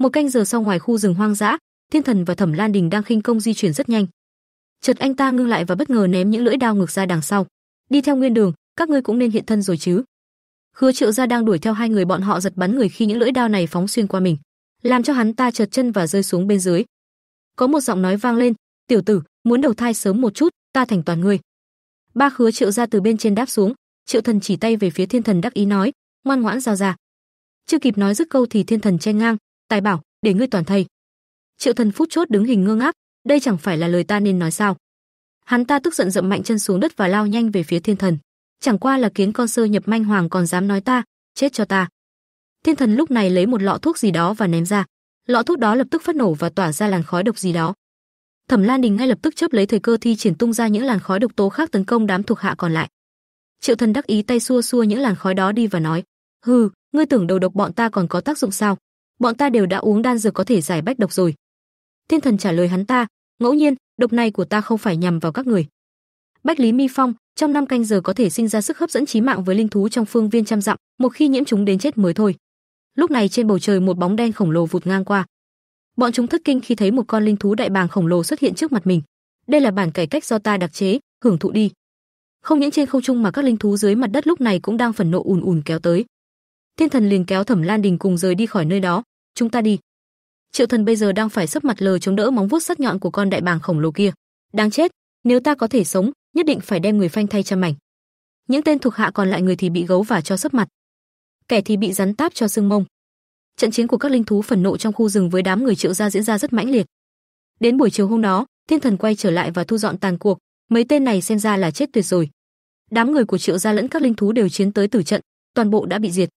Một canh giờ sau ngoài khu rừng hoang dã, Thiên Thần và Thẩm Lan Đình đang khinh công di chuyển rất nhanh. Chợt anh ta ngưng lại và bất ngờ ném những lưỡi đao ngược ra đằng sau. Đi theo nguyên đường, các ngươi cũng nên hiện thân rồi chứ. Khứa Triệu Gia đang đuổi theo hai người bọn họ giật bắn người khi những lưỡi đao này phóng xuyên qua mình, làm cho hắn ta trượt chân và rơi xuống bên dưới. Có một giọng nói vang lên, "Tiểu tử, muốn đầu thai sớm một chút, ta thành toàn ngươi." Ba Khứa Triệu Gia từ bên trên đáp xuống, Triệu Thần chỉ tay về phía Thiên Thần đắc ý nói, "Ngoan ngoãn giao ra." Chưa kịp nói dứt câu thì Thiên Thần che ngang, tài bảo để ngươi toàn thây. Triệu Thần phút chốt đứng hình ngơ ngác, đây chẳng phải là lời ta nên nói sao? Hắn ta tức giận dậm mạnh chân xuống đất và lao nhanh về phía Thiên Thần. Chẳng qua là kiến con sơ nhập manh hoàng còn dám nói ta, chết cho ta. Thiên Thần lúc này lấy một lọ thuốc gì đó và ném ra. Lọ thuốc đó lập tức phát nổ và tỏa ra làn khói độc gì đó. Thẩm Lan Đình ngay lập tức chớp lấy thời cơ thi triển tung ra những làn khói độc tố khác tấn công đám thuộc hạ còn lại. Triệu Thần đắc ý tay xua xua những làn khói đó đi và nói: "Hừ, ngươi tưởng đầu độc bọn ta còn có tác dụng sao? bọn ta đều đã uống đan dược có thể giải bách độc rồi. Thiên thần trả lời hắn ta, ngẫu nhiên, độc này của ta không phải nhằm vào các người. Bách Lý Mi Phong, trong năm canh giờ có thể sinh ra sức hấp dẫn chí mạng với linh thú trong phương viên trăm dặm, một khi nhiễm chúng đến chết mới thôi. Lúc này trên bầu trời một bóng đen khổng lồ vụt ngang qua. Bọn chúng thất kinh khi thấy một con linh thú đại bàng khổng lồ xuất hiện trước mặt mình. Đây là bản cải cách do ta đặc chế, hưởng thụ đi. Không những trên không trung mà các linh thú dưới mặt đất lúc này cũng đang phần nộ ùn ùn kéo tới. Thiên thần liền kéo Thẩm Lan Đình cùng rời đi khỏi nơi đó, chúng ta đi. Triệu Thần bây giờ đang phải sấp mặt lờ chống đỡ móng vuốt sắc nhọn của con đại bàng khổng lồ kia. Đáng chết, nếu ta có thể sống, nhất định phải đem người phanh thay cho mảnh. Những tên thuộc hạ còn lại người thì bị gấu và cho sấp mặt, kẻ thì bị rắn táp cho xương mông. Trận chiến của các linh thú phẫn nộ trong khu rừng với đám người Triệu gia diễn ra rất mãnh liệt. Đến buổi chiều hôm đó, Thiên Thần quay trở lại và thu dọn tàn cuộc, mấy tên này xem ra là chết tuyệt rồi. Đám người của Triệu gia lẫn các linh thú đều chiến tới tử trận, toàn bộ đã bị diệt.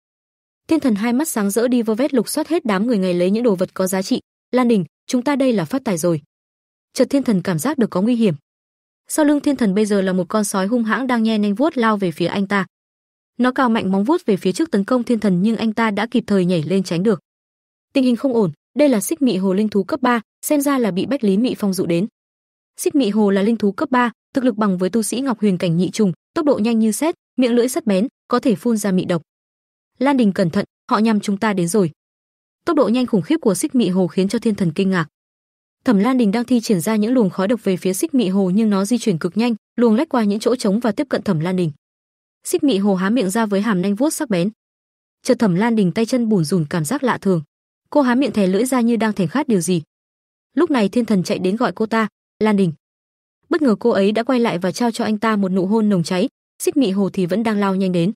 Thiên thần hai mắt sáng rỡ đi vô vét lục soát hết đám người ngày lấy những đồ vật có giá trị. Lan Đình, chúng ta đây là phát tài rồi. Chợt thiên thần cảm giác được có nguy hiểm. Sau lưng thiên thần bây giờ là một con sói hung hãng đang nhe nhanh vuốt lao về phía anh ta. Nó cào mạnh móng vuốt về phía trước tấn công thiên thần nhưng anh ta đã kịp thời nhảy lên tránh được. Tình hình không ổn, đây là xích mị hồ linh thú cấp 3, xem ra là bị Bách Lý Mị Phong dụ đến. Xích mị hồ là linh thú cấp 3, thực lực bằng với tu sĩ Ngọc Huyền cảnh nhị trùng, tốc độ nhanh như sét, miệng lưỡi sắt bén, có thể phun ra mị độc. Lan Đình cẩn thận, họ nhằm chúng ta đến rồi. Tốc độ nhanh khủng khiếp của Xích Mị Hồ khiến cho Thiên Thần kinh ngạc. Thẩm Lan Đình đang thi triển ra những luồng khói độc về phía Xích Mị Hồ nhưng nó di chuyển cực nhanh, luồng lách qua những chỗ trống và tiếp cận Thẩm Lan Đình. Xích Mị Hồ há miệng ra với hàm nanh vuốt sắc bén. Chợt Thẩm Lan Đình tay chân bủn rủn cảm giác lạ thường. Cô há miệng thè lưỡi ra như đang thèm khát điều gì. Lúc này Thiên Thần chạy đến gọi cô ta, "Lan Đình." Bất ngờ cô ấy đã quay lại và trao cho anh ta một nụ hôn nồng cháy, Xích Mị Hồ thì vẫn đang lao nhanh đến.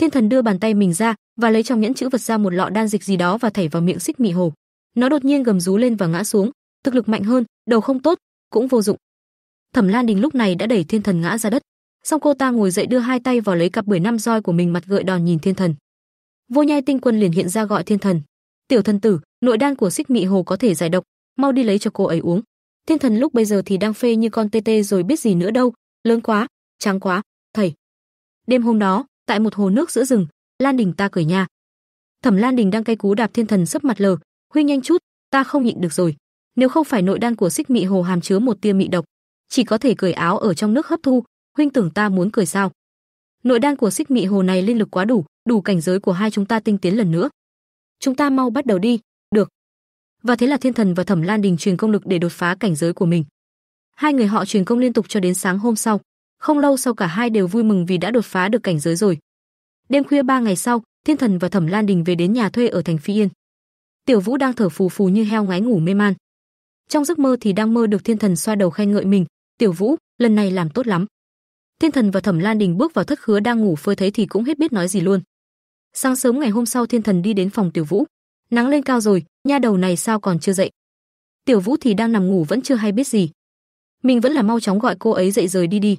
Thiên thần đưa bàn tay mình ra và lấy trong nhẫn chữ vật ra một lọ đan dịch gì đó và thảy vào miệng xích mị hồ. Nó đột nhiên gầm rú lên và ngã xuống, thực lực mạnh hơn, đầu không tốt, cũng vô dụng. Thẩm Lan Đình lúc này đã đẩy thiên thần ngã ra đất, xong cô ta ngồi dậy đưa hai tay vào lấy cặp bưởi năm roi của mình mặt gợi đòn nhìn thiên thần. Vô Nhai Tinh Quân liền hiện ra gọi thiên thần. "Tiểu thần tử, nội đan của Xích Mị Hồ có thể giải độc, mau đi lấy cho cô ấy uống." Thiên thần lúc bây giờ thì đang phê như con tê tê rồi biết gì nữa đâu, lớn quá, trắng quá, thầy. Đêm hôm đó, tại một hồ nước giữa rừng, Lan Đình ta cười nha. Thẩm Lan Đình đang cay cú đạp thiên thần sấp mặt lờ, huynh nhanh chút, ta không nhịn được rồi. Nếu không phải nội đan của xích mị hồ hàm chứa một tia mị độc, chỉ có thể cười áo ở trong nước hấp thu, huynh tưởng ta muốn cười sao? Nội đan của xích mị hồ này linh lực quá đủ, đủ cảnh giới của hai chúng ta tinh tiến lần nữa. Chúng ta mau bắt đầu đi, được. Và thế là thiên thần và Thẩm Lan Đình truyền công lực để đột phá cảnh giới của mình. Hai người họ truyền công liên tục cho đến sáng hôm sau. Không lâu sau cả hai đều vui mừng vì đã đột phá được cảnh giới rồi. Đêm khuya ba ngày sau, Thiên Thần và Thẩm Lan Đình về đến nhà thuê ở thành Phi Yên. Tiểu Vũ đang thở phù phù như heo ngáy ngủ mê man. Trong giấc mơ thì đang mơ được Thiên Thần xoa đầu khen ngợi mình, "Tiểu Vũ, lần này làm tốt lắm." Thiên Thần và Thẩm Lan Đình bước vào thất khứa đang ngủ phơi thấy thì cũng hết biết nói gì luôn. Sáng sớm ngày hôm sau Thiên Thần đi đến phòng Tiểu Vũ, nắng lên cao rồi, nha đầu này sao còn chưa dậy? Tiểu Vũ thì đang nằm ngủ vẫn chưa hay biết gì. Mình vẫn là mau chóng gọi cô ấy dậy rời đi đi.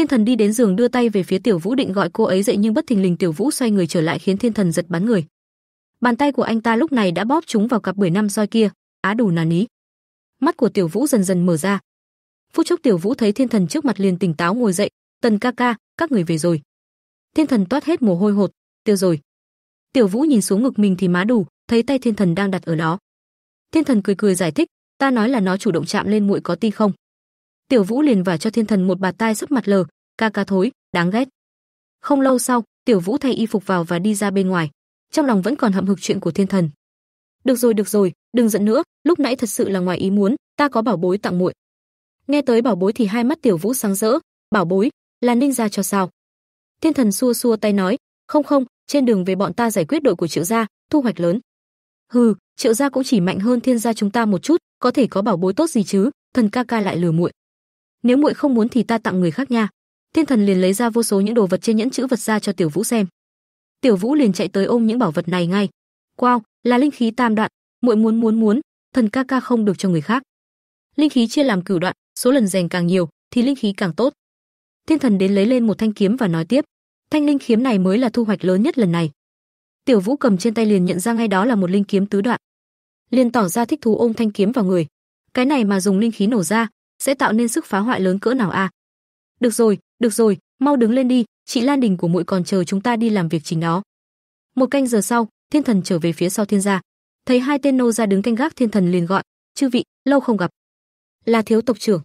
Thiên thần đi đến giường đưa tay về phía Tiểu Vũ định gọi cô ấy dậy nhưng bất thình lình Tiểu Vũ xoay người trở lại khiến Thiên thần giật bắn người. Bàn tay của anh ta lúc này đã bóp chúng vào cặp bưởi năm soi kia, á đủ nà ní. Mắt của Tiểu Vũ dần dần mở ra. Phút chốc Tiểu Vũ thấy Thiên thần trước mặt liền tỉnh táo ngồi dậy, "Tần ca ca, các người về rồi." Thiên thần toát hết mồ hôi hột, "Tiêu rồi." Tiểu Vũ nhìn xuống ngực mình thì má đủ, thấy tay Thiên thần đang đặt ở đó. Thiên thần cười cười giải thích, "Ta nói là nó chủ động chạm lên muội có tin không?" Tiểu Vũ liền vả cho thiên thần một bạt tai sấp mặt lờ, ca ca thối, đáng ghét. Không lâu sau, Tiểu Vũ thay y phục vào và đi ra bên ngoài, trong lòng vẫn còn hậm hực chuyện của thiên thần. Được rồi, được rồi, đừng giận nữa, lúc nãy thật sự là ngoài ý muốn, ta có bảo bối tặng muội. Nghe tới bảo bối thì hai mắt Tiểu Vũ sáng rỡ, bảo bối, là ninh gia cho sao? Thiên thần xua xua tay nói, không không, trên đường về bọn ta giải quyết đội của Triệu gia, thu hoạch lớn. Hừ, Triệu gia cũng chỉ mạnh hơn Thiên gia chúng ta một chút, có thể có bảo bối tốt gì chứ, thần ca ca lại lừa muội nếu muội không muốn thì ta tặng người khác nha. Thiên thần liền lấy ra vô số những đồ vật trên nhẫn chữ vật ra cho Tiểu Vũ xem. Tiểu Vũ liền chạy tới ôm những bảo vật này ngay. Wow, là linh khí tam đoạn, muội muốn muốn muốn, thần ca ca không được cho người khác. Linh khí chia làm cửu đoạn, số lần rèn càng nhiều thì linh khí càng tốt. Thiên thần đến lấy lên một thanh kiếm và nói tiếp, thanh linh kiếm này mới là thu hoạch lớn nhất lần này. Tiểu Vũ cầm trên tay liền nhận ra ngay đó là một linh kiếm tứ đoạn. Liền tỏ ra thích thú ôm thanh kiếm vào người. Cái này mà dùng linh khí nổ ra, sẽ tạo nên sức phá hoại lớn cỡ nào a. À? Được rồi, được rồi, mau đứng lên đi, chị Lan Đình của muội còn chờ chúng ta đi làm việc chính đó. Một canh giờ sau, Thiên Thần trở về phía sau Thiên gia. Thấy hai tên nô gia đứng canh gác Thiên Thần liền gọi, "Chư vị, lâu không gặp." Là thiếu tộc trưởng.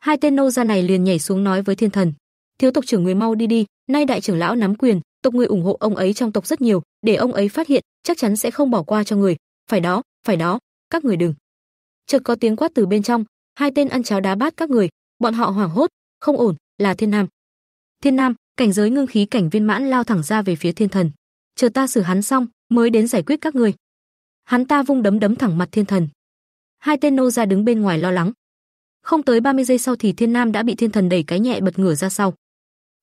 Hai tên nô gia này liền nhảy xuống nói với Thiên Thần, "Thiếu tộc trưởng người mau đi đi, nay đại trưởng lão nắm quyền, tộc người ủng hộ ông ấy trong tộc rất nhiều, để ông ấy phát hiện, chắc chắn sẽ không bỏ qua cho người, phải đó, phải đó, các người đừng." Chợt có tiếng quát từ bên trong, hai tên ăn cháo đá bát các người, bọn họ hoảng hốt, không ổn, là Thiên Nam. Thiên Nam, cảnh giới ngưng khí cảnh viên mãn lao thẳng ra về phía Thiên Thần. Chờ ta xử hắn xong, mới đến giải quyết các người. Hắn ta vung đấm đấm thẳng mặt Thiên Thần. Hai tên nô gia đứng bên ngoài lo lắng. Không tới 30 giây sau thì Thiên Nam đã bị Thiên Thần đẩy cái nhẹ bật ngửa ra sau.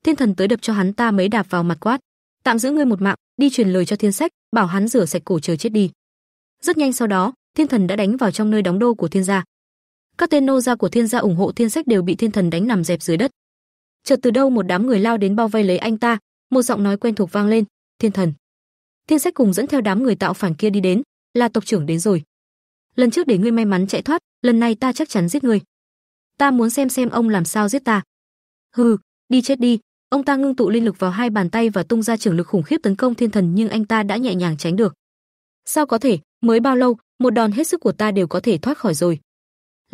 Thiên Thần tới đập cho hắn ta mấy đạp vào mặt quát, tạm giữ ngươi một mạng, đi truyền lời cho Thiên Sách, bảo hắn rửa sạch cổ chờ chết đi. Rất nhanh sau đó, Thiên Thần đã đánh vào trong nơi đóng đô của Thiên gia các tên nô gia của thiên gia ủng hộ thiên sách đều bị thiên thần đánh nằm dẹp dưới đất chợt từ đâu một đám người lao đến bao vây lấy anh ta một giọng nói quen thuộc vang lên thiên thần thiên sách cùng dẫn theo đám người tạo phản kia đi đến là tộc trưởng đến rồi lần trước để ngươi may mắn chạy thoát lần này ta chắc chắn giết ngươi ta muốn xem xem ông làm sao giết ta hừ đi chết đi ông ta ngưng tụ linh lực vào hai bàn tay và tung ra trưởng lực khủng khiếp tấn công thiên thần nhưng anh ta đã nhẹ nhàng tránh được sao có thể mới bao lâu một đòn hết sức của ta đều có thể thoát khỏi rồi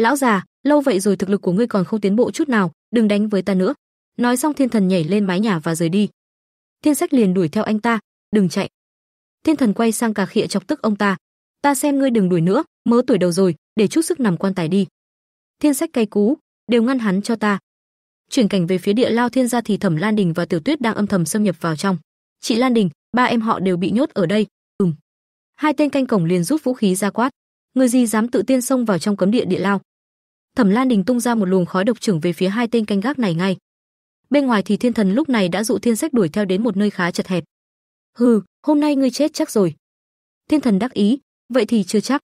lão già lâu vậy rồi thực lực của ngươi còn không tiến bộ chút nào đừng đánh với ta nữa nói xong thiên thần nhảy lên mái nhà và rời đi thiên sách liền đuổi theo anh ta đừng chạy thiên thần quay sang cà khịa chọc tức ông ta ta xem ngươi đừng đuổi nữa mớ tuổi đầu rồi để chút sức nằm quan tài đi thiên sách cay cú đều ngăn hắn cho ta chuyển cảnh về phía địa lao thiên gia thì thẩm lan đình và tiểu tuyết đang âm thầm xâm nhập vào trong chị lan đình ba em họ đều bị nhốt ở đây ừm hai tên canh cổng liền rút vũ khí ra quát người gì dám tự tiên xông vào trong cấm địa địa lao Thẩm Lan Đình tung ra một luồng khói độc trưởng về phía hai tên canh gác này ngay. Bên ngoài thì Thiên Thần lúc này đã dụ Thiên Sách đuổi theo đến một nơi khá chật hẹp. "Hừ, hôm nay ngươi chết chắc rồi." Thiên Thần đắc ý, "Vậy thì chưa chắc."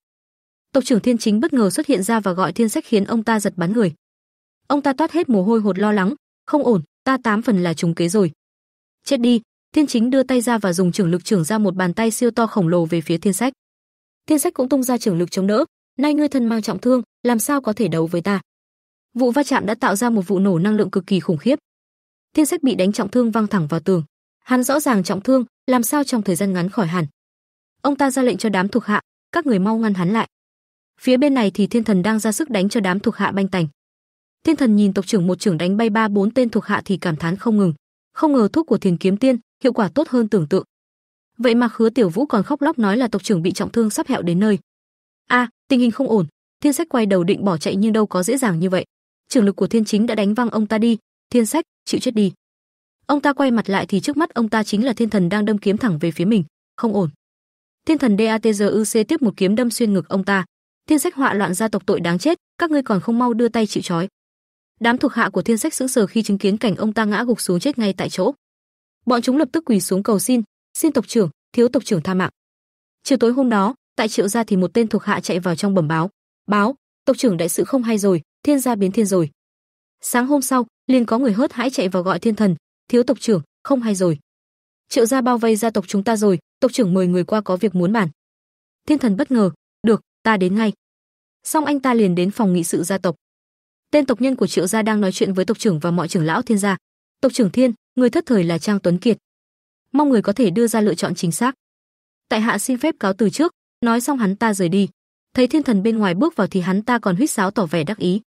Tộc trưởng Thiên Chính bất ngờ xuất hiện ra và gọi Thiên Sách khiến ông ta giật bắn người. Ông ta toát hết mồ hôi hột lo lắng, "Không ổn, ta tám phần là trùng kế rồi." "Chết đi." Thiên Chính đưa tay ra và dùng trưởng lực trưởng ra một bàn tay siêu to khổng lồ về phía Thiên Sách. Thiên Sách cũng tung ra trưởng lực chống đỡ, nay ngươi thân mang trọng thương, làm sao có thể đấu với ta? Vụ va chạm đã tạo ra một vụ nổ năng lượng cực kỳ khủng khiếp. Thiên Sách bị đánh trọng thương văng thẳng vào tường. Hắn rõ ràng trọng thương, làm sao trong thời gian ngắn khỏi hẳn. Ông ta ra lệnh cho đám thuộc hạ, các người mau ngăn hắn lại. Phía bên này thì Thiên Thần đang ra sức đánh cho đám thuộc hạ banh tành. Thiên Thần nhìn tộc trưởng một trưởng đánh bay ba bốn tên thuộc hạ thì cảm thán không ngừng, không ngờ thuốc của Thiền Kiếm Tiên hiệu quả tốt hơn tưởng tượng. Vậy mà Khứa Tiểu Vũ còn khóc lóc nói là tộc trưởng bị trọng thương sắp hẹo đến nơi. A, à, tình hình không ổn. Thiên Sách quay đầu định bỏ chạy nhưng đâu có dễ dàng như vậy. Trường lực của Thiên Chính đã đánh văng ông ta đi, Thiên Sách, chịu chết đi. Ông ta quay mặt lại thì trước mắt ông ta chính là Thiên Thần đang đâm kiếm thẳng về phía mình, không ổn. Thiên Thần DATZUC tiếp một kiếm đâm xuyên ngực ông ta. Thiên Sách họa loạn gia tộc tội đáng chết, các ngươi còn không mau đưa tay chịu chói. Đám thuộc hạ của Thiên Sách sững sờ khi chứng kiến cảnh ông ta ngã gục xuống chết ngay tại chỗ. Bọn chúng lập tức quỳ xuống cầu xin, xin tộc trưởng, thiếu tộc trưởng tha mạng. Chiều tối hôm đó, Tại Triệu gia thì một tên thuộc hạ chạy vào trong bẩm báo, "Báo, tộc trưởng đại sự không hay rồi, thiên gia biến thiên rồi." Sáng hôm sau, liền có người hớt hãi chạy vào gọi thiên thần, "Thiếu tộc trưởng, không hay rồi. Triệu gia bao vây gia tộc chúng ta rồi, tộc trưởng mời người qua có việc muốn bàn." Thiên thần bất ngờ, "Được, ta đến ngay." Xong anh ta liền đến phòng nghị sự gia tộc. Tên tộc nhân của Triệu gia đang nói chuyện với tộc trưởng và mọi trưởng lão thiên gia. "Tộc trưởng Thiên, người thất thời là Trang Tuấn Kiệt. Mong người có thể đưa ra lựa chọn chính xác." Tại hạ xin phép cáo từ trước, Nói xong hắn ta rời đi. Thấy thiên thần bên ngoài bước vào thì hắn ta còn huýt sáo tỏ vẻ đắc ý.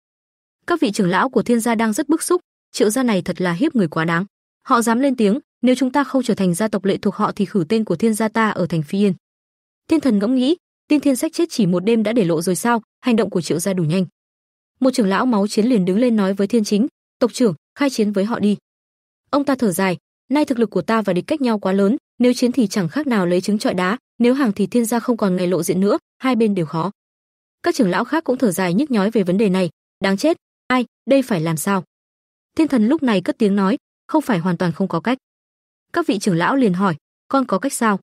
Các vị trưởng lão của thiên gia đang rất bức xúc, Triệu gia này thật là hiếp người quá đáng. Họ dám lên tiếng, nếu chúng ta không trở thành gia tộc lệ thuộc họ thì khử tên của thiên gia ta ở thành Phi Yên. Thiên thần ngẫm nghĩ, tiên thiên sách chết chỉ một đêm đã để lộ rồi sao, hành động của Triệu gia đủ nhanh. Một trưởng lão máu chiến liền đứng lên nói với Thiên Chính, "Tộc trưởng, khai chiến với họ đi." Ông ta thở dài, nay thực lực của ta và địch cách nhau quá lớn, nếu chiến thì chẳng khác nào lấy trứng trọi đá, nếu hàng thì thiên gia không còn ngày lộ diện nữa, hai bên đều khó. Các trưởng lão khác cũng thở dài nhức nhói về vấn đề này, đáng chết, ai, đây phải làm sao? Thiên thần lúc này cất tiếng nói, không phải hoàn toàn không có cách. Các vị trưởng lão liền hỏi, con có cách sao?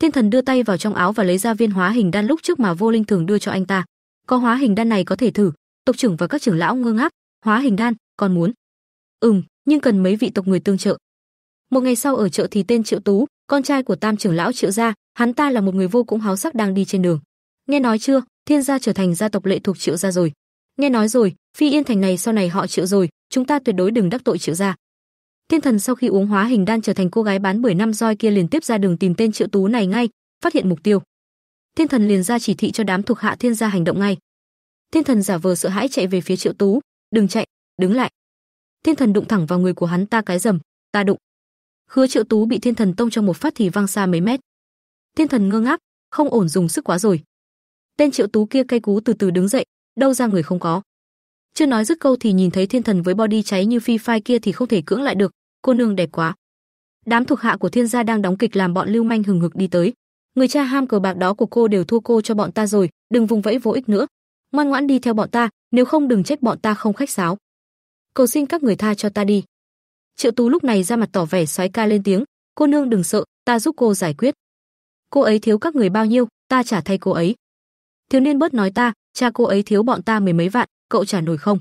Thiên thần đưa tay vào trong áo và lấy ra viên hóa hình đan lúc trước mà vô linh thường đưa cho anh ta. Có hóa hình đan này có thể thử, tộc trưởng và các trưởng lão ngơ ngác, hóa hình đan, con muốn. Ừm, nhưng cần mấy vị tộc người tương trợ. Một ngày sau ở chợ thì tên Triệu Tú, con trai của Tam trưởng lão Triệu gia, hắn ta là một người vô cùng háo sắc đang đi trên đường. Nghe nói chưa, Thiên gia trở thành gia tộc lệ thuộc Triệu gia rồi. Nghe nói rồi, Phi Yên thành này sau này họ Triệu rồi, chúng ta tuyệt đối đừng đắc tội Triệu gia. Thiên thần sau khi uống hóa hình đan trở thành cô gái bán bởi năm roi kia liền tiếp ra đường tìm tên Triệu Tú này ngay, phát hiện mục tiêu. Thiên thần liền ra chỉ thị cho đám thuộc hạ Thiên gia hành động ngay. Thiên thần giả vờ sợ hãi chạy về phía Triệu Tú, "Đừng chạy, đứng lại." Thiên thần đụng thẳng vào người của hắn ta cái rầm, "Ta đụng, Hứa Triệu Tú bị Thiên Thần Tông trong một phát thì văng xa mấy mét. Thiên Thần ngơ ngác, không ổn dùng sức quá rồi. Tên Triệu Tú kia cây cú từ từ đứng dậy, đâu ra người không có. Chưa nói dứt câu thì nhìn thấy Thiên Thần với body cháy như phi phai kia thì không thể cưỡng lại được, cô nương đẹp quá. Đám thuộc hạ của Thiên gia đang đóng kịch làm bọn lưu manh hừng hực đi tới. Người cha ham cờ bạc đó của cô đều thua cô cho bọn ta rồi, đừng vùng vẫy vô ích nữa. Ngoan ngoãn đi theo bọn ta, nếu không đừng trách bọn ta không khách sáo. Cầu xin các người tha cho ta đi. Triệu Tú lúc này ra mặt tỏ vẻ xoái ca lên tiếng, "Cô nương đừng sợ, ta giúp cô giải quyết. Cô ấy thiếu các người bao nhiêu, ta trả thay cô ấy." Thiếu niên bớt nói ta, cha cô ấy thiếu bọn ta mười mấy vạn, cậu trả nổi không?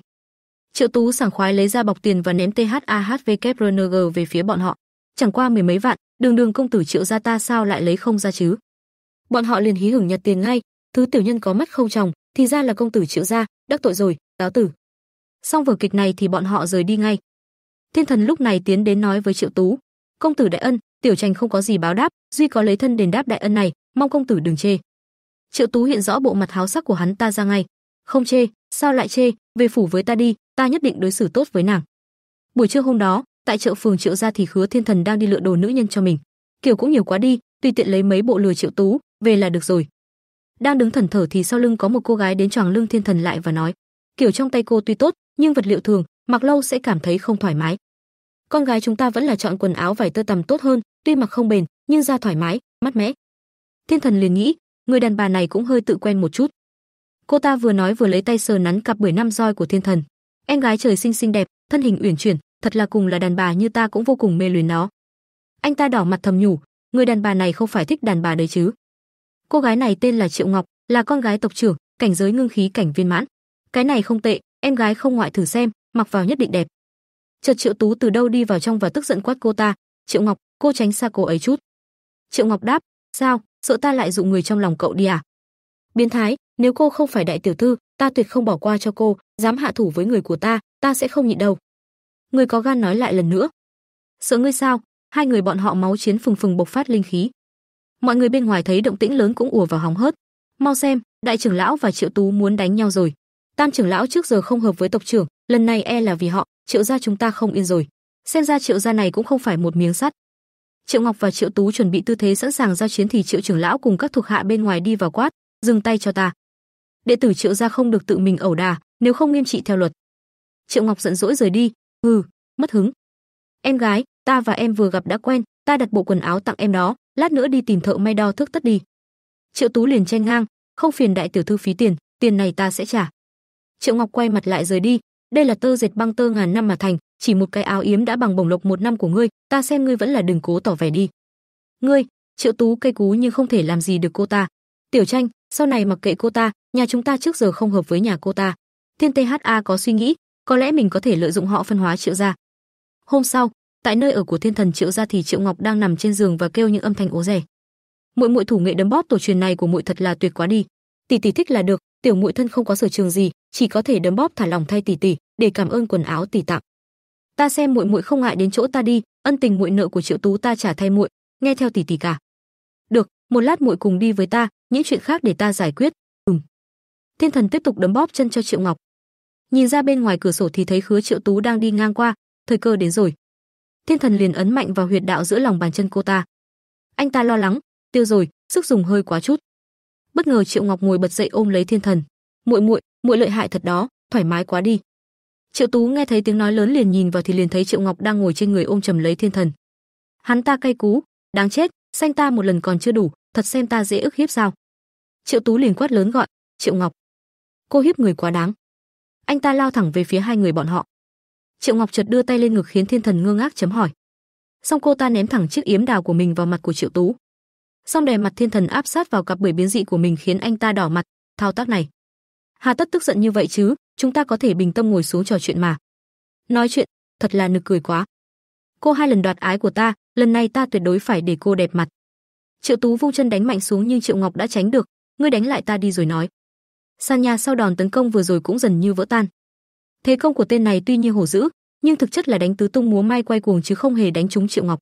Triệu Tú sảng khoái lấy ra bọc tiền và ném THAHVKRNG về phía bọn họ. Chẳng qua mười mấy vạn, đường đường công tử Triệu gia ta sao lại lấy không ra chứ? Bọn họ liền hí hửng nhặt tiền ngay, thứ tiểu nhân có mắt không tròng, thì ra là công tử Triệu gia, đắc tội rồi, cáo tử. Xong vở kịch này thì bọn họ rời đi ngay, Thiên thần lúc này tiến đến nói với Triệu Tú: "Công tử đại ân, tiểu trành không có gì báo đáp, duy có lấy thân đền đáp đại ân này, mong công tử đừng chê." Triệu Tú hiện rõ bộ mặt háo sắc của hắn ta ra ngay. "Không chê, sao lại chê, về phủ với ta đi, ta nhất định đối xử tốt với nàng." Buổi trưa hôm đó, tại chợ phường Triệu gia thì Hứa Thiên Thần đang đi lựa đồ nữ nhân cho mình. Kiểu cũng nhiều quá đi, tùy tiện lấy mấy bộ lừa Triệu Tú, về là được rồi. Đang đứng thần thở thì sau lưng có một cô gái đến choàng lưng Thiên Thần lại và nói: "Kiểu trong tay cô tuy tốt, nhưng vật liệu thường, mặc lâu sẽ cảm thấy không thoải mái con gái chúng ta vẫn là chọn quần áo vải tơ tằm tốt hơn, tuy mặc không bền, nhưng da thoải mái, mát mẻ. Thiên thần liền nghĩ, người đàn bà này cũng hơi tự quen một chút. Cô ta vừa nói vừa lấy tay sờ nắn cặp bưởi năm roi của thiên thần. Em gái trời sinh xinh đẹp, thân hình uyển chuyển, thật là cùng là đàn bà như ta cũng vô cùng mê luyến nó. Anh ta đỏ mặt thầm nhủ, người đàn bà này không phải thích đàn bà đấy chứ. Cô gái này tên là Triệu Ngọc, là con gái tộc trưởng, cảnh giới ngưng khí cảnh viên mãn. Cái này không tệ, em gái không ngoại thử xem, mặc vào nhất định đẹp. Chợt Triệu Tú từ đâu đi vào trong và tức giận quát cô ta, "Triệu Ngọc, cô tránh xa cô ấy chút." Triệu Ngọc đáp, "Sao, sợ ta lại dụ người trong lòng cậu đi à?" Biến thái, nếu cô không phải đại tiểu thư, ta tuyệt không bỏ qua cho cô, dám hạ thủ với người của ta, ta sẽ không nhịn đâu. Người có gan nói lại lần nữa. Sợ ngươi sao? Hai người bọn họ máu chiến phừng phừng bộc phát linh khí. Mọi người bên ngoài thấy động tĩnh lớn cũng ùa vào hóng hớt. Mau xem, đại trưởng lão và Triệu Tú muốn đánh nhau rồi. Tam trưởng lão trước giờ không hợp với tộc trưởng, lần này e là vì họ, Triệu gia chúng ta không yên rồi. Xem ra Triệu gia này cũng không phải một miếng sắt. Triệu Ngọc và Triệu Tú chuẩn bị tư thế sẵn sàng giao chiến thì Triệu trưởng lão cùng các thuộc hạ bên ngoài đi vào quát, dừng tay cho ta. Đệ tử Triệu gia không được tự mình ẩu đà nếu không nghiêm trị theo luật. Triệu Ngọc giận dỗi rời đi, hừ, mất hứng. Em gái, ta và em vừa gặp đã quen, ta đặt bộ quần áo tặng em đó, lát nữa đi tìm thợ may đo thước tất đi. Triệu Tú liền chen ngang, không phiền đại tiểu thư phí tiền, tiền này ta sẽ trả. Triệu Ngọc quay mặt lại rời đi, đây là tơ dệt băng tơ ngàn năm mà thành, chỉ một cái áo yếm đã bằng bổng lộc một năm của ngươi, ta xem ngươi vẫn là đừng cố tỏ vẻ đi. Ngươi, Triệu Tú cây cú nhưng không thể làm gì được cô ta. Tiểu Tranh, sau này mặc kệ cô ta, nhà chúng ta trước giờ không hợp với nhà cô ta. Thiên THA có suy nghĩ, có lẽ mình có thể lợi dụng họ phân hóa Triệu gia. Hôm sau, tại nơi ở của thiên thần Triệu gia thì Triệu Ngọc đang nằm trên giường và kêu những âm thanh ố rẻ. Muội muội thủ nghệ đấm bóp tổ truyền này của muội thật là tuyệt quá đi. Tỷ tỷ thích là được, tiểu muội thân không có sở trường gì, chỉ có thể đấm bóp thả lòng thay tỷ tỷ để cảm ơn quần áo tỷ tặng. Ta xem muội muội không ngại đến chỗ ta đi, ân tình muội nợ của Triệu Tú ta trả thay muội, nghe theo tỷ tỷ cả. Được, một lát muội cùng đi với ta, những chuyện khác để ta giải quyết. Ừm. Thiên thần tiếp tục đấm bóp chân cho Triệu Ngọc. Nhìn ra bên ngoài cửa sổ thì thấy Khứa Triệu Tú đang đi ngang qua, thời cơ đến rồi. Thiên thần liền ấn mạnh vào huyệt đạo giữa lòng bàn chân cô ta. Anh ta lo lắng, tiêu rồi, sức dùng hơi quá chút. Bất ngờ Triệu Ngọc ngồi bật dậy ôm lấy Thiên thần. "Muội muội, muội lợi hại thật đó, thoải mái quá đi. Triệu Tú nghe thấy tiếng nói lớn liền nhìn vào thì liền thấy Triệu Ngọc đang ngồi trên người ôm trầm lấy thiên thần. Hắn ta cay cú, đáng chết, xanh ta một lần còn chưa đủ, thật xem ta dễ ức hiếp sao? Triệu Tú liền quát lớn gọi, "Triệu Ngọc, cô hiếp người quá đáng." Anh ta lao thẳng về phía hai người bọn họ. Triệu Ngọc chợt đưa tay lên ngực khiến thiên thần ngơ ngác chấm hỏi. Xong cô ta ném thẳng chiếc yếm đào của mình vào mặt của Triệu Tú. Xong đè mặt thiên thần áp sát vào cặp bưởi biến dị của mình khiến anh ta đỏ mặt, thao tác này Hà tất tức giận như vậy chứ, chúng ta có thể bình tâm ngồi xuống trò chuyện mà. Nói chuyện, thật là nực cười quá. Cô hai lần đoạt ái của ta, lần này ta tuyệt đối phải để cô đẹp mặt. Triệu Tú vung chân đánh mạnh xuống nhưng Triệu Ngọc đã tránh được, ngươi đánh lại ta đi rồi nói. San Nha sau đòn tấn công vừa rồi cũng dần như vỡ tan. Thế công của tên này tuy như hổ dữ, nhưng thực chất là đánh tứ tung múa mai quay cuồng chứ không hề đánh trúng Triệu Ngọc.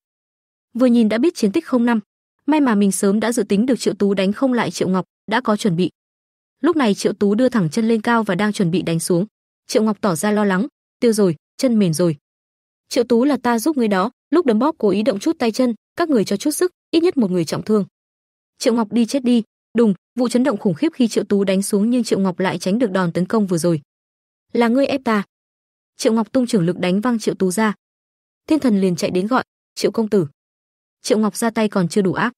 Vừa nhìn đã biết chiến tích không năm, may mà mình sớm đã dự tính được Triệu Tú đánh không lại Triệu Ngọc, đã có chuẩn bị. Lúc này Triệu Tú đưa thẳng chân lên cao và đang chuẩn bị đánh xuống. Triệu Ngọc tỏ ra lo lắng, "Tiêu rồi, chân mềm rồi." Triệu Tú là ta giúp ngươi đó, lúc đấm bóp cố ý động chút tay chân, các người cho chút sức, ít nhất một người trọng thương. Triệu Ngọc đi chết đi, đùng, vụ chấn động khủng khiếp khi Triệu Tú đánh xuống nhưng Triệu Ngọc lại tránh được đòn tấn công vừa rồi. Là ngươi ép ta. Triệu Ngọc tung trưởng lực đánh văng Triệu Tú ra. Thiên thần liền chạy đến gọi, "Triệu công tử." Triệu Ngọc ra tay còn chưa đủ ác,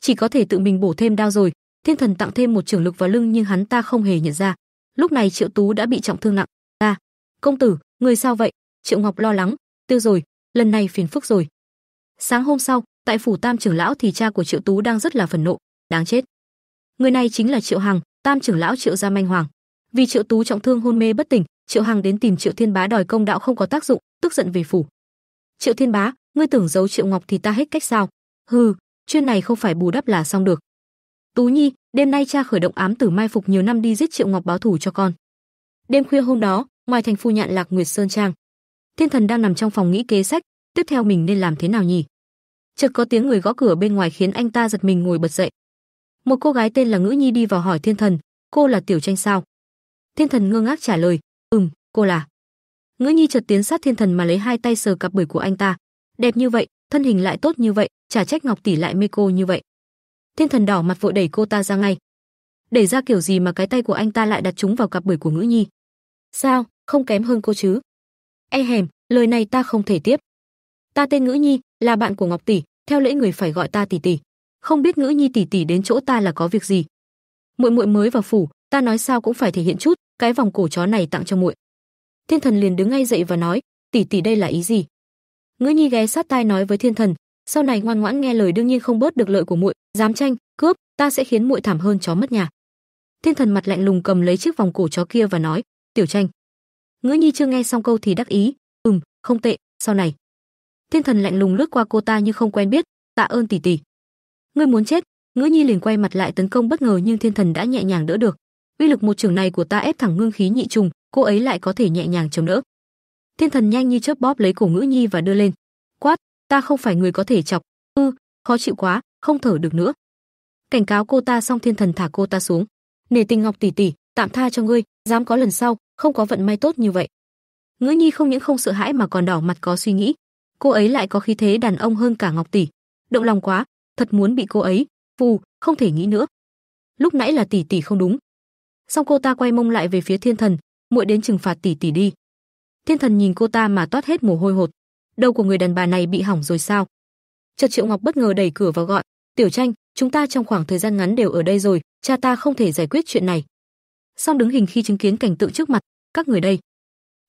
chỉ có thể tự mình bổ thêm đao rồi, Thiên thần tặng thêm một trường lực vào lưng nhưng hắn ta không hề nhận ra. Lúc này Triệu Tú đã bị trọng thương nặng. "Ta, công tử, người sao vậy?" Triệu Ngọc lo lắng, "Tiêu rồi, lần này phiền phức rồi." Sáng hôm sau, tại phủ Tam trưởng lão thì cha của Triệu Tú đang rất là phẫn nộ, đáng chết. Người này chính là Triệu Hằng, Tam trưởng lão Triệu gia manh hoàng. Vì Triệu Tú trọng thương hôn mê bất tỉnh, Triệu Hằng đến tìm Triệu Thiên Bá đòi công đạo không có tác dụng, tức giận về phủ. "Triệu Thiên Bá, ngươi tưởng giấu Triệu Ngọc thì ta hết cách sao? Hừ, chuyện này không phải bù đắp là xong được. Tú Nhi, đêm nay cha khởi động ám tử mai phục nhiều năm đi giết Triệu Ngọc báo thù cho con. Đêm khuya hôm đó, ngoài thành phu nhạn Lạc Nguyệt Sơn trang, Thiên Thần đang nằm trong phòng nghĩ kế sách, tiếp theo mình nên làm thế nào nhỉ? Chợt có tiếng người gõ cửa bên ngoài khiến anh ta giật mình ngồi bật dậy. Một cô gái tên là Ngữ Nhi đi vào hỏi Thiên Thần, "Cô là Tiểu Tranh sao?" Thiên Thần ngơ ngác trả lời, "Ừm, cô là." Ngữ Nhi chợt tiến sát Thiên Thần mà lấy hai tay sờ cặp bưởi của anh ta. "Đẹp như vậy, thân hình lại tốt như vậy, chả trách Ngọc tỷ lại mê cô như vậy." Thiên thần đỏ mặt vội đẩy cô ta ra ngay. Đẩy ra kiểu gì mà cái tay của anh ta lại đặt chúng vào cặp bưởi của Ngữ Nhi? Sao, không kém hơn cô chứ? E hèm, lời này ta không thể tiếp. Ta tên Ngữ Nhi, là bạn của Ngọc tỷ, theo lễ người phải gọi ta tỷ tỷ. Không biết Ngữ Nhi tỷ tỷ đến chỗ ta là có việc gì? Muội muội mới vào phủ, ta nói sao cũng phải thể hiện chút, cái vòng cổ chó này tặng cho muội. Thiên thần liền đứng ngay dậy và nói, tỷ tỷ đây là ý gì? Ngữ Nhi ghé sát tai nói với Thiên thần, sau này ngoan ngoãn nghe lời đương nhiên không bớt được lợi của muội, dám tranh, cướp, ta sẽ khiến muội thảm hơn chó mất nhà. Thiên thần mặt lạnh lùng cầm lấy chiếc vòng cổ chó kia và nói, "Tiểu Tranh." Ngữ Nhi chưa nghe xong câu thì đắc ý, "Ừm, không tệ, sau này." Thiên thần lạnh lùng lướt qua cô ta như không quen biết, "Tạ ơn tỷ tỷ." "Ngươi muốn chết?" Ngữ Nhi liền quay mặt lại tấn công bất ngờ nhưng thiên thần đã nhẹ nhàng đỡ được. Uy lực một trường này của ta ép thẳng ngưng khí nhị trùng, cô ấy lại có thể nhẹ nhàng chống đỡ. Thiên thần nhanh như chớp bóp lấy cổ Ngữ Nhi và đưa lên ta không phải người có thể chọc, ư, khó chịu quá, không thở được nữa. Cảnh cáo cô ta xong thiên thần thả cô ta xuống. Nể tình Ngọc tỷ tỷ, tạm tha cho ngươi, dám có lần sau, không có vận may tốt như vậy. Ngữ Nhi không những không sợ hãi mà còn đỏ mặt có suy nghĩ, cô ấy lại có khí thế đàn ông hơn cả Ngọc tỷ, động lòng quá, thật muốn bị cô ấy phù, không thể nghĩ nữa. Lúc nãy là tỷ tỷ không đúng. Xong cô ta quay mông lại về phía Thiên Thần, muội đến trừng phạt tỷ tỷ đi. Thiên Thần nhìn cô ta mà toát hết mồ hôi hột đầu của người đàn bà này bị hỏng rồi sao? Chợt Triệu Ngọc bất ngờ đẩy cửa vào gọi, "Tiểu Tranh, chúng ta trong khoảng thời gian ngắn đều ở đây rồi, cha ta không thể giải quyết chuyện này." Song đứng hình khi chứng kiến cảnh tượng trước mặt, các người đây.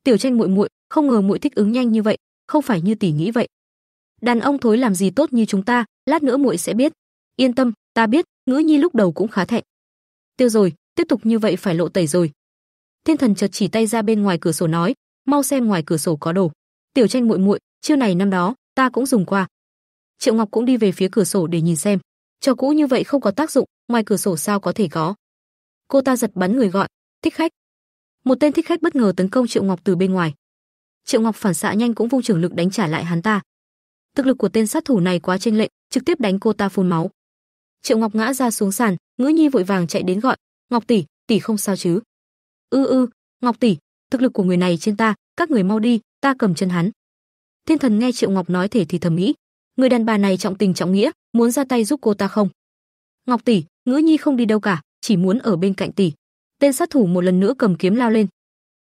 Tiểu Tranh muội muội, không ngờ muội thích ứng nhanh như vậy, không phải như tỷ nghĩ vậy. Đàn ông thối làm gì tốt như chúng ta, lát nữa muội sẽ biết. Yên tâm, ta biết, Ngữ Nhi lúc đầu cũng khá thẹn. Tiêu rồi, tiếp tục như vậy phải lộ tẩy rồi. Thiên thần chợt chỉ tay ra bên ngoài cửa sổ nói, mau xem ngoài cửa sổ có đồ. Tiểu Tranh muội muội, chiêu này năm đó ta cũng dùng qua. Triệu Ngọc cũng đi về phía cửa sổ để nhìn xem, trò cũ như vậy không có tác dụng, ngoài cửa sổ sao có thể có. Cô ta giật bắn người gọi, "Thích khách." Một tên thích khách bất ngờ tấn công Triệu Ngọc từ bên ngoài. Triệu Ngọc phản xạ nhanh cũng vung trường lực đánh trả lại hắn ta. Thực lực của tên sát thủ này quá chênh lệch, trực tiếp đánh cô ta phun máu. Triệu Ngọc ngã ra xuống sàn, Ngữ Nhi vội vàng chạy đến gọi, "Ngọc tỷ, tỷ không sao chứ?" "Ư ư, Ngọc tỷ, thực lực của người này trên ta, các người mau đi, ta cầm chân hắn." Thiên Thần nghe Triệu Ngọc nói thể thì thầm nghĩ, người đàn bà này trọng tình trọng nghĩa, muốn ra tay giúp cô ta không? Ngọc tỷ, Ngữ Nhi không đi đâu cả, chỉ muốn ở bên cạnh tỷ. Tên sát thủ một lần nữa cầm kiếm lao lên.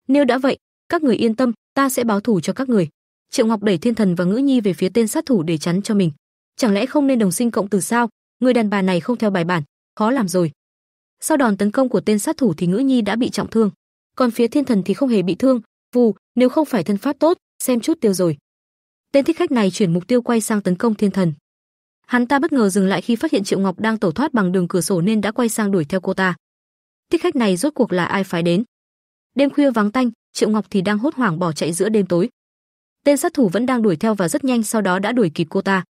Nếu đã vậy, các người yên tâm, ta sẽ báo thù cho các người. Triệu Ngọc đẩy Thiên Thần và Ngữ Nhi về phía tên sát thủ để chắn cho mình. Chẳng lẽ không nên đồng sinh cộng tử sao? Người đàn bà này không theo bài bản, khó làm rồi. Sau đòn tấn công của tên sát thủ thì Ngữ Nhi đã bị trọng thương, còn phía Thiên Thần thì không hề bị thương, vù, nếu không phải thân pháp tốt, xem chút tiêu rồi. Tên thích khách này chuyển mục tiêu quay sang tấn công thiên thần. Hắn ta bất ngờ dừng lại khi phát hiện Triệu Ngọc đang tẩu thoát bằng đường cửa sổ nên đã quay sang đuổi theo cô ta. Thích khách này rốt cuộc là ai phái đến? Đêm khuya vắng tanh, Triệu Ngọc thì đang hốt hoảng bỏ chạy giữa đêm tối. Tên sát thủ vẫn đang đuổi theo và rất nhanh sau đó đã đuổi kịp cô ta.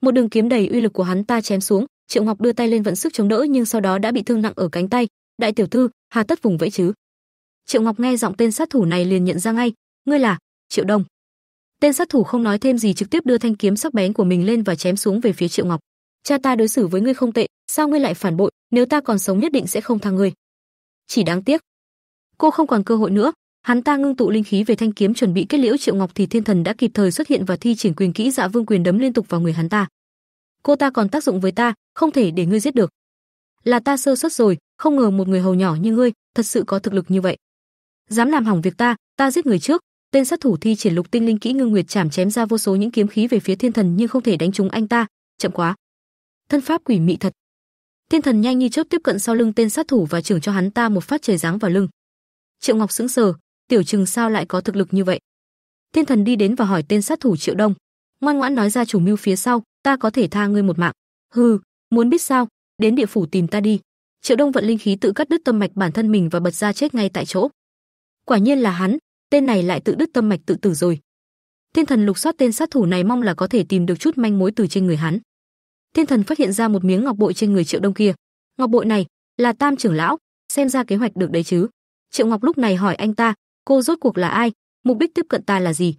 Một đường kiếm đầy uy lực của hắn ta chém xuống, Triệu Ngọc đưa tay lên vận sức chống đỡ nhưng sau đó đã bị thương nặng ở cánh tay. Đại tiểu thư, hà tất vùng vẫy chứ? Triệu Ngọc nghe giọng tên sát thủ này liền nhận ra ngay, ngươi là Triệu Đông. Tên sát thủ không nói thêm gì trực tiếp đưa thanh kiếm sắc bén của mình lên và chém xuống về phía Triệu Ngọc. "Cha ta đối xử với ngươi không tệ, sao ngươi lại phản bội, nếu ta còn sống nhất định sẽ không tha ngươi." Chỉ đáng tiếc, cô không còn cơ hội nữa. Hắn ta ngưng tụ linh khí về thanh kiếm chuẩn bị kết liễu Triệu Ngọc thì Thiên Thần đã kịp thời xuất hiện và thi triển quyền kỹ Dạ Vương quyền đấm liên tục vào người hắn ta. "Cô ta còn tác dụng với ta, không thể để ngươi giết được." "Là ta sơ suất rồi, không ngờ một người hầu nhỏ như ngươi, thật sự có thực lực như vậy." dám làm hỏng việc ta, ta giết người trước, Tên sát thủ thi triển lục tinh linh kỹ ngưng nguyệt chảm chém ra vô số những kiếm khí về phía thiên thần nhưng không thể đánh trúng anh ta, chậm quá. Thân pháp quỷ mị thật. Thiên thần nhanh như chớp tiếp cận sau lưng tên sát thủ và trưởng cho hắn ta một phát trời giáng vào lưng. Triệu Ngọc sững sờ, tiểu Trừng sao lại có thực lực như vậy? Thiên thần đi đến và hỏi tên sát thủ Triệu Đông, ngoan ngoãn nói ra chủ mưu phía sau, ta có thể tha ngươi một mạng. Hừ, muốn biết sao, đến địa phủ tìm ta đi. Triệu Đông vận linh khí tự cắt đứt tâm mạch bản thân mình và bật ra chết ngay tại chỗ. Quả nhiên là hắn, tên này lại tự đứt tâm mạch tự tử rồi. Thiên thần lục soát tên sát thủ này mong là có thể tìm được chút manh mối từ trên người hắn. Thiên thần phát hiện ra một miếng ngọc bội trên người Triệu Đông kia. Ngọc bội này là Tam trưởng lão, xem ra kế hoạch được đấy chứ. Triệu Ngọc lúc này hỏi anh ta, cô rốt cuộc là ai, mục đích tiếp cận ta là gì?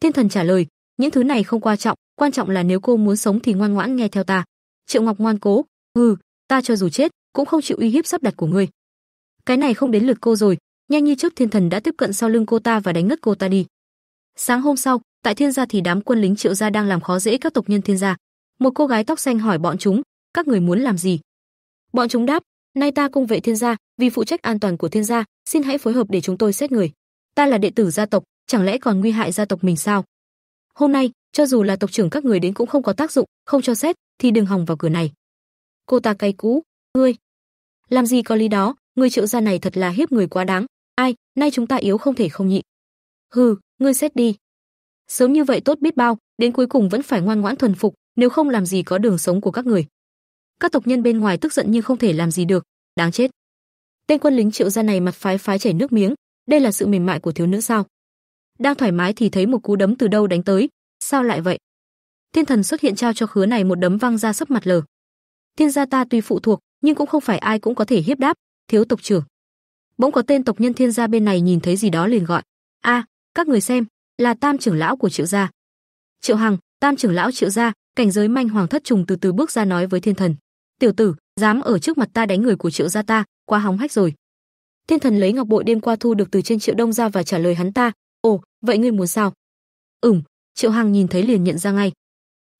Thiên thần trả lời, những thứ này không quan trọng, quan trọng là nếu cô muốn sống thì ngoan ngoãn nghe theo ta. Triệu Ngọc ngoan cố, ừ, ta cho dù chết cũng không chịu uy hiếp sắp đặt của ngươi. Cái này không đến lượt cô rồi, Nhanh như chớp thiên thần đã tiếp cận sau lưng cô ta và đánh ngất cô ta đi. Sáng hôm sau, tại Thiên gia thì đám quân lính Triệu gia đang làm khó dễ các tộc nhân Thiên gia. Một cô gái tóc xanh hỏi bọn chúng, các người muốn làm gì? Bọn chúng đáp, nay ta cung vệ Thiên gia, vì phụ trách an toàn của Thiên gia, xin hãy phối hợp để chúng tôi xét người. Ta là đệ tử gia tộc, chẳng lẽ còn nguy hại gia tộc mình sao? Hôm nay, cho dù là tộc trưởng các người đến cũng không có tác dụng, không cho xét thì đừng hòng vào cửa này. Cô ta cay cú, ngươi làm gì có lý đó, người Triệu gia này thật là hiếp người quá đáng, Ai, nay chúng ta yếu không thể không nhịn. Hừ, ngươi xét đi. Sớm như vậy tốt biết bao, đến cuối cùng vẫn phải ngoan ngoãn thuần phục, nếu không làm gì có đường sống của các người. Các tộc nhân bên ngoài tức giận nhưng không thể làm gì được, đáng chết. Tên quân lính Triệu gia này mặt phái phái chảy nước miếng, đây là sự mềm mại của thiếu nữ sao? Đang thoải mái thì thấy một cú đấm từ đâu đánh tới, sao lại vậy? Thiên thần xuất hiện trao cho khứa này một đấm văng ra sấp mặt lờ. Thiên gia ta tuy phụ thuộc, nhưng cũng không phải ai cũng có thể hiếp đáp, thiếu tộc trưởng bỗng có tên tộc nhân thiên gia bên này nhìn thấy gì đó liền gọi a các người xem là tam trưởng lão của triệu gia triệu hằng tam trưởng lão triệu gia cảnh giới manh hoàng thất trùng từ từ bước ra nói với thiên thần tiểu tử dám ở trước mặt ta đánh người của triệu gia ta quá hóng hách rồi thiên thần lấy ngọc bội đêm qua thu được từ trên triệu đông ra và trả lời hắn ta ồ vậy ngươi muốn sao ừm triệu hằng nhìn thấy liền nhận ra ngay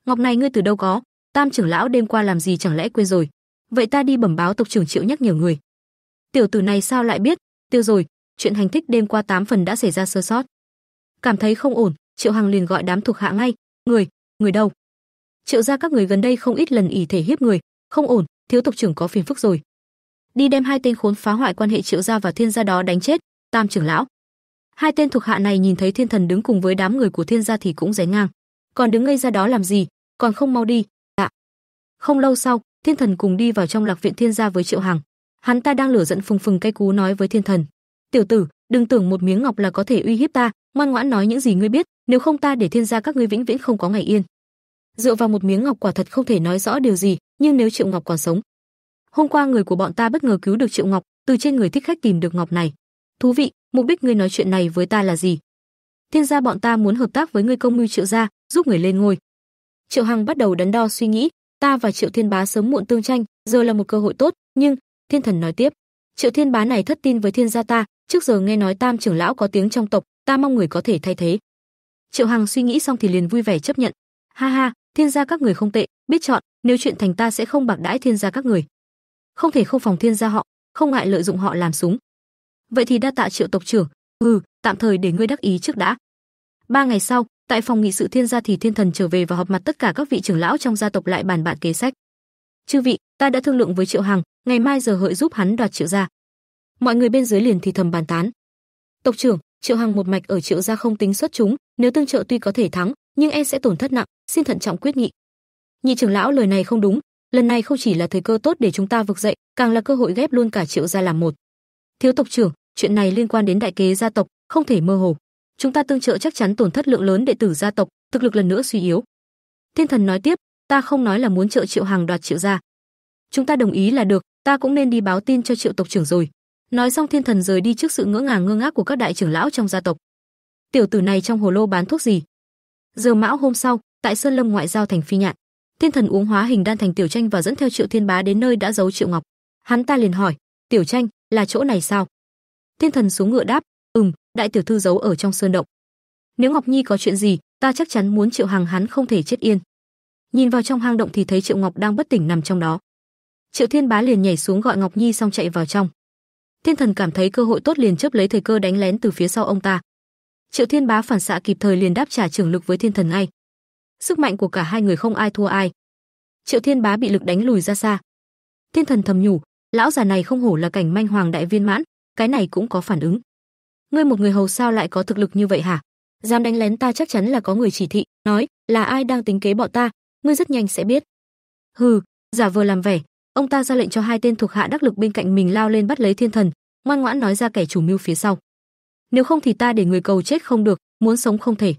ngọc này ngươi từ đâu có tam trưởng lão đêm qua làm gì chẳng lẽ quên rồi vậy ta đi bẩm báo tộc trưởng triệu nhắc nhiều người Tiểu tử này sao lại biết? Tiêu rồi, chuyện hành thích đêm qua tám phần đã xảy ra sơ sót. Cảm thấy không ổn, Triệu Hằng liền gọi đám thuộc hạ ngay, "Người, người đâu?" Triệu gia các người gần đây không ít lần ỉ thể hiếp người, không ổn, thiếu tộc trưởng có phiền phức rồi. Đi đem hai tên khốn phá hoại quan hệ Triệu gia và Thiên gia đó đánh chết, Tam trưởng lão. Hai tên thuộc hạ này nhìn thấy Thiên thần đứng cùng với đám người của Thiên gia thì cũng rén ngang. Còn đứng ngây ra đó làm gì, còn không mau đi, ạ. Dạ. Không lâu sau, Thiên thần cùng đi vào trong Lạc viện Thiên gia với Triệu Hằng hắn ta đang lửa giận phừng phừng cay cú nói với thiên thần tiểu tử đừng tưởng một miếng ngọc là có thể uy hiếp ta ngoan ngoãn nói những gì ngươi biết nếu không ta để thiên gia các ngươi vĩnh viễn không có ngày yên dựa vào một miếng ngọc quả thật không thể nói rõ điều gì nhưng nếu triệu ngọc còn sống hôm qua người của bọn ta bất ngờ cứu được triệu ngọc từ trên người thích khách tìm được ngọc này thú vị mục đích ngươi nói chuyện này với ta là gì thiên gia bọn ta muốn hợp tác với ngươi công mưu triệu gia giúp người lên ngôi triệu hằng bắt đầu đắn đo suy nghĩ ta và triệu thiên bá sớm muộn tương tranh giờ là một cơ hội tốt nhưng Thiên thần nói tiếp, Triệu Thiên Bá này thất tin với thiên gia ta, trước giờ nghe nói Tam trưởng lão có tiếng trong tộc, ta mong người có thể thay thế. Triệu Hằng suy nghĩ xong thì liền vui vẻ chấp nhận. Ha ha, thiên gia các người không tệ, biết chọn, nếu chuyện thành ta sẽ không bạc đãi thiên gia các người. Không thể không phòng thiên gia họ, không ngại lợi dụng họ làm súng. Vậy thì đa tạ Triệu tộc trưởng, ừ, tạm thời để ngươi đắc ý trước đã. Ba ngày sau, tại phòng nghị sự thiên gia thì thiên thần trở về và họp mặt tất cả các vị trưởng lão trong gia tộc lại bàn bạc kế sách. "Chư vị, ta đã thương lượng với Triệu Hằng, ngày mai giờ hợi giúp hắn đoạt Triệu gia." Mọi người bên dưới liền thì thầm bàn tán. "Tộc trưởng, Triệu Hằng một mạch ở Triệu gia không tính xuất chúng, nếu tương trợ tuy có thể thắng, nhưng e sẽ tổn thất nặng, xin thận trọng quyết nghị." Nhị trưởng lão lời này không đúng, lần này không chỉ là thời cơ tốt để chúng ta vực dậy, càng là cơ hội ghép luôn cả Triệu gia làm một. "Thiếu tộc trưởng, chuyện này liên quan đến đại kế gia tộc, không thể mơ hồ. Chúng ta tương trợ chắc chắn tổn thất lượng lớn đệ tử gia tộc, thực lực lần nữa suy yếu." Thiên thần nói tiếp, ta không nói là muốn trợ Triệu Hàng đoạt Triệu gia. Chúng ta đồng ý là được, ta cũng nên đi báo tin cho Triệu tộc trưởng rồi." Nói xong thiên thần rời đi trước sự ngỡ ngàng ngơ ngác của các đại trưởng lão trong gia tộc. Tiểu tử này trong hồ lô bán thuốc gì? Giờ mão hôm sau, tại Sơn Lâm ngoại giao thành Phi Nhạn, Thiên thần uống hóa hình đan thành Tiểu Tranh và dẫn theo Triệu Thiên Bá đến nơi đã giấu Triệu Ngọc. Hắn ta liền hỏi, "Tiểu Tranh, là chỗ này sao?" Thiên thần xuống ngựa đáp, "Ừm, đại tiểu thư giấu ở trong sơn động. Nếu Ngọc Nhi có chuyện gì, ta chắc chắn muốn Triệu hàng hắn không thể chết yên." Nhìn vào trong hang động thì thấy Triệu Ngọc đang bất tỉnh nằm trong đó. Triệu Thiên Bá liền nhảy xuống gọi Ngọc Nhi xong chạy vào trong. Thiên Thần cảm thấy cơ hội tốt liền chớp lấy thời cơ đánh lén từ phía sau ông ta. Triệu Thiên Bá phản xạ kịp thời liền đáp trả trưởng lực với Thiên Thần ngay. Sức mạnh của cả hai người không ai thua ai. Triệu Thiên Bá bị lực đánh lùi ra xa. Thiên Thần thầm nhủ, lão già này không hổ là cảnh manh hoàng đại viên mãn, cái này cũng có phản ứng. Ngươi một người hầu sao lại có thực lực như vậy hả? Dám đánh lén ta chắc chắn là có người chỉ thị, nói là ai đang tính kế bọn ta, ngươi rất nhanh sẽ biết. Hừ, giả vờ làm vẻ, ông ta ra lệnh cho hai tên thuộc hạ đắc lực bên cạnh mình lao lên bắt lấy thiên thần, ngoan ngoãn nói ra kẻ chủ mưu phía sau. Nếu không thì ta để người cầu chết không được, muốn sống không thể.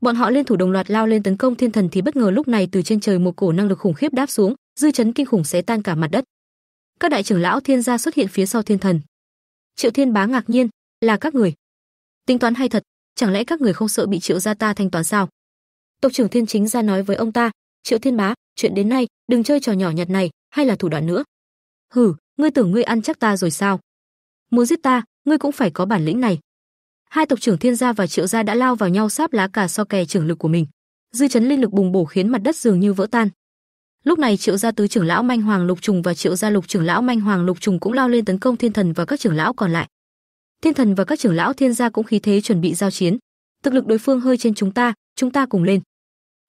Bọn họ liên thủ đồng loạt lao lên tấn công thiên thần thì bất ngờ lúc này từ trên trời một cổ năng lực khủng khiếp đáp xuống, dư chấn kinh khủng sẽ tan cả mặt đất. Các đại trưởng lão thiên gia xuất hiện phía sau thiên thần. Triệu Thiên Bá ngạc nhiên, là các người. Tính toán hay thật, chẳng lẽ các người không sợ bị Triệu gia ta thanh toán sao? Tộc trưởng Thiên Chính ra nói với ông ta, Triệu Thiên Bá, chuyện đến nay, đừng chơi trò nhỏ nhặt này, hay là thủ đoạn nữa. Hừ, ngươi tưởng ngươi ăn chắc ta rồi sao? Muốn giết ta, ngươi cũng phải có bản lĩnh này. Hai tộc trưởng Thiên gia và Triệu gia đã lao vào nhau sáp lá cà so kè trưởng lực của mình. Dư chấn linh lực bùng bổ khiến mặt đất dường như vỡ tan. Lúc này Triệu gia tứ trưởng lão Manh Hoàng Lục Trùng và Triệu gia Lục trưởng lão Manh Hoàng Lục Trùng cũng lao lên tấn công Thiên thần và các trưởng lão còn lại. Thiên thần và các trưởng lão Thiên gia cũng khí thế chuẩn bị giao chiến. Thực lực đối phương hơi trên chúng ta, chúng ta cùng lên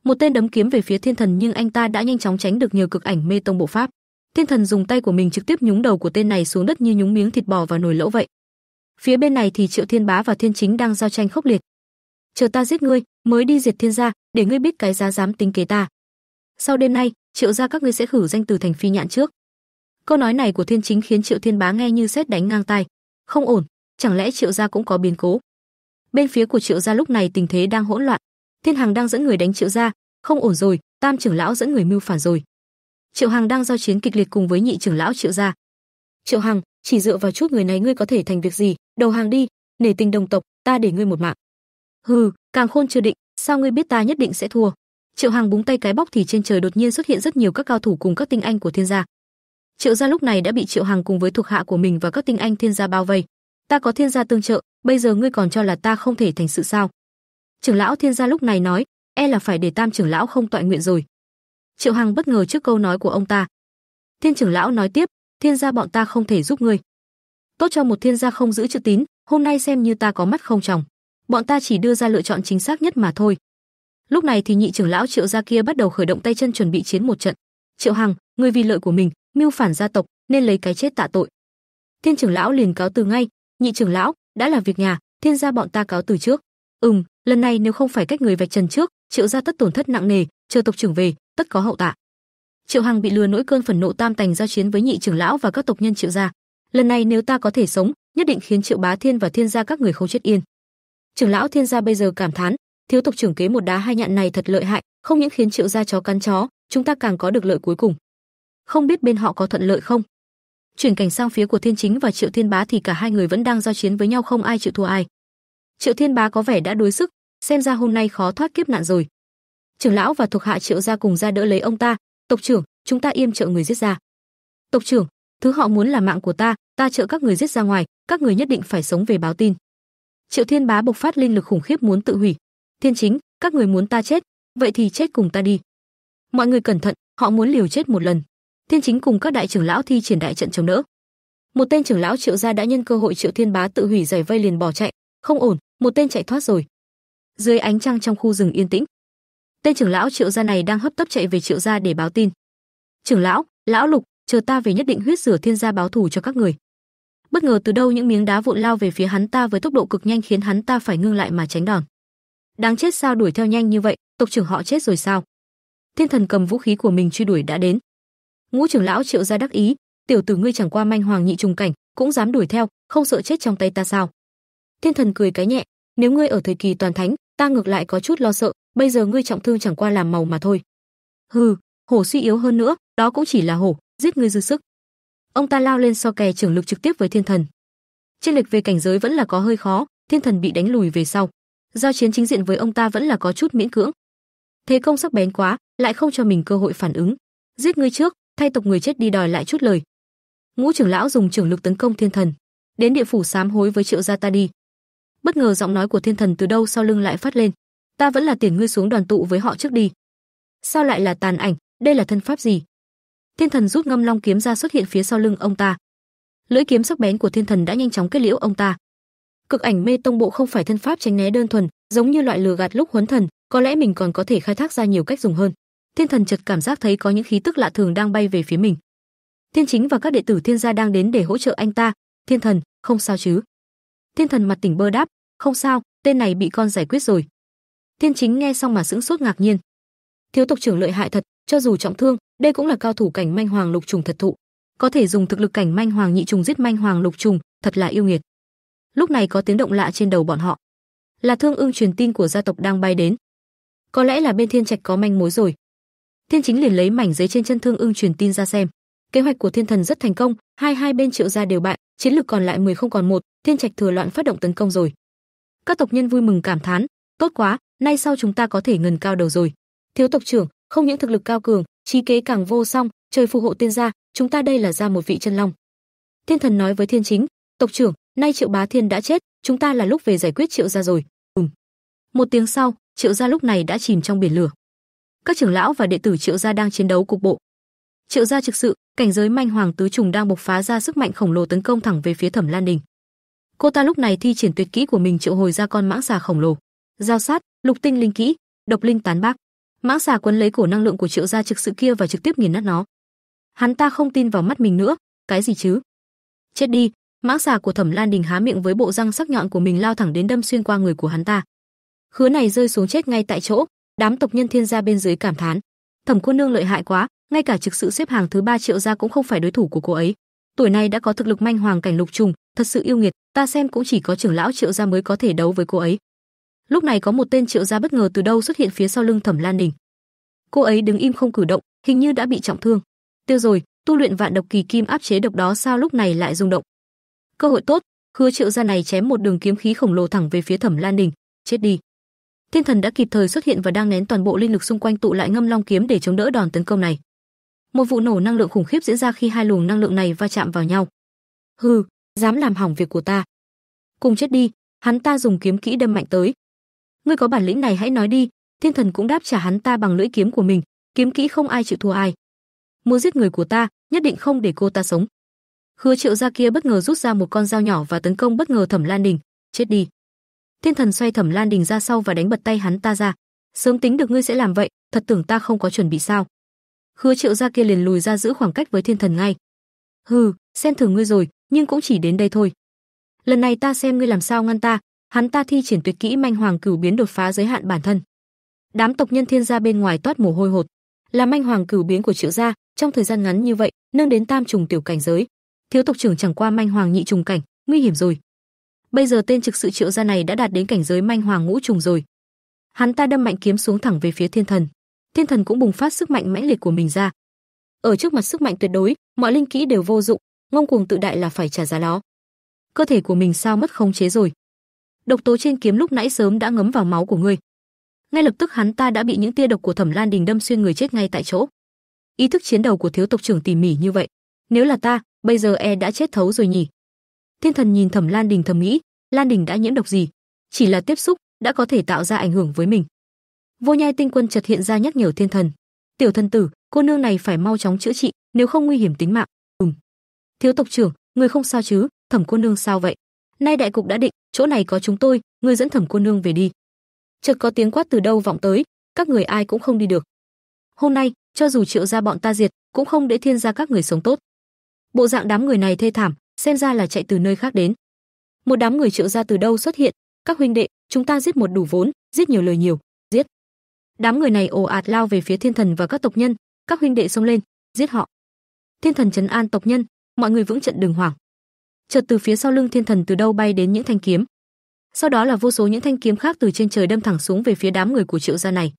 một tên đấm kiếm về phía thiên thần nhưng anh ta đã nhanh chóng tránh được nhờ cực ảnh mê tông bộ pháp thiên thần dùng tay của mình trực tiếp nhúng đầu của tên này xuống đất như nhúng miếng thịt bò vào nồi lẩu vậy phía bên này thì triệu thiên bá và thiên chính đang giao tranh khốc liệt chờ ta giết ngươi mới đi diệt thiên gia để ngươi biết cái giá dám tính kế ta sau đêm nay triệu gia các ngươi sẽ khử danh từ thành phi nhạn trước câu nói này của thiên chính khiến triệu thiên bá nghe như xét đánh ngang tai không ổn chẳng lẽ triệu gia cũng có biến cố bên phía của triệu gia lúc này tình thế đang hỗn loạn Thiên Hằng đang dẫn người đánh Triệu gia, không ổn rồi, Tam trưởng lão dẫn người mưu phản rồi. Triệu Hằng đang giao chiến kịch liệt cùng với nhị trưởng lão Triệu gia. Triệu Hằng, chỉ dựa vào chút người này ngươi có thể thành việc gì, đầu hàng đi, nể tình đồng tộc, ta để ngươi một mạng. Hừ, càng khôn chưa định, sao ngươi biết ta nhất định sẽ thua? Triệu Hằng búng tay cái bóc thì trên trời đột nhiên xuất hiện rất nhiều các cao thủ cùng các tinh anh của thiên gia. Triệu gia lúc này đã bị Triệu Hằng cùng với thuộc hạ của mình và các tinh anh thiên gia bao vây. Ta có thiên gia tương trợ, bây giờ ngươi còn cho là ta không thể thành sự sao? Trưởng lão Thiên gia lúc này nói, e là phải để Tam trưởng lão không tọa nguyện rồi. Triệu Hằng bất ngờ trước câu nói của ông ta. Thiên trưởng lão nói tiếp, Thiên gia bọn ta không thể giúp ngươi. Tốt cho một thiên gia không giữ chữ tín, hôm nay xem như ta có mắt không tròng. Bọn ta chỉ đưa ra lựa chọn chính xác nhất mà thôi. Lúc này thì nhị trưởng lão Triệu gia kia bắt đầu khởi động tay chân chuẩn bị chiến một trận. Triệu Hằng, ngươi vì lợi của mình, mưu phản gia tộc, nên lấy cái chết tạ tội. Thiên trưởng lão liền cáo từ ngay, nhị trưởng lão, đã là việc nhà, thiên gia bọn ta cáo từ trước. Ừm, lần này nếu không phải cách người vạch trần trước, Triệu gia tất tổn thất nặng nề, chờ tộc trưởng về, tất có hậu tạ. Triệu Hằng bị lừa nỗi cơn phẫn nộ tam tành giao chiến với nhị trưởng lão và các tộc nhân Triệu gia. Lần này nếu ta có thể sống, nhất định khiến Triệu Bá Thiên và Thiên gia các người không chết yên. Trưởng lão Thiên gia bây giờ cảm thán, thiếu tộc trưởng kế một đá hai nhạn này thật lợi hại, không những khiến Triệu gia chó cắn chó, chúng ta càng có được lợi cuối cùng. Không biết bên họ có thuận lợi không? Chuyển cảnh sang phía của Thiên Chính và Triệu Thiên Bá thì cả hai người vẫn đang giao chiến với nhau không ai chịu thua ai. Triệu Thiên Bá có vẻ đã đối sức, xem ra hôm nay khó thoát kiếp nạn rồi. Trưởng lão và thuộc hạ Triệu gia cùng ra đỡ lấy ông ta, "Tộc trưởng, chúng ta yêm trợ người giết ra." "Tộc trưởng, thứ họ muốn là mạng của ta, ta trợ các người giết ra ngoài, các người nhất định phải sống về báo tin." Triệu Thiên Bá bộc phát linh lực khủng khiếp muốn tự hủy. "Thiên chính, các người muốn ta chết, vậy thì chết cùng ta đi." Mọi người cẩn thận, họ muốn liều chết một lần. Thiên chính cùng các đại trưởng lão thi triển đại trận chống đỡ. Một tên trưởng lão Triệu gia đã nhân cơ hội Triệu Thiên Bá tự hủy giải vây liền bỏ chạy, không ổn, một tên chạy thoát rồi. Dưới ánh trăng trong khu rừng yên tĩnh, tên trưởng lão Triệu gia này đang hấp tấp chạy về Triệu gia để báo tin. "Trưởng lão, lão Lục, chờ ta về nhất định huyết rửa thiên gia báo thù cho các người." Bất ngờ từ đâu những miếng đá vụn lao về phía hắn ta với tốc độ cực nhanh khiến hắn ta phải ngưng lại mà tránh đòn. Đáng chết sao đuổi theo nhanh như vậy, tộc trưởng họ chết rồi sao? Thiên thần cầm vũ khí của mình truy đuổi đã đến. Ngũ trưởng lão Triệu gia đắc ý, tiểu tử ngươi chẳng qua manh hoàng nhị trùng cảnh, cũng dám đuổi theo, không sợ chết trong tay ta sao? Thiên thần cười cái nhẹ, nếu ngươi ở thời kỳ toàn thánh, ta ngược lại có chút lo sợ, bây giờ ngươi trọng thương chẳng qua làm màu mà thôi. Hừ, hổ suy yếu hơn nữa, đó cũng chỉ là hổ, giết ngươi dư sức. Ông ta lao lên so kè trưởng lực trực tiếp với thiên thần. Trên lịch về cảnh giới vẫn là có hơi khó, thiên thần bị đánh lùi về sau. Giao chiến chính diện với ông ta vẫn là có chút miễn cưỡng. Thế công sắc bén quá, lại không cho mình cơ hội phản ứng. Giết ngươi trước, thay tộc người chết đi đòi lại chút lời. Ngũ trưởng lão dùng trưởng lực tấn công thiên thần. Đến địa phủ sám hối với Triệu gia ta đi, bất ngờ giọng nói của thiên thần từ đâu sau lưng lại phát lên ta vẫn là tiền ngươi xuống đoàn tụ với họ trước đi sao lại là tàn ảnh đây là thân pháp gì thiên thần rút ngâm long kiếm ra xuất hiện phía sau lưng ông ta lưỡi kiếm sắc bén của thiên thần đã nhanh chóng kết liễu ông ta cực ảnh mê tông bộ không phải thân pháp tránh né đơn thuần giống như loại lừa gạt lúc huấn thần có lẽ mình còn có thể khai thác ra nhiều cách dùng hơn thiên thần chợt cảm giác thấy có những khí tức lạ thường đang bay về phía mình thiên chính và các đệ tử thiên gia đang đến để hỗ trợ anh ta thiên thần không sao chứ Thiên thần mặt tỉnh bơ đáp, không sao, tên này bị con giải quyết rồi. Thiên chính nghe xong mà sững sốt ngạc nhiên. Thiếu tộc trưởng lợi hại thật, cho dù trọng thương, đây cũng là cao thủ cảnh manh hoàng lục trùng thật thụ. Có thể dùng thực lực cảnh manh hoàng nhị trùng giết manh hoàng lục trùng, thật là yêu nghiệt. Lúc này có tiếng động lạ trên đầu bọn họ. Là thương ưng truyền tin của gia tộc đang bay đến. Có lẽ là bên thiên trạch có manh mối rồi. Thiên chính liền lấy mảnh giấy trên chân thương ưng truyền tin ra xem kế hoạch của thiên thần rất thành công hai hai bên triệu gia đều bại chiến lược còn lại 10 không còn một thiên trạch thừa loạn phát động tấn công rồi các tộc nhân vui mừng cảm thán tốt quá nay sau chúng ta có thể ngần cao đầu rồi thiếu tộc trưởng không những thực lực cao cường trí kế càng vô song trời phù hộ tiên gia chúng ta đây là ra một vị chân long thiên thần nói với thiên chính tộc trưởng nay triệu bá thiên đã chết chúng ta là lúc về giải quyết triệu gia rồi ùm một tiếng sau triệu gia lúc này đã chìm trong biển lửa các trưởng lão và đệ tử triệu gia đang chiến đấu cục bộ Triệu gia trực sự, cảnh giới manh hoàng tứ trùng đang bộc phá ra sức mạnh khổng lồ tấn công thẳng về phía Thẩm Lan Đình. Cô ta lúc này thi triển tuyệt kỹ của mình triệu hồi ra con mãng xà khổng lồ, giao sát, lục tinh linh kỹ, độc linh tán bác. Mãng xà quấn lấy cổ năng lượng của Triệu gia trực sự kia và trực tiếp nghiền nát nó. Hắn ta không tin vào mắt mình nữa, cái gì chứ? Chết đi, mãng xà của Thẩm Lan Đình há miệng với bộ răng sắc nhọn của mình lao thẳng đến đâm xuyên qua người của hắn ta. Khứa này rơi xuống chết ngay tại chỗ, đám tộc nhân thiên gia bên dưới cảm thán, Thẩm cô nương lợi hại quá, ngay cả trực sự xếp hàng thứ ba triệu gia cũng không phải đối thủ của cô ấy. Tuổi này đã có thực lực manh hoàng cảnh lục trùng, thật sự yêu nghiệt, ta xem cũng chỉ có trưởng lão Triệu gia mới có thể đấu với cô ấy. Lúc này có một tên Triệu gia bất ngờ từ đâu xuất hiện phía sau lưng Thẩm Lan Đình. Cô ấy đứng im không cử động, hình như đã bị trọng thương. Tiêu rồi, tu luyện vạn độc kỳ kim áp chế độc đó sao lúc này lại rung động. Cơ hội tốt, Hứa Triệu gia này chém một đường kiếm khí khổng lồ thẳng về phía Thẩm Lan Đình, chết đi. Thiên thần đã kịp thời xuất hiện và đang nén toàn bộ linh lực xung quanh tụ lại ngâm long kiếm để chống đỡ đòn tấn công này. Một vụ nổ năng lượng khủng khiếp diễn ra khi hai luồng năng lượng này va chạm vào nhau. Hừ, dám làm hỏng việc của ta. Cùng chết đi, hắn ta dùng kiếm kỹ đâm mạnh tới. Ngươi có bản lĩnh này hãy nói đi, thiên thần cũng đáp trả hắn ta bằng lưỡi kiếm của mình, kiếm kỹ không ai chịu thua ai. Muốn giết người của ta, nhất định không để cô ta sống. Hứa Triệu gia kia bất ngờ rút ra một con dao nhỏ và tấn công bất ngờ Thẩm Lan Đình, chết đi. Thiên thần xoay Thẩm Lan Đình ra sau và đánh bật tay hắn ta ra. Sớm tính được ngươi sẽ làm vậy, thật tưởng ta không có chuẩn bị sao? Hứa Triệu gia kia liền lùi ra giữ khoảng cách với thiên thần ngay. "Hừ, xem thường ngươi rồi, nhưng cũng chỉ đến đây thôi. Lần này ta xem ngươi làm sao ngăn ta." Hắn ta thi triển tuyệt kỹ manh hoàng cửu biến đột phá giới hạn bản thân. Đám tộc nhân thiên gia bên ngoài toát mồ hôi hột. Là manh hoàng cửu biến của Triệu gia, trong thời gian ngắn như vậy, nâng đến tam trùng tiểu cảnh giới. Thiếu tộc trưởng chẳng qua manh hoàng nhị trùng cảnh, nguy hiểm rồi. Bây giờ tên trực sự Triệu gia này đã đạt đến cảnh giới manh hoàng ngũ trùng rồi. Hắn ta đâm mạnh kiếm xuống thẳng về phía thiên thần thiên thần cũng bùng phát sức mạnh mãnh liệt của mình ra. Ở trước mặt sức mạnh tuyệt đối, mọi linh kỹ đều vô dụng, ngông cuồng tự đại là phải trả giá đó. Cơ thể của mình sao mất khống chế rồi? Độc tố trên kiếm lúc nãy sớm đã ngấm vào máu của ngươi. Ngay lập tức hắn ta đã bị những tia độc của Thẩm Lan Đình đâm xuyên người chết ngay tại chỗ. Ý thức chiến đấu của thiếu tộc trưởng tỉ mỉ như vậy, nếu là ta, bây giờ e đã chết thấu rồi nhỉ. Thiên thần nhìn Thẩm Lan Đình thầm nghĩ, Lan Đình đã nhiễm độc gì? Chỉ là tiếp xúc đã có thể tạo ra ảnh hưởng với mình. Vô Nhai tinh quân chợt hiện ra nhắc nhở Thiên Thần, "Tiểu thần tử, cô nương này phải mau chóng chữa trị, nếu không nguy hiểm tính mạng." Ừm. "Thiếu tộc trưởng, người không sao chứ? Thẩm cô nương sao vậy?" "Nay đại cục đã định, chỗ này có chúng tôi, người dẫn Thẩm cô nương về đi." Chợt có tiếng quát từ đâu vọng tới, các người ai cũng không đi được. Hôm nay, cho dù Triệu gia bọn ta diệt, cũng không để Thiên gia các người sống tốt. Bộ dạng đám người này thê thảm, xem ra là chạy từ nơi khác đến. Một đám người Triệu gia từ đâu xuất hiện, các huynh đệ, chúng ta giết một đủ vốn, giết nhiều lời nhiều, Đám người này ồ ạt lao về phía thiên thần và các tộc nhân, các huynh đệ xông lên, giết họ. Thiên thần chấn an tộc nhân, mọi người vững trận đừng hoảng. Chợt từ phía sau lưng thiên thần từ đâu bay đến những thanh kiếm. Sau đó là vô số những thanh kiếm khác từ trên trời đâm thẳng xuống về phía đám người của Triệu gia này.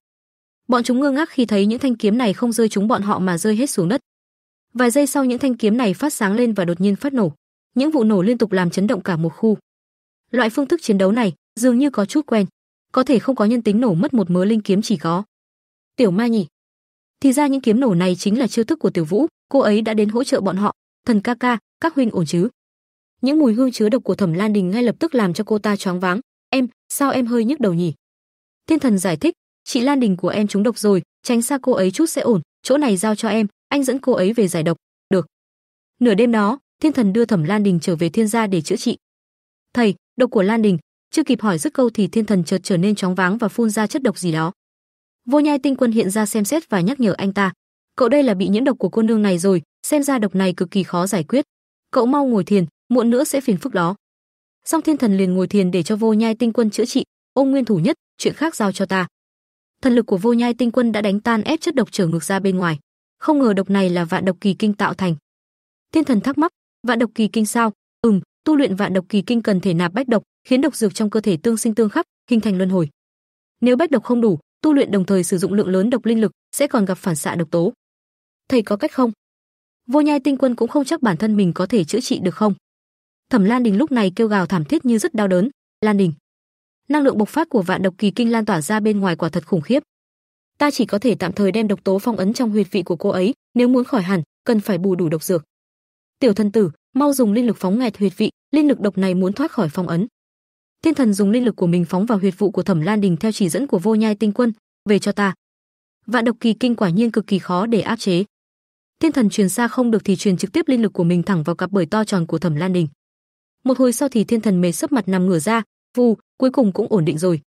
Bọn chúng ngơ ngác khi thấy những thanh kiếm này không rơi chúng bọn họ mà rơi hết xuống đất. Vài giây sau những thanh kiếm này phát sáng lên và đột nhiên phát nổ. Những vụ nổ liên tục làm chấn động cả một khu. Loại phương thức chiến đấu này dường như có chút quen có thể không có nhân tính nổ mất một mớ linh kiếm chỉ có. Tiểu Ma nhỉ? Thì ra những kiếm nổ này chính là chiêu thức của Tiểu Vũ, cô ấy đã đến hỗ trợ bọn họ. Thần ca ca, các huynh ổn chứ? Những mùi hương chứa độc của Thẩm Lan Đình ngay lập tức làm cho cô ta choáng váng. Em, sao em hơi nhức đầu nhỉ? Thiên Thần giải thích, chị Lan Đình của em trúng độc rồi, tránh xa cô ấy chút sẽ ổn, chỗ này giao cho em, anh dẫn cô ấy về giải độc. Được. Nửa đêm đó, Thiên Thần đưa Thẩm Lan Đình trở về Thiên gia để chữa trị. Thầy, độc của Lan Đình, chưa kịp hỏi dứt câu thì thiên thần chợt trở nên chóng váng và phun ra chất độc gì đó. Vô Nhai Tinh Quân hiện ra xem xét và nhắc nhở anh ta, cậu đây là bị nhiễm độc của cô nương này rồi, xem ra độc này cực kỳ khó giải quyết. Cậu mau ngồi thiền, muộn nữa sẽ phiền phức đó. Song Thiên Thần liền ngồi thiền để cho Vô Nhai Tinh Quân chữa trị, ôm nguyên thủ nhất, chuyện khác giao cho ta. Thần lực của Vô Nhai Tinh Quân đã đánh tan ép chất độc trở ngược ra bên ngoài, không ngờ độc này là vạn độc kỳ kinh tạo thành. Thiên Thần thắc mắc, vạn độc kỳ kinh sao? Ừm, tu luyện vạn độc kỳ kinh cần thể nạp bách độc, khiến độc dược trong cơ thể tương sinh tương khắc, hình thành luân hồi. Nếu bách độc không đủ, tu luyện đồng thời sử dụng lượng lớn độc linh lực sẽ còn gặp phản xạ độc tố. Thầy có cách không? Vô Nhai Tinh Quân cũng không chắc bản thân mình có thể chữa trị được không. Thẩm Lan Đình lúc này kêu gào thảm thiết như rất đau đớn, "Lan Đình!" Năng lượng bộc phát của vạn độc kỳ kinh lan tỏa ra bên ngoài quả thật khủng khiếp. Ta chỉ có thể tạm thời đem độc tố phong ấn trong huyệt vị của cô ấy, nếu muốn khỏi hẳn, cần phải bù đủ độc dược. Tiểu thân tử, mau dùng linh lực phóng ngạt huyệt vị, linh lực độc này muốn thoát khỏi phong ấn. Thiên thần dùng linh lực của mình phóng vào huyệt vụ của Thẩm Lan Đình theo chỉ dẫn của Vô Nhai Tinh Quân, "Về cho ta." Vạn độc kỳ kinh quả nhiên cực kỳ khó để áp chế. Thiên thần truyền xa không được thì truyền trực tiếp linh lực của mình thẳng vào cặp bởi to tròn của Thẩm Lan Đình. Một hồi sau thì thiên thần mệt sấp mặt nằm ngửa ra, vù, cuối cùng cũng ổn định rồi.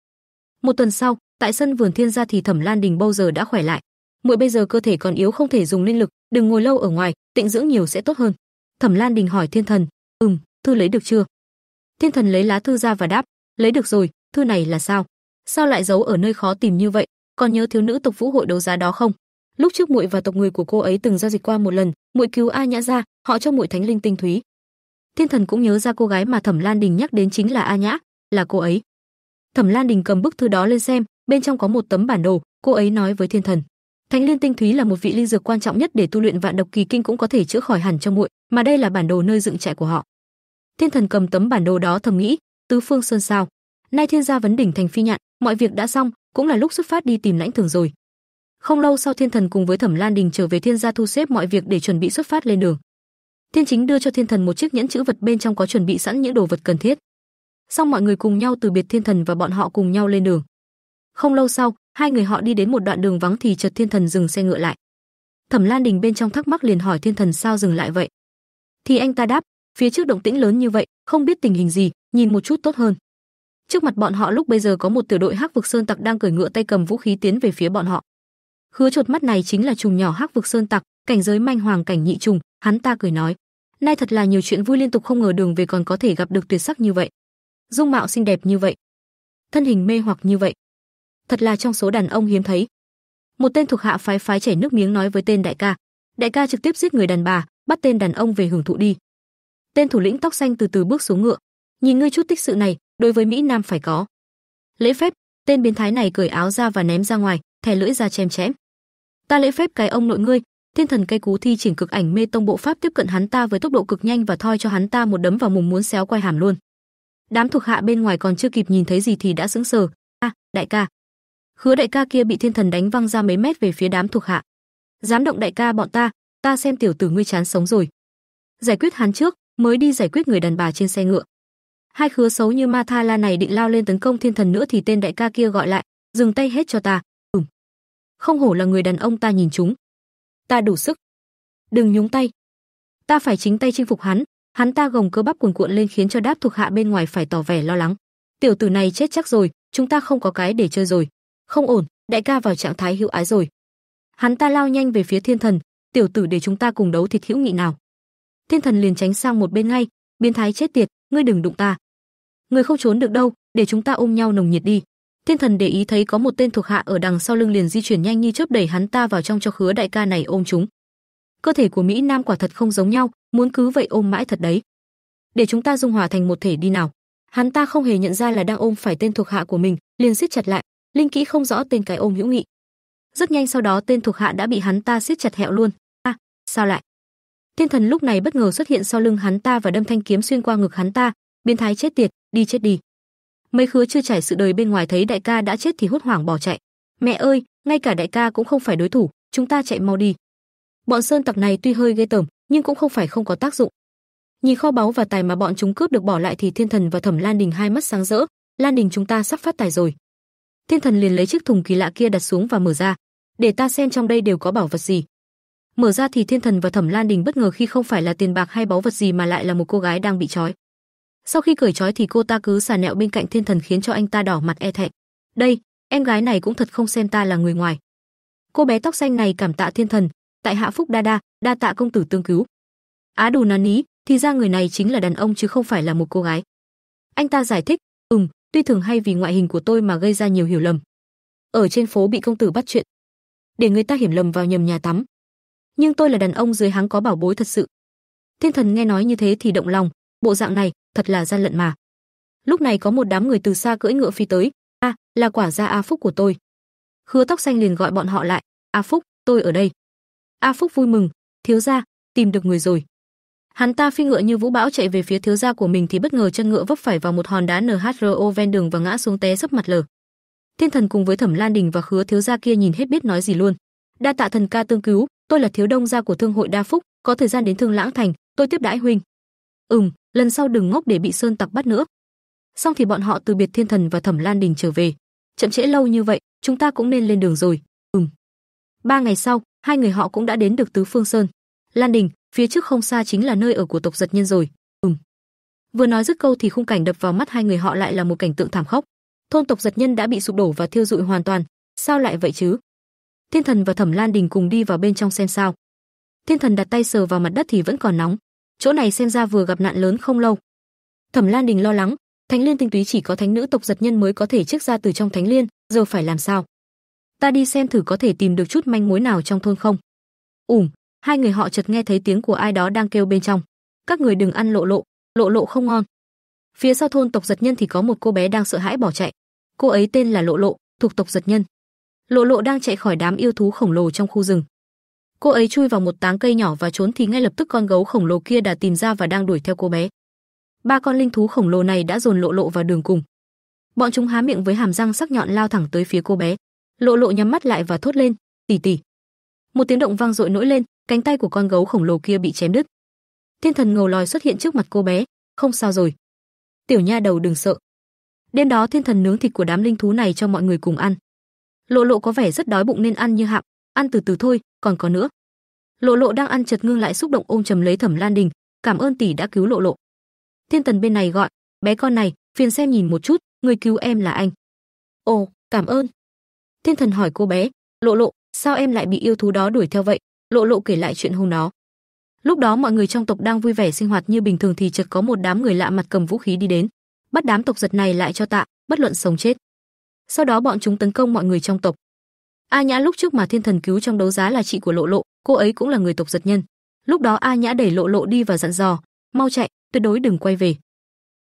Một tuần sau, tại sân vườn thiên gia thì Thẩm Lan Đình bao giờ đã khỏe lại. Muội bây giờ cơ thể còn yếu không thể dùng linh lực, đừng ngồi lâu ở ngoài, tịnh dưỡng nhiều sẽ tốt hơn. Thẩm Lan Đình hỏi thiên thần, "Ừm, thư lấy được chưa?" Thiên thần lấy lá thư ra và đáp, lấy được rồi, thư này là sao? Sao lại giấu ở nơi khó tìm như vậy? Còn nhớ thiếu nữ tộc vũ hội đấu giá đó không? Lúc trước muội và tộc người của cô ấy từng giao dịch qua một lần, muội cứu A Nhã ra, họ cho muội thánh linh tinh thúy. Thiên thần cũng nhớ ra cô gái mà Thẩm Lan Đình nhắc đến chính là A Nhã, là cô ấy. Thẩm Lan Đình cầm bức thư đó lên xem, bên trong có một tấm bản đồ, cô ấy nói với Thiên thần: Thánh Liên Tinh Thúy là một vị linh dược quan trọng nhất để tu luyện vạn độc kỳ kinh cũng có thể chữa khỏi hẳn cho muội, mà đây là bản đồ nơi dựng trại của họ. Thiên thần cầm tấm bản đồ đó thầm nghĩ, tứ phương sơn sao? Nay thiên gia vấn đỉnh thành phi nhạn, mọi việc đã xong, cũng là lúc xuất phát đi tìm lãnh thường rồi. Không lâu sau Thiên Thần cùng với Thẩm Lan Đình trở về Thiên gia thu xếp mọi việc để chuẩn bị xuất phát lên đường. Thiên Chính đưa cho Thiên Thần một chiếc nhẫn chữ vật bên trong có chuẩn bị sẵn những đồ vật cần thiết. Xong mọi người cùng nhau từ biệt Thiên Thần và bọn họ cùng nhau lên đường. Không lâu sau, hai người họ đi đến một đoạn đường vắng thì chợt Thiên Thần dừng xe ngựa lại. Thẩm Lan Đình bên trong thắc mắc liền hỏi Thiên Thần sao dừng lại vậy. Thì anh ta đáp, Phía trước động tĩnh lớn như vậy, không biết tình hình gì, nhìn một chút tốt hơn. Trước mặt bọn họ lúc bây giờ có một tiểu đội Hắc Vực Sơn Tặc đang cởi ngựa tay cầm vũ khí tiến về phía bọn họ. Hứa chột mắt này chính là trùng nhỏ Hắc Vực Sơn Tặc, cảnh giới manh hoàng cảnh nhị trùng, hắn ta cười nói: "Nay thật là nhiều chuyện vui liên tục không ngờ đường về còn có thể gặp được tuyệt sắc như vậy, dung mạo xinh đẹp như vậy, thân hình mê hoặc như vậy, thật là trong số đàn ông hiếm thấy." Một tên thuộc hạ phái phái chảy nước miếng nói với tên đại ca: "Đại ca trực tiếp giết người đàn bà, bắt tên đàn ông về hưởng thụ đi." Tên thủ lĩnh tóc xanh từ từ bước xuống ngựa. Nhìn ngươi chút tích sự này, đối với Mỹ Nam phải có. Lễ phép, tên biến thái này cởi áo ra và ném ra ngoài, thè lưỡi ra chém chém. Ta lễ phép cái ông nội ngươi, thiên thần cây cú thi triển cực ảnh mê tông bộ pháp tiếp cận hắn ta với tốc độ cực nhanh và thoi cho hắn ta một đấm vào mùng muốn xéo quay hàm luôn. Đám thuộc hạ bên ngoài còn chưa kịp nhìn thấy gì thì đã sững sờ. A, đại ca. Hứa đại ca kia bị thiên thần đánh văng ra mấy mét về phía đám thuộc hạ. Dám động đại ca bọn ta, ta xem tiểu tử ngươi chán sống rồi. Giải quyết hắn trước, mới đi giải quyết người đàn bà trên xe ngựa. Hai khứa xấu như ma tha la này định lao lên tấn công thiên thần nữa thì tên đại ca kia gọi lại, dừng tay hết cho ta. Ừm. Không hổ là người đàn ông ta nhìn chúng. Ta đủ sức. Đừng nhúng tay. Ta phải chính tay chinh phục hắn, hắn ta gồng cơ bắp cuồn cuộn lên khiến cho đáp thuộc hạ bên ngoài phải tỏ vẻ lo lắng. Tiểu tử này chết chắc rồi, chúng ta không có cái để chơi rồi. Không ổn, đại ca vào trạng thái hữu ái rồi. Hắn ta lao nhanh về phía thiên thần, tiểu tử để chúng ta cùng đấu thịt hữu nghị nào. Thiên thần liền tránh sang một bên ngay, biến thái chết tiệt, ngươi đừng đụng ta. Ngươi không trốn được đâu, để chúng ta ôm nhau nồng nhiệt đi. Thiên thần để ý thấy có một tên thuộc hạ ở đằng sau lưng liền di chuyển nhanh như chớp đẩy hắn ta vào trong cho khứa đại ca này ôm chúng. Cơ thể của Mỹ Nam quả thật không giống nhau, muốn cứ vậy ôm mãi thật đấy. Để chúng ta dung hòa thành một thể đi nào. Hắn ta không hề nhận ra là đang ôm phải tên thuộc hạ của mình, liền siết chặt lại, linh kỹ không rõ tên cái ôm hữu nghị. Rất nhanh sau đó tên thuộc hạ đã bị hắn ta siết chặt hẹo luôn. A, sao lại? Thiên thần lúc này bất ngờ xuất hiện sau lưng hắn ta và đâm thanh kiếm xuyên qua ngực hắn ta, biến thái chết tiệt, đi chết đi. Mấy khứa chưa trải sự đời bên ngoài thấy đại ca đã chết thì hốt hoảng bỏ chạy. Mẹ ơi, ngay cả đại ca cũng không phải đối thủ, chúng ta chạy mau đi. Bọn sơn tặc này tuy hơi ghê tởm, nhưng cũng không phải không có tác dụng. Nhìn kho báu và tài mà bọn chúng cướp được bỏ lại thì Thiên Thần và Thẩm Lan Đình hai mắt sáng rỡ, "Lan Đình chúng ta sắp phát tài rồi." Thiên Thần liền lấy chiếc thùng kỳ lạ kia đặt xuống và mở ra, "Để ta xem trong đây đều có bảo vật gì." Mở ra thì Thiên Thần và Thẩm Lan Đình bất ngờ khi không phải là tiền bạc hay báu vật gì mà lại là một cô gái đang bị trói. Sau khi cởi trói thì cô ta cứ xà nẹo bên cạnh Thiên Thần khiến cho anh ta đỏ mặt e thẹn. "Đây, em gái này cũng thật không xem ta là người ngoài." Cô bé tóc xanh này cảm tạ Thiên Thần, tại hạ phúc đa đa, đa tạ công tử tương cứu. Á Đù nán ní, thì ra người này chính là đàn ông chứ không phải là một cô gái. Anh ta giải thích, "Ừm, tuy thường hay vì ngoại hình của tôi mà gây ra nhiều hiểu lầm. Ở trên phố bị công tử bắt chuyện, để người ta hiểm lầm vào nhầm nhà tắm, nhưng tôi là đàn ông dưới hắn có bảo bối thật sự. Thiên thần nghe nói như thế thì động lòng, bộ dạng này thật là gian lận mà. Lúc này có một đám người từ xa cưỡi ngựa phi tới, a, là quả gia A Phúc của tôi. Khứa tóc xanh liền gọi bọn họ lại, "A Phúc, tôi ở đây." A Phúc vui mừng, "Thiếu gia, tìm được người rồi." Hắn ta phi ngựa như vũ bão chạy về phía thiếu gia của mình thì bất ngờ chân ngựa vấp phải vào một hòn đá NHRO ven đường và ngã xuống té sấp mặt lở. Thiên thần cùng với Thẩm Lan Đình và Khứa thiếu gia kia nhìn hết biết nói gì luôn. Đa tạ thần ca tương cứu, tôi là thiếu đông gia của thương hội đa phúc có thời gian đến thương lãng thành tôi tiếp đãi huynh ừm lần sau đừng ngốc để bị sơn tặc bắt nữa xong thì bọn họ từ biệt thiên thần và thẩm lan đình trở về chậm trễ lâu như vậy chúng ta cũng nên lên đường rồi ừm ba ngày sau hai người họ cũng đã đến được tứ phương sơn lan đình phía trước không xa chính là nơi ở của tộc giật nhân rồi ừm vừa nói dứt câu thì khung cảnh đập vào mắt hai người họ lại là một cảnh tượng thảm khốc thôn tộc giật nhân đã bị sụp đổ và thiêu rụi hoàn toàn sao lại vậy chứ Thiên Thần và Thẩm Lan Đình cùng đi vào bên trong xem sao. Thiên Thần đặt tay sờ vào mặt đất thì vẫn còn nóng, chỗ này xem ra vừa gặp nạn lớn không lâu. Thẩm Lan Đình lo lắng, Thánh Liên tinh túy chỉ có thánh nữ tộc giật nhân mới có thể chiếc ra từ trong Thánh Liên, giờ phải làm sao? Ta đi xem thử có thể tìm được chút manh mối nào trong thôn không. Ùm, hai người họ chợt nghe thấy tiếng của ai đó đang kêu bên trong. Các người đừng ăn lộ lộ, lộ lộ không ngon. Phía sau thôn tộc giật nhân thì có một cô bé đang sợ hãi bỏ chạy. Cô ấy tên là Lộ Lộ, thuộc tộc giật nhân lộ lộ đang chạy khỏi đám yêu thú khổng lồ trong khu rừng cô ấy chui vào một táng cây nhỏ và trốn thì ngay lập tức con gấu khổng lồ kia đã tìm ra và đang đuổi theo cô bé ba con linh thú khổng lồ này đã dồn lộ lộ vào đường cùng bọn chúng há miệng với hàm răng sắc nhọn lao thẳng tới phía cô bé lộ lộ nhắm mắt lại và thốt lên tỉ tỉ một tiếng động vang dội nổi lên cánh tay của con gấu khổng lồ kia bị chém đứt thiên thần ngầu lòi xuất hiện trước mặt cô bé không sao rồi tiểu nha đầu đừng sợ đêm đó thiên thần nướng thịt của đám linh thú này cho mọi người cùng ăn Lộ Lộ có vẻ rất đói bụng nên ăn như hạng, ăn từ từ thôi, còn có nữa. Lộ Lộ đang ăn chợt ngưng lại xúc động ôm chầm lấy Thẩm Lan Đình, cảm ơn tỷ đã cứu Lộ Lộ. Thiên Tần bên này gọi, bé con này, phiền xem nhìn một chút, người cứu em là anh. Ồ, cảm ơn. Thiên Thần hỏi cô bé, Lộ Lộ, sao em lại bị yêu thú đó đuổi theo vậy? Lộ Lộ kể lại chuyện hôm đó. Lúc đó mọi người trong tộc đang vui vẻ sinh hoạt như bình thường thì chợt có một đám người lạ mặt cầm vũ khí đi đến, bắt đám tộc giật này lại cho tạ, bất luận sống chết. Sau đó bọn chúng tấn công mọi người trong tộc. A Nhã lúc trước mà thiên thần cứu trong đấu giá là chị của Lộ Lộ, cô ấy cũng là người tộc giật nhân. Lúc đó A Nhã đẩy Lộ Lộ đi và dặn dò, mau chạy, tuyệt đối đừng quay về.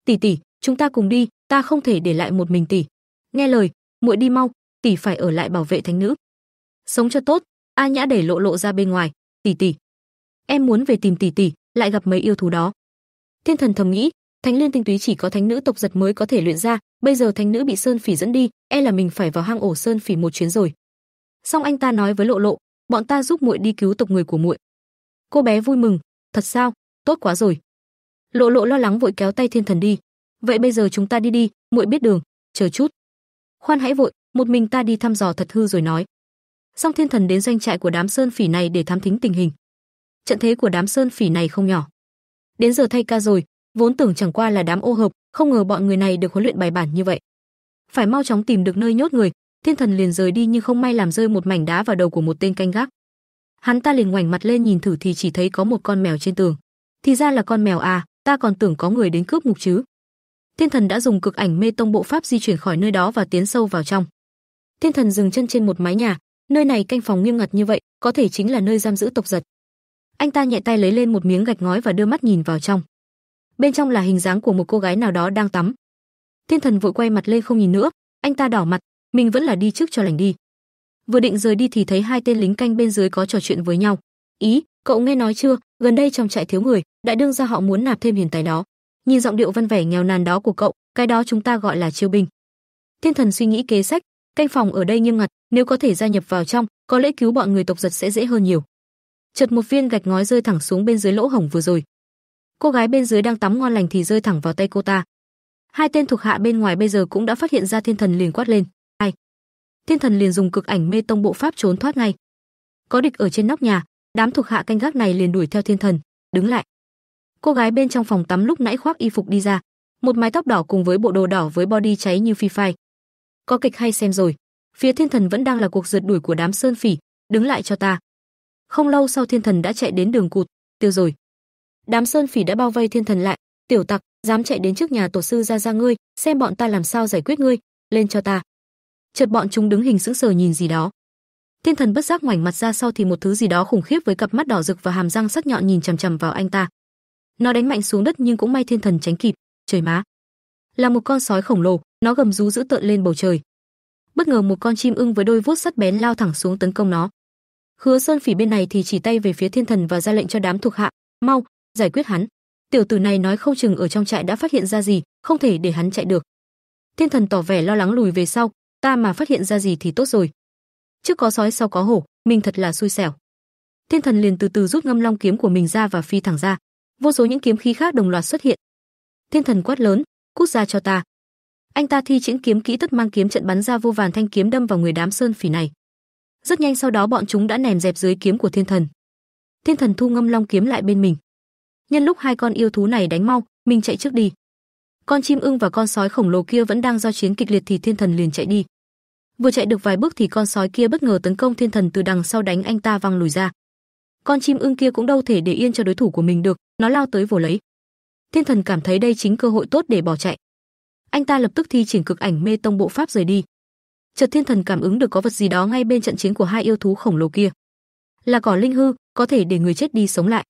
Tỷ tỷ, chúng ta cùng đi, ta không thể để lại một mình tỷ. Nghe lời, muội đi mau, tỷ phải ở lại bảo vệ thánh nữ. Sống cho tốt, A Nhã đẩy Lộ Lộ ra bên ngoài, tỷ tỷ, em muốn về tìm tỷ tỷ, lại gặp mấy yêu thú đó. Thiên thần thầm nghĩ, Thánh liên tinh túy chỉ có thánh nữ tộc giật mới có thể luyện ra, bây giờ thánh nữ bị Sơn Phỉ dẫn đi, e là mình phải vào hang ổ Sơn Phỉ một chuyến rồi. Xong anh ta nói với Lộ Lộ, bọn ta giúp muội đi cứu tộc người của muội. Cô bé vui mừng, thật sao? Tốt quá rồi. Lộ Lộ lo lắng vội kéo tay Thiên Thần đi. Vậy bây giờ chúng ta đi đi, muội biết đường, chờ chút. Khoan hãy vội, một mình ta đi thăm dò thật hư rồi nói. Xong Thiên Thần đến doanh trại của đám Sơn Phỉ này để thám thính tình hình. Trận thế của đám Sơn Phỉ này không nhỏ. Đến giờ thay ca rồi, vốn tưởng chẳng qua là đám ô hợp, không ngờ bọn người này được huấn luyện bài bản như vậy. Phải mau chóng tìm được nơi nhốt người, Thiên Thần liền rời đi nhưng không may làm rơi một mảnh đá vào đầu của một tên canh gác. Hắn ta liền ngoảnh mặt lên nhìn thử thì chỉ thấy có một con mèo trên tường. Thì ra là con mèo à, ta còn tưởng có người đến cướp mục chứ. Thiên Thần đã dùng cực ảnh mê tông bộ pháp di chuyển khỏi nơi đó và tiến sâu vào trong. Thiên Thần dừng chân trên một mái nhà, nơi này canh phòng nghiêm ngặt như vậy, có thể chính là nơi giam giữ tộc giật. Anh ta nhẹ tay lấy lên một miếng gạch ngói và đưa mắt nhìn vào trong bên trong là hình dáng của một cô gái nào đó đang tắm. Thiên thần vội quay mặt lên không nhìn nữa, anh ta đỏ mặt, mình vẫn là đi trước cho lành đi. Vừa định rời đi thì thấy hai tên lính canh bên dưới có trò chuyện với nhau. "Ý, cậu nghe nói chưa, gần đây trong trại thiếu người, đại đương gia họ muốn nạp thêm hiền tài đó." Nhìn giọng điệu văn vẻ nghèo nàn đó của cậu, cái đó chúng ta gọi là chiêu binh. Thiên thần suy nghĩ kế sách, canh phòng ở đây nghiêm ngặt, nếu có thể gia nhập vào trong, có lẽ cứu bọn người tộc giật sẽ dễ hơn nhiều. Chợt một viên gạch ngói rơi thẳng xuống bên dưới lỗ hổng vừa rồi, Cô gái bên dưới đang tắm ngon lành thì rơi thẳng vào tay cô ta. Hai tên thuộc hạ bên ngoài bây giờ cũng đã phát hiện ra thiên thần liền quát lên, "Ai?" Thiên thần liền dùng cực ảnh mê tông bộ pháp trốn thoát ngay. Có địch ở trên nóc nhà, đám thuộc hạ canh gác này liền đuổi theo thiên thần, "Đứng lại." Cô gái bên trong phòng tắm lúc nãy khoác y phục đi ra, một mái tóc đỏ cùng với bộ đồ đỏ với body cháy như phi phai. Có kịch hay xem rồi. Phía thiên thần vẫn đang là cuộc rượt đuổi của đám sơn phỉ, đứng lại cho ta. Không lâu sau thiên thần đã chạy đến đường cụt, tiêu rồi đám sơn phỉ đã bao vây thiên thần lại, tiểu tặc, dám chạy đến trước nhà tổ sư ra ra ngươi, xem bọn ta làm sao giải quyết ngươi, lên cho ta. Chợt bọn chúng đứng hình sững sờ nhìn gì đó. Thiên thần bất giác ngoảnh mặt ra sau thì một thứ gì đó khủng khiếp với cặp mắt đỏ rực và hàm răng sắc nhọn nhìn chằm chằm vào anh ta. Nó đánh mạnh xuống đất nhưng cũng may thiên thần tránh kịp, trời má. Là một con sói khổng lồ, nó gầm rú dữ tợn lên bầu trời. Bất ngờ một con chim ưng với đôi vuốt sắt bén lao thẳng xuống tấn công nó. Hứa Sơn Phỉ bên này thì chỉ tay về phía thiên thần và ra lệnh cho đám thuộc hạ, "Mau, giải quyết hắn. Tiểu tử này nói không chừng ở trong trại đã phát hiện ra gì, không thể để hắn chạy được. Thiên thần tỏ vẻ lo lắng lùi về sau, ta mà phát hiện ra gì thì tốt rồi. Trước có sói sau có hổ, mình thật là xui xẻo. Thiên thần liền từ từ rút ngâm long kiếm của mình ra và phi thẳng ra. Vô số những kiếm khí khác đồng loạt xuất hiện. Thiên thần quát lớn, cút ra cho ta. Anh ta thi triển kiếm kỹ tất mang kiếm trận bắn ra vô vàn thanh kiếm đâm vào người đám sơn phỉ này. Rất nhanh sau đó bọn chúng đã nèm dẹp dưới kiếm của thiên thần. Thiên thần thu ngâm long kiếm lại bên mình nhân lúc hai con yêu thú này đánh mau, mình chạy trước đi. Con chim ưng và con sói khổng lồ kia vẫn đang giao chiến kịch liệt thì thiên thần liền chạy đi. Vừa chạy được vài bước thì con sói kia bất ngờ tấn công thiên thần từ đằng sau đánh anh ta văng lùi ra. Con chim ưng kia cũng đâu thể để yên cho đối thủ của mình được, nó lao tới vồ lấy. Thiên thần cảm thấy đây chính cơ hội tốt để bỏ chạy. Anh ta lập tức thi triển cực ảnh mê tông bộ pháp rời đi. Chợt thiên thần cảm ứng được có vật gì đó ngay bên trận chiến của hai yêu thú khổng lồ kia. Là cỏ linh hư, có thể để người chết đi sống lại.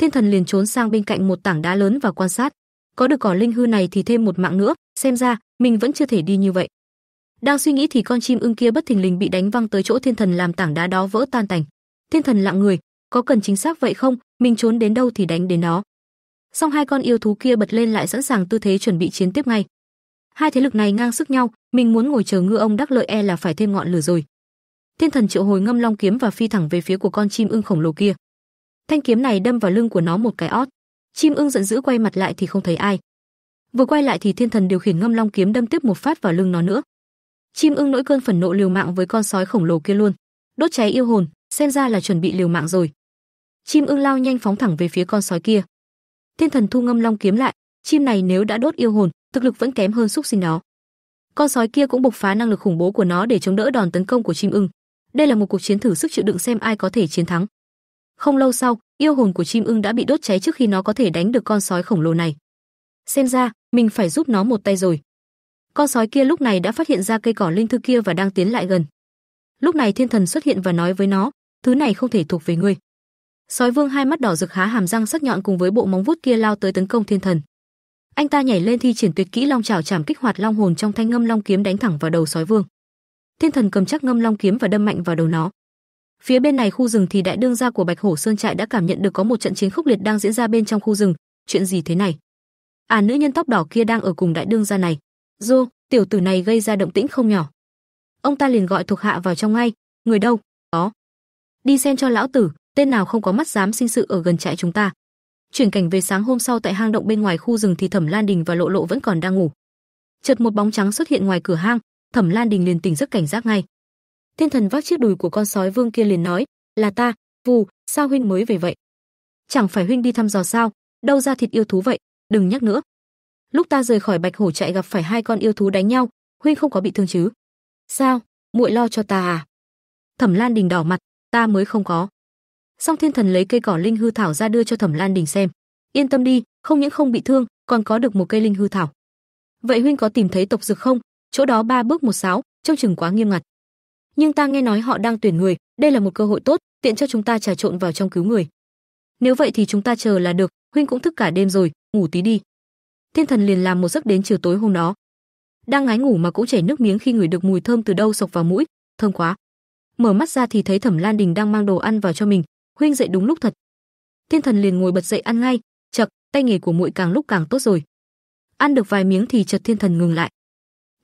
Thiên thần liền trốn sang bên cạnh một tảng đá lớn và quan sát. Có được cỏ linh hư này thì thêm một mạng nữa, xem ra mình vẫn chưa thể đi như vậy. Đang suy nghĩ thì con chim ưng kia bất thình lình bị đánh văng tới chỗ thiên thần làm tảng đá đó vỡ tan tành. Thiên thần lặng người, có cần chính xác vậy không, mình trốn đến đâu thì đánh đến đó. Song hai con yêu thú kia bật lên lại sẵn sàng tư thế chuẩn bị chiến tiếp ngay. Hai thế lực này ngang sức nhau, mình muốn ngồi chờ ngư ông đắc lợi e là phải thêm ngọn lửa rồi. Thiên thần triệu hồi ngâm long kiếm và phi thẳng về phía của con chim ưng khổng lồ kia. Thanh kiếm này đâm vào lưng của nó một cái ót. Chim ưng giận dữ quay mặt lại thì không thấy ai. Vừa quay lại thì thiên thần điều khiển ngâm long kiếm đâm tiếp một phát vào lưng nó nữa. Chim ưng nỗi cơn phẫn nộ liều mạng với con sói khổng lồ kia luôn, đốt cháy yêu hồn, xem ra là chuẩn bị liều mạng rồi. Chim ưng lao nhanh phóng thẳng về phía con sói kia. Thiên thần thu ngâm long kiếm lại, chim này nếu đã đốt yêu hồn, thực lực vẫn kém hơn xúc sinh nó. Con sói kia cũng bộc phá năng lực khủng bố của nó để chống đỡ đòn tấn công của chim ưng. Đây là một cuộc chiến thử sức chịu đựng xem ai có thể chiến thắng. Không lâu sau, yêu hồn của chim ưng đã bị đốt cháy trước khi nó có thể đánh được con sói khổng lồ này. Xem ra, mình phải giúp nó một tay rồi. Con sói kia lúc này đã phát hiện ra cây cỏ linh thư kia và đang tiến lại gần. Lúc này thiên thần xuất hiện và nói với nó, thứ này không thể thuộc về ngươi. Sói vương hai mắt đỏ rực há hàm răng sắc nhọn cùng với bộ móng vuốt kia lao tới tấn công thiên thần. Anh ta nhảy lên thi triển tuyệt kỹ long chảo chảm kích hoạt long hồn trong thanh ngâm long kiếm đánh thẳng vào đầu sói vương. Thiên thần cầm chắc ngâm long kiếm và đâm mạnh vào đầu nó. Phía bên này khu rừng thì đại đương gia của Bạch Hổ Sơn trại đã cảm nhận được có một trận chiến khốc liệt đang diễn ra bên trong khu rừng, chuyện gì thế này? À nữ nhân tóc đỏ kia đang ở cùng đại đương gia này. Dô, tiểu tử này gây ra động tĩnh không nhỏ. Ông ta liền gọi thuộc hạ vào trong ngay, người đâu? Có. Đi xem cho lão tử, tên nào không có mắt dám sinh sự ở gần trại chúng ta. Chuyển cảnh về sáng hôm sau tại hang động bên ngoài khu rừng thì Thẩm Lan Đình và Lộ Lộ vẫn còn đang ngủ. Chợt một bóng trắng xuất hiện ngoài cửa hang, Thẩm Lan Đình liền tỉnh giấc cảnh giác ngay. Thiên thần vác chiếc đùi của con sói vương kia liền nói, "Là ta, Vù, sao huynh mới về vậy? Chẳng phải huynh đi thăm dò sao? Đâu ra thịt yêu thú vậy? Đừng nhắc nữa." Lúc ta rời khỏi Bạch Hổ chạy gặp phải hai con yêu thú đánh nhau, huynh không có bị thương chứ? Sao, muội lo cho ta à? Thẩm Lan Đình đỏ mặt, ta mới không có. Song Thiên Thần lấy cây cỏ linh hư thảo ra đưa cho Thẩm Lan Đình xem. Yên tâm đi, không những không bị thương, còn có được một cây linh hư thảo. Vậy huynh có tìm thấy tộc dược không? Chỗ đó ba bước một sáo, trông chừng quá nghiêm ngặt nhưng ta nghe nói họ đang tuyển người, đây là một cơ hội tốt, tiện cho chúng ta trà trộn vào trong cứu người. Nếu vậy thì chúng ta chờ là được, huynh cũng thức cả đêm rồi, ngủ tí đi. Thiên thần liền làm một giấc đến chiều tối hôm đó. Đang ngái ngủ mà cũng chảy nước miếng khi ngửi được mùi thơm từ đâu sộc vào mũi, thơm quá. Mở mắt ra thì thấy Thẩm Lan Đình đang mang đồ ăn vào cho mình, huynh dậy đúng lúc thật. Thiên thần liền ngồi bật dậy ăn ngay, chậc, tay nghề của muội càng lúc càng tốt rồi. Ăn được vài miếng thì chợt thiên thần ngừng lại.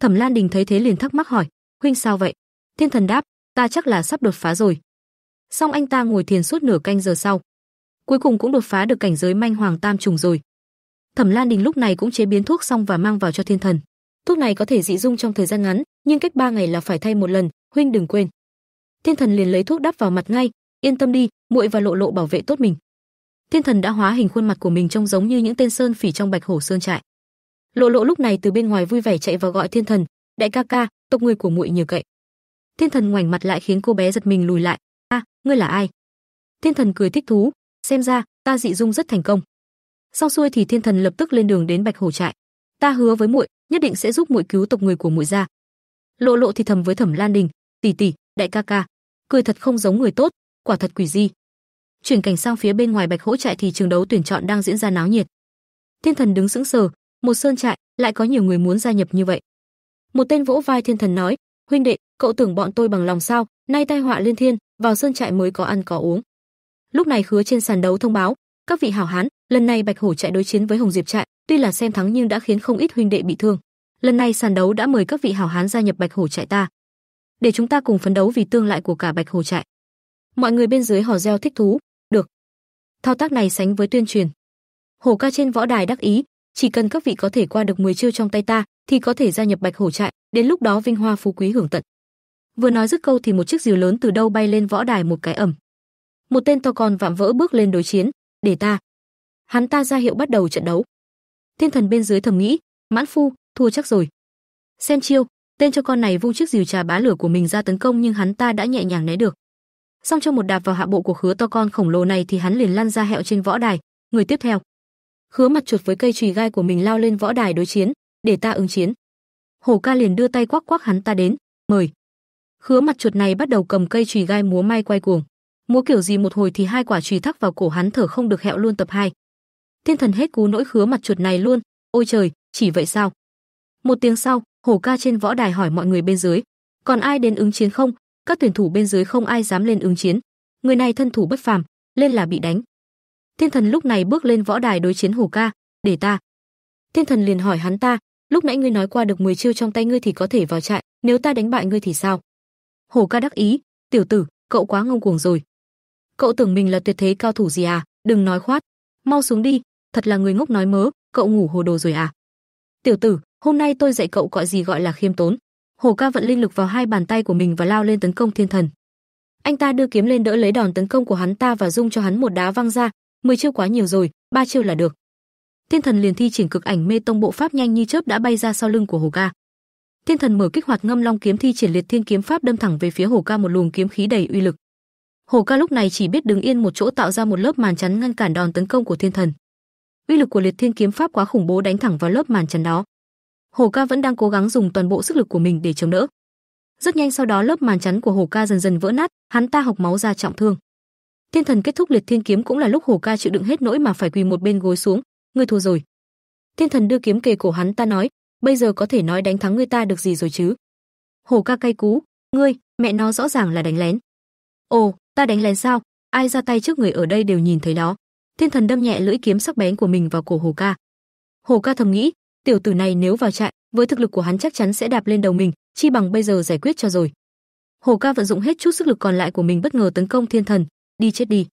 Thẩm Lan Đình thấy thế liền thắc mắc hỏi, huynh sao vậy? Thiên thần đáp, ta chắc là sắp đột phá rồi. Xong anh ta ngồi thiền suốt nửa canh giờ sau, cuối cùng cũng đột phá được cảnh giới manh hoàng tam trùng rồi. Thẩm Lan Đình lúc này cũng chế biến thuốc xong và mang vào cho thiên thần. Thuốc này có thể dị dung trong thời gian ngắn, nhưng cách 3 ngày là phải thay một lần, huynh đừng quên. Thiên thần liền lấy thuốc đắp vào mặt ngay, yên tâm đi, muội và Lộ Lộ bảo vệ tốt mình. Thiên thần đã hóa hình khuôn mặt của mình trông giống như những tên sơn phỉ trong Bạch Hổ Sơn trại. Lộ Lộ lúc này từ bên ngoài vui vẻ chạy vào gọi thiên thần, "Đại ca ca, tộc người của muội nhờ cậy." Thiên thần ngoảnh mặt lại khiến cô bé giật mình lùi lại. "A, ngươi là ai?" Thiên thần cười thích thú, "Xem ra ta dị dung rất thành công." Sau xuôi thì thiên thần lập tức lên đường đến Bạch Hổ trại. "Ta hứa với muội, nhất định sẽ giúp muội cứu tộc người của muội ra." Lộ Lộ thì thầm với Thẩm Lan Đình, "Tỷ tỷ, đại ca ca, cười thật không giống người tốt, quả thật quỷ di." Chuyển cảnh sang phía bên ngoài Bạch Hổ trại thì trường đấu tuyển chọn đang diễn ra náo nhiệt. Thiên thần đứng sững sờ, một sơn trại lại có nhiều người muốn gia nhập như vậy. Một tên vỗ vai thiên thần nói, "Huynh đệ, cậu tưởng bọn tôi bằng lòng sao, nay tai họa liên thiên, vào sơn trại mới có ăn có uống." Lúc này khứa trên sàn đấu thông báo, "Các vị hảo hán, lần này Bạch Hổ trại đối chiến với Hồng Diệp trại, tuy là xem thắng nhưng đã khiến không ít huynh đệ bị thương. Lần này sàn đấu đã mời các vị hảo hán gia nhập Bạch Hổ trại ta, để chúng ta cùng phấn đấu vì tương lai của cả Bạch Hổ trại." Mọi người bên dưới hò reo thích thú, "Được." Thao tác này sánh với tuyên truyền. Hổ ca trên võ đài đắc ý, chỉ cần các vị có thể qua được 10 chiêu trong tay ta, thì có thể gia nhập Bạch Hổ trại, đến lúc đó vinh hoa phú quý hưởng tận. Vừa nói dứt câu thì một chiếc diều lớn từ đâu bay lên võ đài một cái ầm. Một tên to con vạm vỡ bước lên đối chiến, "Để ta." Hắn ta ra hiệu bắt đầu trận đấu. Thiên thần bên dưới thầm nghĩ, "Mãn phu, thua chắc rồi." Xem chiêu, tên cho con này vung chiếc diều trà bá lửa của mình ra tấn công nhưng hắn ta đã nhẹ nhàng né được. Xong cho một đạp vào hạ bộ của khứa to con khổng lồ này thì hắn liền lăn ra hẹo trên võ đài, người tiếp theo. Khứa mặt chuột với cây chùy gai của mình lao lên võ đài đối chiến, để ta ứng chiến. Hồ ca liền đưa tay quắc quắc hắn ta đến, mời. Khứa mặt chuột này bắt đầu cầm cây chùy gai múa may quay cuồng. Múa kiểu gì một hồi thì hai quả chùy thắc vào cổ hắn thở không được hẹo luôn tập 2. Thiên thần hết cú nỗi khứa mặt chuột này luôn, ôi trời, chỉ vậy sao? Một tiếng sau, Hồ ca trên võ đài hỏi mọi người bên dưới, còn ai đến ứng chiến không? Các tuyển thủ bên dưới không ai dám lên ứng chiến. Người này thân thủ bất phàm, lên là bị đánh. Thiên thần lúc này bước lên võ đài đối chiến Hồ ca, để ta. Thiên thần liền hỏi hắn ta, lúc nãy ngươi nói qua được 10 chiêu trong tay ngươi thì có thể vào trại, nếu ta đánh bại ngươi thì sao? Hồ ca đắc ý, tiểu tử, cậu quá ngông cuồng rồi. Cậu tưởng mình là tuyệt thế cao thủ gì à, đừng nói khoát, mau xuống đi, thật là người ngốc nói mớ, cậu ngủ hồ đồ rồi à? Tiểu tử, hôm nay tôi dạy cậu gọi gì gọi là khiêm tốn. Hồ ca vận linh lực vào hai bàn tay của mình và lao lên tấn công thiên thần. Anh ta đưa kiếm lên đỡ lấy đòn tấn công của hắn ta và dung cho hắn một đá văng ra, mười chiêu quá nhiều rồi, ba chiêu là được thiên thần liền thi triển cực ảnh mê tông bộ pháp nhanh như chớp đã bay ra sau lưng của hồ ca thiên thần mở kích hoạt ngâm long kiếm thi triển liệt thiên kiếm pháp đâm thẳng về phía hồ ca một luồng kiếm khí đầy uy lực hồ ca lúc này chỉ biết đứng yên một chỗ tạo ra một lớp màn chắn ngăn cản đòn tấn công của thiên thần uy lực của liệt thiên kiếm pháp quá khủng bố đánh thẳng vào lớp màn chắn đó hồ ca vẫn đang cố gắng dùng toàn bộ sức lực của mình để chống đỡ rất nhanh sau đó lớp màn chắn của hồ ca dần dần vỡ nát hắn ta học máu ra trọng thương thiên thần kết thúc liệt thiên kiếm cũng là lúc hồ ca chịu đựng hết nỗi mà phải quỳ một bên gối xuống ngươi thua rồi. Thiên thần đưa kiếm kề cổ hắn ta nói, bây giờ có thể nói đánh thắng ngươi ta được gì rồi chứ? Hổ ca cay cú, ngươi, mẹ nó rõ ràng là đánh lén. Ồ, ta đánh lén sao? Ai ra tay trước người ở đây đều nhìn thấy đó. Thiên thần đâm nhẹ lưỡi kiếm sắc bén của mình vào cổ Hồ ca. Hồ ca thầm nghĩ, tiểu tử này nếu vào trại, với thực lực của hắn chắc chắn sẽ đạp lên đầu mình, chi bằng bây giờ giải quyết cho rồi. Hồ ca vận dụng hết chút sức lực còn lại của mình bất ngờ tấn công thiên thần, đi chết đi.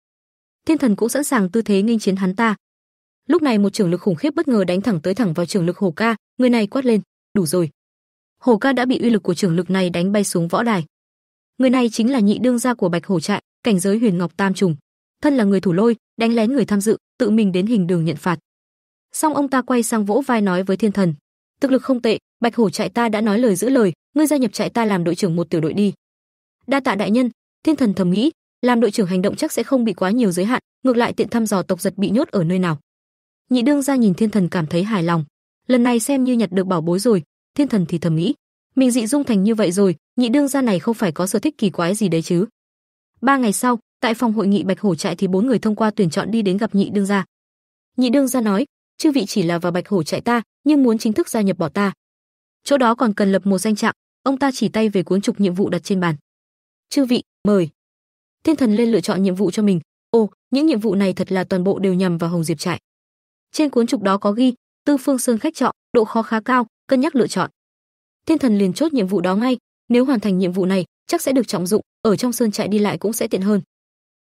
Thiên thần cũng sẵn sàng tư thế nghênh chiến hắn ta, lúc này một trường lực khủng khiếp bất ngờ đánh thẳng tới thẳng vào trường lực Hồ Ca, người này quát lên, đủ rồi. Hồ Ca đã bị uy lực của trường lực này đánh bay xuống võ đài. Người này chính là nhị đương gia của Bạch Hổ trại, cảnh giới Huyền Ngọc Tam trùng, thân là người thủ lôi, đánh lén người tham dự, tự mình đến hình đường nhận phạt. Xong ông ta quay sang vỗ vai nói với Thiên Thần, thực lực không tệ, Bạch Hổ trại ta đã nói lời giữ lời, ngươi gia nhập trại ta làm đội trưởng một tiểu đội đi. Đa tạ đại nhân, Thiên Thần thầm nghĩ, làm đội trưởng hành động chắc sẽ không bị quá nhiều giới hạn, ngược lại tiện thăm dò tộc giật bị nhốt ở nơi nào. Nhị đương gia nhìn Thiên Thần cảm thấy hài lòng, lần này xem như nhặt được bảo bối rồi, Thiên Thần thì thầm nghĩ, mình dị dung thành như vậy rồi, nhị đương gia này không phải có sở thích kỳ quái gì đấy chứ. Ba ngày sau, tại phòng hội nghị Bạch Hổ trại thì bốn người thông qua tuyển chọn đi đến gặp nhị đương gia. Nhị đương gia nói, chư vị chỉ là vào Bạch Hổ trại ta, nhưng muốn chính thức gia nhập bỏ ta. Chỗ đó còn cần lập một danh trạng, ông ta chỉ tay về cuốn trục nhiệm vụ đặt trên bàn. Chư vị, mời. Thiên thần lên lựa chọn nhiệm vụ cho mình. Ồ, những nhiệm vụ này thật là toàn bộ đều nhằm vào Hồng Diệp trại. Trên cuốn trục đó có ghi, Tư Phương Sơn khách chọn, độ khó khá cao, cân nhắc lựa chọn. Thiên thần liền chốt nhiệm vụ đó ngay, nếu hoàn thành nhiệm vụ này, chắc sẽ được trọng dụng, ở trong sơn trại đi lại cũng sẽ tiện hơn.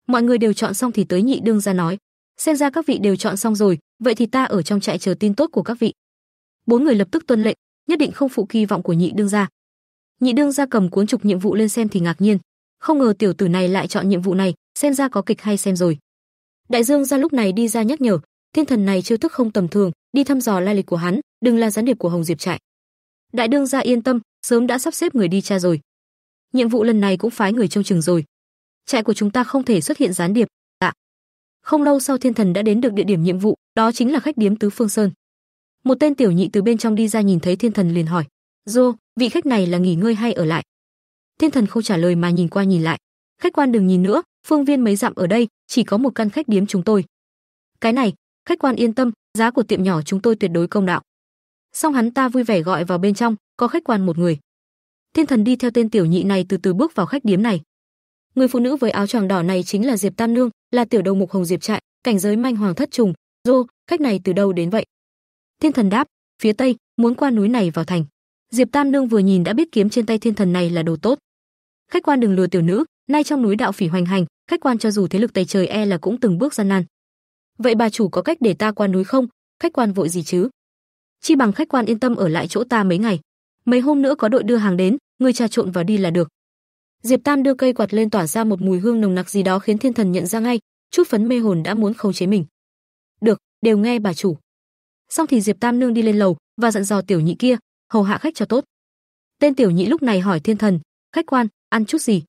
Mọi người đều chọn xong thì tới nhị đương ra nói, xem ra các vị đều chọn xong rồi, vậy thì ta ở trong trại chờ tin tốt của các vị. Bốn người lập tức tuân lệnh, nhất định không phụ kỳ vọng của nhị đương gia. Nhị đương gia cầm cuốn trục nhiệm vụ lên xem thì ngạc nhiên, không ngờ tiểu tử này lại chọn nhiệm vụ này, xem ra có kịch hay xem rồi. Đại Dương gia lúc này đi ra nhắc nhở, thiên thần này chiêu thức không tầm thường, đi thăm dò lai lịch của hắn, đừng là gián điệp của Hồng Diệp trại. Đại đương gia yên tâm, sớm đã sắp xếp người đi tra rồi. Nhiệm vụ lần này cũng phái người trông chừng rồi. Trại của chúng ta không thể xuất hiện gián điệp, ạ. Dạ. Không lâu sau thiên thần đã đến được địa điểm nhiệm vụ, đó chính là khách điếm Tứ Phương Sơn. Một tên tiểu nhị từ bên trong đi ra nhìn thấy thiên thần liền hỏi: "Dô, vị khách này là nghỉ ngơi hay ở lại?" Thiên thần không trả lời mà nhìn qua nhìn lại. "Khách quan đừng nhìn nữa, phương viên mấy dặm ở đây, chỉ có một căn khách điếm chúng tôi." Cái này, khách quan yên tâm giá của tiệm nhỏ chúng tôi tuyệt đối công đạo xong hắn ta vui vẻ gọi vào bên trong có khách quan một người thiên thần đi theo tên tiểu nhị này từ từ bước vào khách điếm này người phụ nữ với áo choàng đỏ này chính là diệp tam nương là tiểu đầu mục hồng diệp trại cảnh giới manh hoàng thất trùng dô khách này từ đâu đến vậy thiên thần đáp phía tây muốn qua núi này vào thành diệp tam nương vừa nhìn đã biết kiếm trên tay thiên thần này là đồ tốt khách quan đừng lừa tiểu nữ nay trong núi đạo phỉ hoành hành khách quan cho dù thế lực tây trời e là cũng từng bước gian nan Vậy bà chủ có cách để ta qua núi không? Khách quan vội gì chứ? Chi bằng khách quan yên tâm ở lại chỗ ta mấy ngày. Mấy hôm nữa có đội đưa hàng đến, người trà trộn vào đi là được. Diệp Tam đưa cây quạt lên tỏa ra một mùi hương nồng nặc gì đó khiến thiên thần nhận ra ngay, chút phấn mê hồn đã muốn khống chế mình. Được, đều nghe bà chủ. Xong thì Diệp Tam nương đi lên lầu và dặn dò tiểu nhị kia, hầu hạ khách cho tốt. Tên tiểu nhị lúc này hỏi thiên thần, khách quan, ăn chút gì?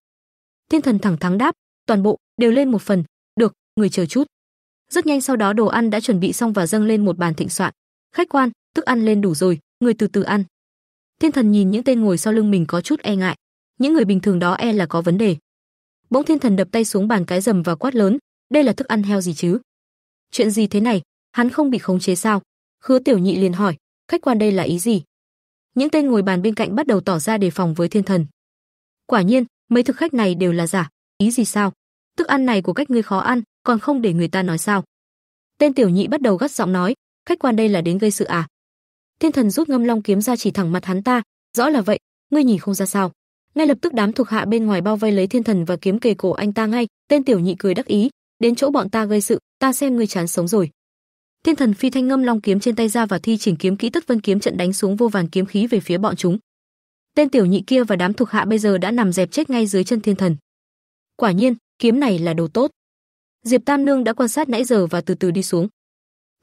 Thiên thần thẳng thắng đáp, toàn bộ đều lên một phần, được, người chờ chút. Rất nhanh sau đó đồ ăn đã chuẩn bị xong và dâng lên một bàn thịnh soạn. Khách quan, thức ăn lên đủ rồi, người từ từ ăn. Thiên thần nhìn những tên ngồi sau lưng mình có chút e ngại, những người bình thường đó e là có vấn đề. Bỗng thiên thần đập tay xuống bàn cái rầm và quát lớn, đây là thức ăn heo gì chứ? Chuyện gì thế này, hắn không bị khống chế sao? Khứa Tiểu Nhị liền hỏi, khách quan đây là ý gì? Những tên ngồi bàn bên cạnh bắt đầu tỏ ra đề phòng với thiên thần. Quả nhiên, mấy thực khách này đều là giả, ý gì sao? Thức ăn này của cách ngươi khó ăn, còn không để người ta nói sao. Tên tiểu nhị bắt đầu gắt giọng nói, khách quan đây là đến gây sự à? Thiên thần rút ngâm long kiếm ra chỉ thẳng mặt hắn ta, rõ là vậy, ngươi nhìn không ra sao. Ngay lập tức đám thuộc hạ bên ngoài bao vây lấy thiên thần và kiếm kề cổ anh ta ngay, tên tiểu nhị cười đắc ý, đến chỗ bọn ta gây sự, ta xem ngươi chán sống rồi. Thiên thần phi thanh ngâm long kiếm trên tay ra và thi triển kiếm kỹ tất vân kiếm trận đánh xuống vô vàn kiếm khí về phía bọn chúng. Tên tiểu nhị kia và đám thuộc hạ bây giờ đã nằm dẹp chết ngay dưới chân thiên thần. Quả nhiên, kiếm này là đồ tốt. Diệp Tam Nương đã quan sát nãy giờ và từ từ đi xuống.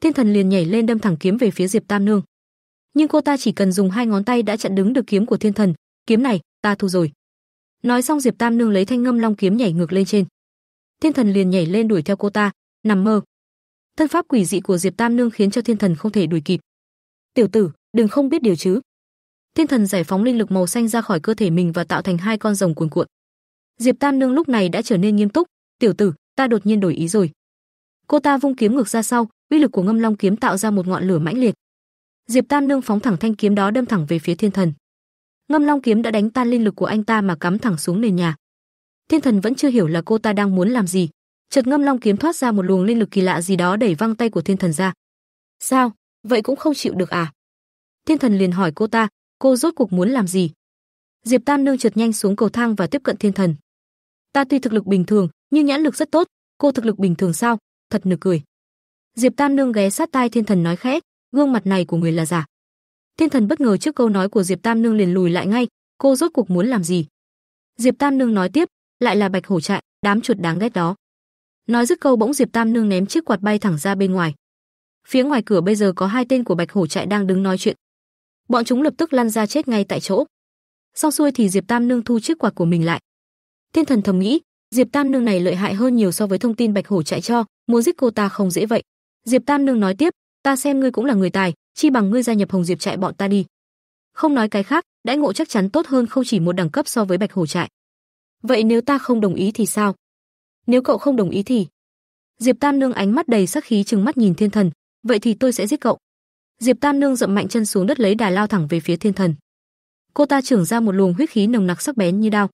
Thiên thần liền nhảy lên đâm thẳng kiếm về phía Diệp Tam Nương. Nhưng cô ta chỉ cần dùng hai ngón tay đã chặn đứng được kiếm của thiên thần, kiếm này, ta thu rồi. Nói xong Diệp Tam Nương lấy thanh ngâm long kiếm nhảy ngược lên trên. Thiên thần liền nhảy lên đuổi theo cô ta, nằm mơ. Thân pháp quỷ dị của Diệp Tam Nương khiến cho thiên thần không thể đuổi kịp. "Tiểu tử, đừng không biết điều chứ." Thiên thần giải phóng linh lực màu xanh ra khỏi cơ thể mình và tạo thành hai con rồng cuồn cuộn. Diệp Tam Nương lúc này đã trở nên nghiêm túc, "Tiểu tử, ta đột nhiên đổi ý rồi. Cô ta vung kiếm ngược ra sau, uy lực của Ngâm Long kiếm tạo ra một ngọn lửa mãnh liệt. Diệp Tam Nương phóng thẳng thanh kiếm đó đâm thẳng về phía Thiên Thần. Ngâm Long kiếm đã đánh tan linh lực của anh ta mà cắm thẳng xuống nền nhà. Thiên Thần vẫn chưa hiểu là cô ta đang muốn làm gì, chợt Ngâm Long kiếm thoát ra một luồng linh lực kỳ lạ gì đó đẩy văng tay của Thiên Thần ra. "Sao? Vậy cũng không chịu được à?" Thiên Thần liền hỏi cô ta, cô rốt cuộc muốn làm gì? Diệp Tam Nương trượt nhanh xuống cầu thang và tiếp cận Thiên Thần. "Ta tuy thực lực bình thường, như nhãn lực rất tốt, cô thực lực bình thường sao? Thật nực cười. Diệp Tam Nương ghé sát tai Thiên Thần nói khẽ, gương mặt này của người là giả. Thiên Thần bất ngờ trước câu nói của Diệp Tam Nương liền lùi lại ngay, cô rốt cuộc muốn làm gì? Diệp Tam Nương nói tiếp, lại là Bạch Hổ trại, đám chuột đáng ghét đó. Nói dứt câu bỗng Diệp Tam Nương ném chiếc quạt bay thẳng ra bên ngoài. Phía ngoài cửa bây giờ có hai tên của Bạch Hổ trại đang đứng nói chuyện. Bọn chúng lập tức lăn ra chết ngay tại chỗ. Sau xuôi thì Diệp Tam Nương thu chiếc quạt của mình lại. Thiên Thần thầm nghĩ, Diệp Tam Nương này lợi hại hơn nhiều so với thông tin Bạch Hổ chạy cho, muốn giết cô ta không dễ vậy. Diệp Tam Nương nói tiếp, ta xem ngươi cũng là người tài, chi bằng ngươi gia nhập Hồng Diệp trại bọn ta đi. Không nói cái khác, đãi ngộ chắc chắn tốt hơn không chỉ một đẳng cấp so với Bạch Hổ trại. Vậy nếu ta không đồng ý thì sao? Nếu cậu không đồng ý thì? Diệp Tam Nương ánh mắt đầy sắc khí trừng mắt nhìn Thiên Thần, vậy thì tôi sẽ giết cậu. Diệp Tam Nương dậm mạnh chân xuống đất lấy đà lao thẳng về phía Thiên Thần. Cô ta trưởng ra một luồng huyết khí nồng nặc sắc bén như đao,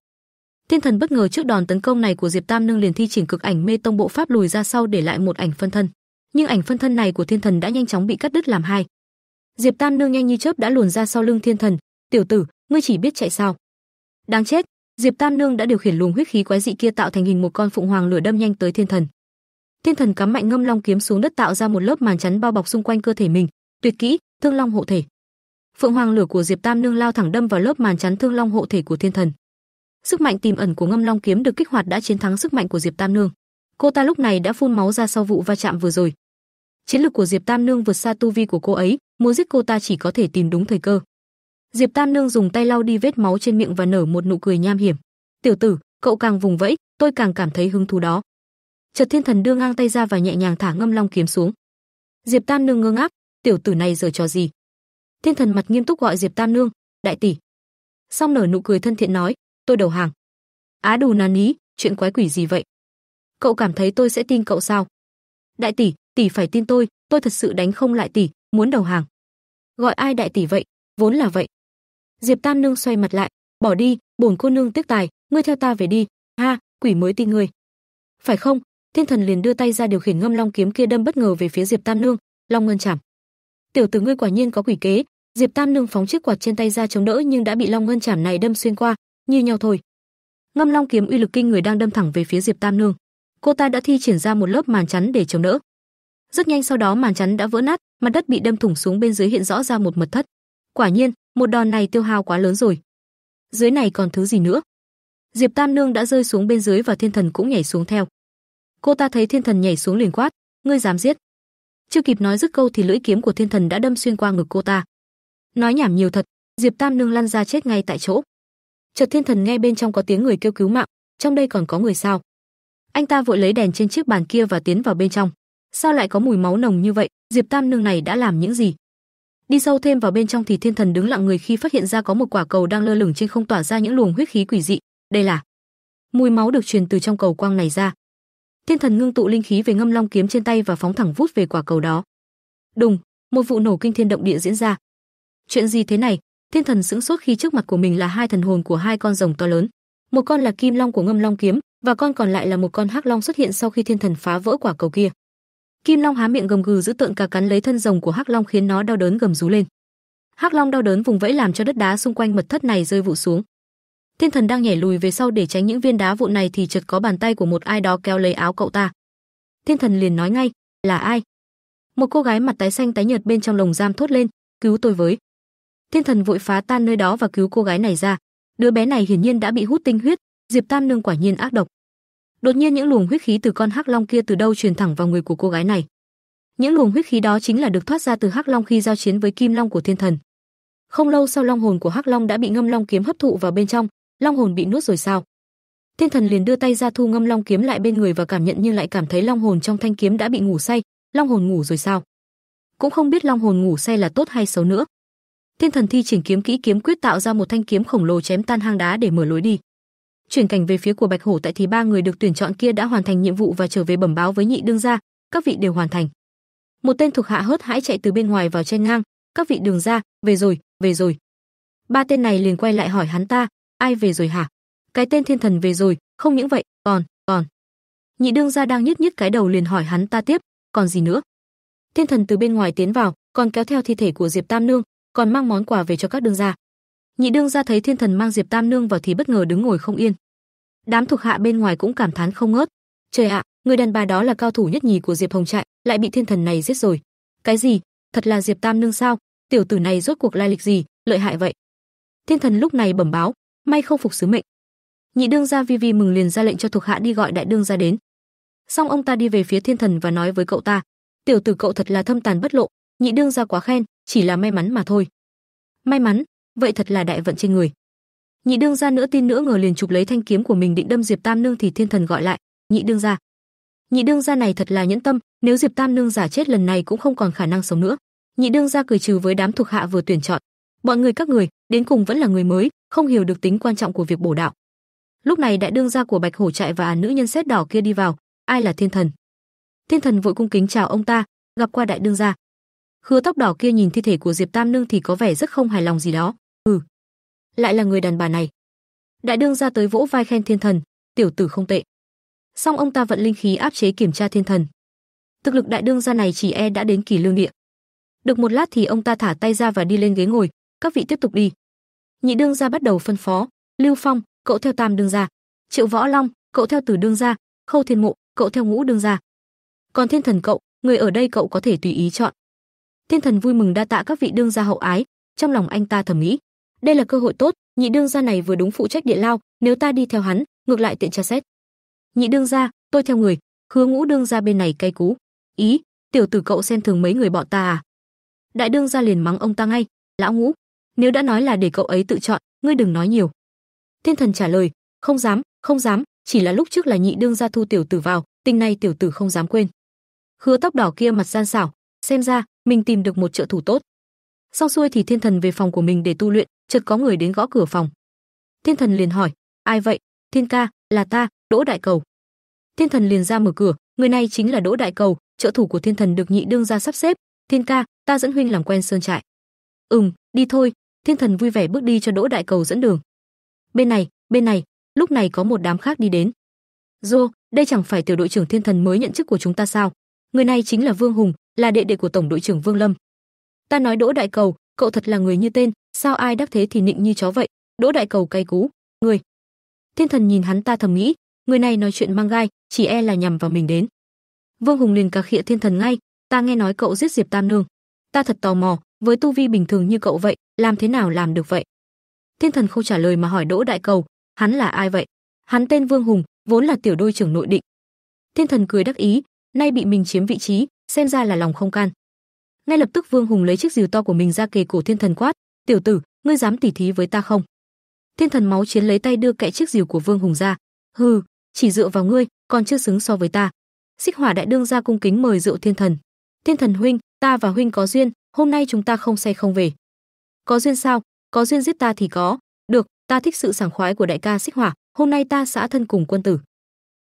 Thiên thần bất ngờ trước đòn tấn công này của Diệp Tam Nương liền thi triển cực ảnh mê tông bộ pháp lùi ra sau để lại một ảnh phân thân. Nhưng ảnh phân thân này của thiên thần đã nhanh chóng bị cắt đứt làm hai. Diệp Tam Nương nhanh như chớp đã luồn ra sau lưng thiên thần, "Tiểu tử, ngươi chỉ biết chạy sao?" Đáng chết, Diệp Tam Nương đã điều khiển luồng huyết khí quái dị kia tạo thành hình một con phụng hoàng lửa đâm nhanh tới thiên thần. Thiên thần cắm mạnh ngâm long kiếm xuống đất tạo ra một lớp màn chắn bao bọc xung quanh cơ thể mình, tuyệt kỹ, thương long hộ thể. Phượng hoàng lửa của Diệp Tam Nương lao thẳng đâm vào lớp màn chắn thương long hộ thể của thiên thần. Sức mạnh tiềm ẩn của Ngâm Long kiếm được kích hoạt đã chiến thắng sức mạnh của Diệp Tam Nương. Cô ta lúc này đã phun máu ra sau vụ va chạm vừa rồi. Chiến lược của Diệp Tam Nương vượt xa tu vi của cô ấy, muốn giết cô ta chỉ có thể tìm đúng thời cơ. Diệp Tam Nương dùng tay lau đi vết máu trên miệng và nở một nụ cười nham hiểm. "Tiểu tử, cậu càng vùng vẫy, tôi càng cảm thấy hứng thú đó." chợt Thiên Thần đưa ngang tay ra và nhẹ nhàng thả Ngâm Long kiếm xuống. Diệp Tam Nương ngơ ngác, "Tiểu tử này giờ trò gì?" Thiên Thần mặt nghiêm túc gọi Diệp Tam Nương, "Đại tỷ." Xong nở nụ cười thân thiện nói, tôi đầu hàng. Á đù nán ý, chuyện quái quỷ gì vậy? Cậu cảm thấy tôi sẽ tin cậu sao? Đại tỷ, tỷ phải tin tôi, tôi thật sự đánh không lại tỷ, muốn đầu hàng. Gọi ai đại tỷ vậy, vốn là vậy. Diệp Tam Nương xoay mặt lại, bỏ đi, bổn cô nương tiếc tài, ngươi theo ta về đi, ha, quỷ mới tin ngươi. Phải không? Thiên thần liền đưa tay ra điều khiển ngâm long kiếm kia đâm bất ngờ về phía Diệp Tam Nương, long ngân chảm. Tiểu tử ngươi quả nhiên có quỷ kế, Diệp Tam Nương phóng chiếc quạt trên tay ra chống đỡ nhưng đã bị long ngân chảm này đâm xuyên qua, như nhau thôi. Ngâm Long kiếm uy lực kinh người đang đâm thẳng về phía Diệp Tam Nương. Cô ta đã thi triển ra một lớp màn chắn để chống đỡ. Rất nhanh sau đó màn chắn đã vỡ nát, mặt đất bị đâm thủng xuống bên dưới hiện rõ ra một mật thất. Quả nhiên, một đòn này tiêu hao quá lớn rồi. Dưới này còn thứ gì nữa? Diệp Tam Nương đã rơi xuống bên dưới và Thiên Thần cũng nhảy xuống theo. Cô ta thấy Thiên Thần nhảy xuống liền quát, ngươi dám giết? Chưa kịp nói dứt câu thì lưỡi kiếm của Thiên Thần đã đâm xuyên qua ngực cô ta. Nói nhảm nhiều thật, Diệp Tam Nương lăn ra chết ngay tại chỗ. Chợt thiên thần nghe bên trong có tiếng người kêu cứu mạng, trong đây còn có người sao? Anh ta vội lấy đèn trên chiếc bàn kia và tiến vào bên trong. Sao lại có mùi máu nồng như vậy, Diệp Tam nương này đã làm những gì? Đi sâu thêm vào bên trong thì thiên thần đứng lặng người khi phát hiện ra có một quả cầu đang lơ lửng trên không tỏa ra những luồng huyết khí quỷ dị, đây là mùi máu được truyền từ trong cầu quang này ra. Thiên thần ngưng tụ linh khí về ngâm long kiếm trên tay và phóng thẳng vút về quả cầu đó. Đùng, một vụ nổ kinh thiên động địa diễn ra. Chuyện gì thế này, Thiên thần sững sốt khi trước mặt của mình là hai thần hồn của hai con rồng to lớn, một con là kim long của Ngâm Long kiếm và con còn lại là một con hắc long xuất hiện sau khi thiên thần phá vỡ quả cầu kia. Kim long há miệng gầm gừ giữ tợn cả cắn lấy thân rồng của hắc long khiến nó đau đớn gầm rú lên. Hắc long đau đớn vùng vẫy làm cho đất đá xung quanh mật thất này rơi vụ xuống. Thiên thần đang nhảy lùi về sau để tránh những viên đá vụn này thì chợt có bàn tay của một ai đó kéo lấy áo cậu ta. Thiên thần liền nói ngay, là ai? Một cô gái mặt tái xanh tái nhợt bên trong lồng giam thốt lên, cứu tôi với. Thiên thần vội phá tan nơi đó và cứu cô gái này ra. Đứa bé này hiển nhiên đã bị hút tinh huyết, Diệp Tam Nương quả nhiên ác độc. Đột nhiên những luồng huyết khí từ con hắc long kia từ đâu truyền thẳng vào người của cô gái này. Những luồng huyết khí đó chính là được thoát ra từ hắc long khi giao chiến với kim long của thiên thần. Không lâu sau long hồn của hắc long đã bị ngâm long kiếm hấp thụ vào bên trong, long hồn bị nuốt rồi sao? Thiên thần liền đưa tay ra thu ngâm long kiếm lại bên người và cảm nhận nhưng lại cảm thấy long hồn trong thanh kiếm đã bị ngủ say, long hồn ngủ rồi sao? Cũng không biết long hồn ngủ say là tốt hay xấu nữa. Thiên thần thi triển kiếm kỹ kiếm quyết tạo ra một thanh kiếm khổng lồ chém tan hang đá để mở lối đi. Chuyển cảnh về phía của Bạch Hổ tại thì ba người được tuyển chọn kia đã hoàn thành nhiệm vụ và trở về bẩm báo với nhị đương gia, các vị đều hoàn thành. Một tên thuộc hạ hớt hãi chạy từ bên ngoài vào chen ngang, các vị đường gia, về rồi, về rồi. Ba tên này liền quay lại hỏi hắn ta, ai về rồi hả? Cái tên thiên thần về rồi, không những vậy, còn, còn. Nhị đương gia đang nhếch nhếch cái đầu liền hỏi hắn ta tiếp, còn gì nữa? Thiên thần từ bên ngoài tiến vào, còn kéo theo thi thể của Diệp Tam Nương, còn mang món quà về cho các đương gia. Nhị đương gia thấy Thiên Thần mang Diệp Tam Nương vào thì bất ngờ đứng ngồi không yên. Đám thuộc hạ bên ngoài cũng cảm thán không ngớt. Trời ạ, người đàn bà đó là cao thủ nhất nhì của Diệp Hồng Trại, lại bị Thiên Thần này giết rồi. Cái gì? Thật là Diệp Tam Nương sao? Tiểu tử này rốt cuộc lai lịch gì, lợi hại vậy? Thiên Thần lúc này bẩm báo, may không phục sứ mệnh. Nhị đương gia Vi Vi mừng liền ra lệnh cho thuộc hạ đi gọi đại đương gia đến. Xong ông ta đi về phía Thiên Thần và nói với cậu ta, tiểu tử cậu thật là thâm tàn bất lộ, nhị đương gia quá khen, chỉ là may mắn mà thôi. May mắn, vậy thật là đại vận trên người. Nhị đương gia nữa tin nữa ngờ liền chụp lấy thanh kiếm của mình định đâm Diệp Tam Nương thì thiên thần gọi lại, "Nhị đương gia." Nhị đương gia này thật là nhẫn tâm, nếu Diệp Tam Nương giả chết lần này cũng không còn khả năng sống nữa. Nhị đương gia cười trừ với đám thuộc hạ vừa tuyển chọn, "Mọi người các người, đến cùng vẫn là người mới, không hiểu được tính quan trọng của việc bổ đạo." Lúc này đại đương gia của Bạch Hổ trại và nữ nhân xét đỏ kia đi vào, ai là thiên thần? Thiên thần vội cung kính chào ông ta, gặp qua đại đương gia, Khứa tóc đỏ kia nhìn thi thể của Diệp Tam Nương thì có vẻ rất không hài lòng gì đó. Ừ, lại là người đàn bà này. Đại đương ra tới vỗ vai khen thiên thần, tiểu tử không tệ. xong ông ta vận linh khí áp chế kiểm tra thiên thần. Thực lực đại đương gia này chỉ e đã đến kỳ lương địa. Được một lát thì ông ta thả tay ra và đi lên ghế ngồi, các vị tiếp tục đi. Nhị đương gia bắt đầu phân phó, Lưu Phong, cậu theo Tam đương gia, Triệu Võ Long, cậu theo Tử đương gia, Khâu Thiên Mộ, cậu theo Ngũ đương gia. Còn Thiên Thần cậu, người ở đây cậu có thể tùy ý chọn. Thiên thần vui mừng đa tạ các vị đương gia hậu ái, trong lòng anh ta thầm nghĩ, đây là cơ hội tốt, nhị đương gia này vừa đúng phụ trách địa lao, nếu ta đi theo hắn, ngược lại tiện tra xét. Nhị đương gia, tôi theo người, Hứa Ngũ đương gia bên này cay cú. Ý, tiểu tử cậu xem thường mấy người bọn ta à? Đại đương gia liền mắng ông ta ngay, lão Ngũ, nếu đã nói là để cậu ấy tự chọn, ngươi đừng nói nhiều. Thiên thần trả lời, không dám, không dám, chỉ là lúc trước là nhị đương gia thu tiểu tử vào, tình này tiểu tử không dám quên. Hứa tóc đỏ kia mặt gian xảo, xem ra mình tìm được một trợ thủ tốt. Sau xuôi thì thiên thần về phòng của mình để tu luyện, chợt có người đến gõ cửa phòng. Thiên thần liền hỏi, ai vậy? Thiên ca, là ta, Đỗ Đại Cầu. Thiên thần liền ra mở cửa, người này chính là Đỗ Đại Cầu, trợ thủ của thiên thần được nhị đương ra sắp xếp. Thiên ca, ta dẫn huynh làm quen sơn trại. Ừm, đi thôi. Thiên thần vui vẻ bước đi cho Đỗ Đại Cầu dẫn đường. Bên này, bên này, lúc này có một đám khác đi đến. Dô, đây chẳng phải tiểu đội trưởng thiên thần mới nhận chức của chúng ta sao? Người này chính là Vương Hùng, là đệ đệ của tổng đội trưởng Vương Lâm. Ta nói Đỗ Đại Cầu, cậu thật là người như tên, sao ai đắc thế thì nịnh như chó vậy? Đỗ Đại Cầu cay cú, người. Thiên thần nhìn hắn ta thầm nghĩ, người này nói chuyện mang gai, chỉ e là nhằm vào mình đến. Vương Hùng liền cà khịa thiên thần ngay, ta nghe nói cậu giết Diệp Tam Nương. Ta thật tò mò, với tu vi bình thường như cậu vậy, làm thế nào làm được vậy? Thiên thần không trả lời mà hỏi Đỗ Đại Cầu, hắn là ai vậy? Hắn tên Vương Hùng, vốn là tiểu đôi trưởng nội định. Thiên thần cười đắc ý, nay bị mình chiếm vị trí, xem ra là lòng không can. Ngay lập tức Vương Hùng lấy chiếc rìu to của mình ra kề cổ Thiên Thần quát, "Tiểu tử, ngươi dám tỉ thí với ta không?" Thiên Thần máu chiến lấy tay đưa kẹ chiếc rìu của Vương Hùng ra, "Hừ, chỉ dựa vào ngươi, còn chưa xứng so với ta." Xích Hỏa đại đương ra cung kính mời rượu Thiên Thần. "Thiên Thần huynh, ta và huynh có duyên, hôm nay chúng ta không say không về." "Có duyên sao? Có duyên giết ta thì có, được, ta thích sự sảng khoái của đại ca Xích Hỏa, hôm nay ta xã thân cùng quân tử."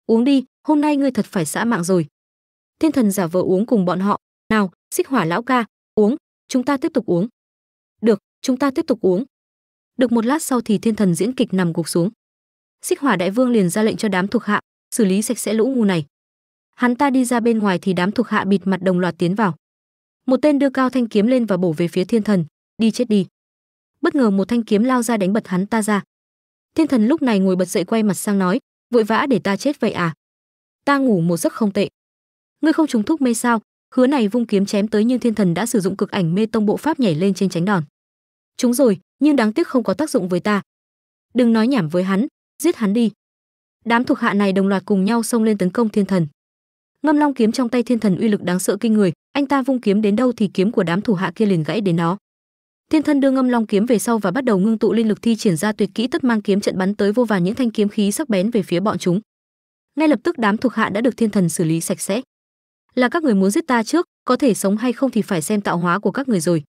"Uống đi, hôm nay ngươi thật phải xã mạng rồi." thiên thần giả vờ uống cùng bọn họ nào xích hỏa lão ca uống chúng ta tiếp tục uống được chúng ta tiếp tục uống được một lát sau thì thiên thần diễn kịch nằm gục xuống xích hỏa đại vương liền ra lệnh cho đám thuộc hạ xử lý sạch sẽ lũ ngu này hắn ta đi ra bên ngoài thì đám thuộc hạ bịt mặt đồng loạt tiến vào một tên đưa cao thanh kiếm lên và bổ về phía thiên thần đi chết đi bất ngờ một thanh kiếm lao ra đánh bật hắn ta ra thiên thần lúc này ngồi bật dậy quay mặt sang nói vội vã để ta chết vậy à ta ngủ một giấc không tệ ngươi không trúng thúc mê sao hứa này vung kiếm chém tới nhưng thiên thần đã sử dụng cực ảnh mê tông bộ pháp nhảy lên trên tránh đòn chúng rồi nhưng đáng tiếc không có tác dụng với ta đừng nói nhảm với hắn giết hắn đi đám thuộc hạ này đồng loạt cùng nhau xông lên tấn công thiên thần ngâm long kiếm trong tay thiên thần uy lực đáng sợ kinh người anh ta vung kiếm đến đâu thì kiếm của đám thủ hạ kia liền gãy đến nó. thiên thần đưa ngâm long kiếm về sau và bắt đầu ngưng tụ linh lực thi triển ra tuyệt kỹ tất mang kiếm trận bắn tới vô vàn những thanh kiếm khí sắc bén về phía bọn chúng ngay lập tức đám thuộc hạ đã được thiên thần xử lý sạch sẽ là các người muốn giết ta trước có thể sống hay không thì phải xem tạo hóa của các người rồi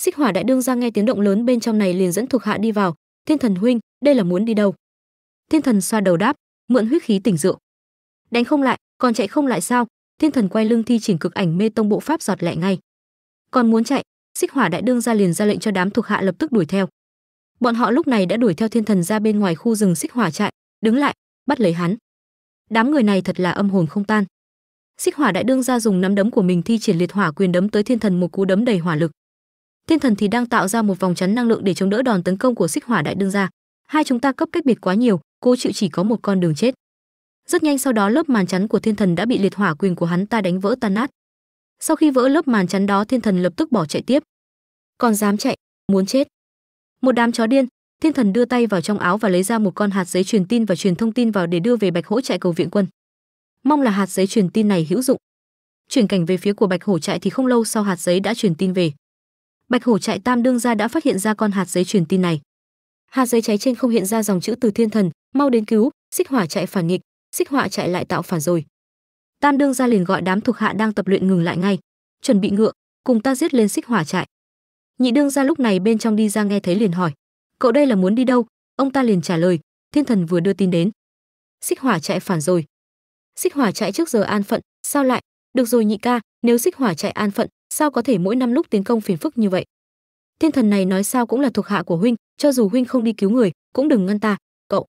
xích hỏa đại đương ra nghe tiếng động lớn bên trong này liền dẫn thuộc hạ đi vào thiên thần huynh đây là muốn đi đâu thiên thần xoa đầu đáp mượn huyết khí tỉnh rượu đánh không lại còn chạy không lại sao thiên thần quay lưng thi triển cực ảnh mê tông bộ pháp giọt lại ngay còn muốn chạy xích hỏa đại đương ra liền ra lệnh cho đám thuộc hạ lập tức đuổi theo bọn họ lúc này đã đuổi theo thiên thần ra bên ngoài khu rừng xích hỏa trại đứng lại bắt lấy hắn đám người này thật là âm hồn không tan xích hỏa đại đương ra dùng nắm đấm của mình thi triển liệt hỏa quyền đấm tới thiên thần một cú đấm đầy hỏa lực thiên thần thì đang tạo ra một vòng chắn năng lượng để chống đỡ đòn tấn công của xích hỏa đại đương ra hai chúng ta cấp cách biệt quá nhiều cô chịu chỉ có một con đường chết rất nhanh sau đó lớp màn chắn của thiên thần đã bị liệt hỏa quyền của hắn ta đánh vỡ tan nát sau khi vỡ lớp màn chắn đó thiên thần lập tức bỏ chạy tiếp còn dám chạy muốn chết một đám chó điên thiên thần đưa tay vào trong áo và lấy ra một con hạt giấy truyền tin và truyền thông tin vào để đưa về bạch hỗ chạy cầu viện quân mong là hạt giấy truyền tin này hữu dụng. Chuyển cảnh về phía của Bạch Hổ trại thì không lâu sau hạt giấy đã truyền tin về. Bạch Hổ trại Tam đương gia đã phát hiện ra con hạt giấy truyền tin này. Hạt giấy cháy trên không hiện ra dòng chữ từ thiên thần, mau đến cứu, xích hỏa chạy phản nghịch, xích hỏa chạy lại tạo phản rồi. Tam đương gia liền gọi đám thuộc hạ đang tập luyện ngừng lại ngay, chuẩn bị ngựa, cùng ta giết lên xích hỏa trại. Nhị đương gia lúc này bên trong đi ra nghe thấy liền hỏi, cậu đây là muốn đi đâu? Ông ta liền trả lời, thiên thần vừa đưa tin đến. Xích hỏa chạy phản rồi xích hỏa chạy trước giờ an phận sao lại được rồi nhị ca nếu xích hỏa chạy an phận sao có thể mỗi năm lúc tiến công phiền phức như vậy thiên thần này nói sao cũng là thuộc hạ của huynh cho dù huynh không đi cứu người cũng đừng ngăn ta cậu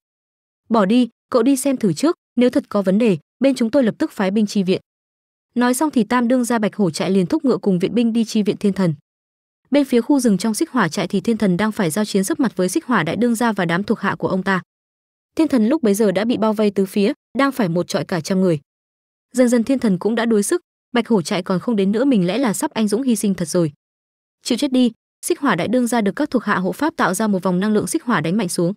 bỏ đi cậu đi xem thử trước nếu thật có vấn đề bên chúng tôi lập tức phái binh chi viện nói xong thì tam đương ra bạch hổ chạy liền thúc ngựa cùng viện binh đi chi viện thiên thần bên phía khu rừng trong xích hỏa chạy thì thiên thần đang phải giao chiến sấp mặt với xích hỏa đại đương gia và đám thuộc hạ của ông ta thiên thần lúc bấy giờ đã bị bao vây từ phía đang phải một trọi cả trăm người dần dần thiên thần cũng đã đuối sức bạch hổ chạy còn không đến nữa mình lẽ là sắp anh dũng hy sinh thật rồi chịu chết đi xích hỏa đại đương ra được các thuộc hạ hộ pháp tạo ra một vòng năng lượng xích hỏa đánh mạnh xuống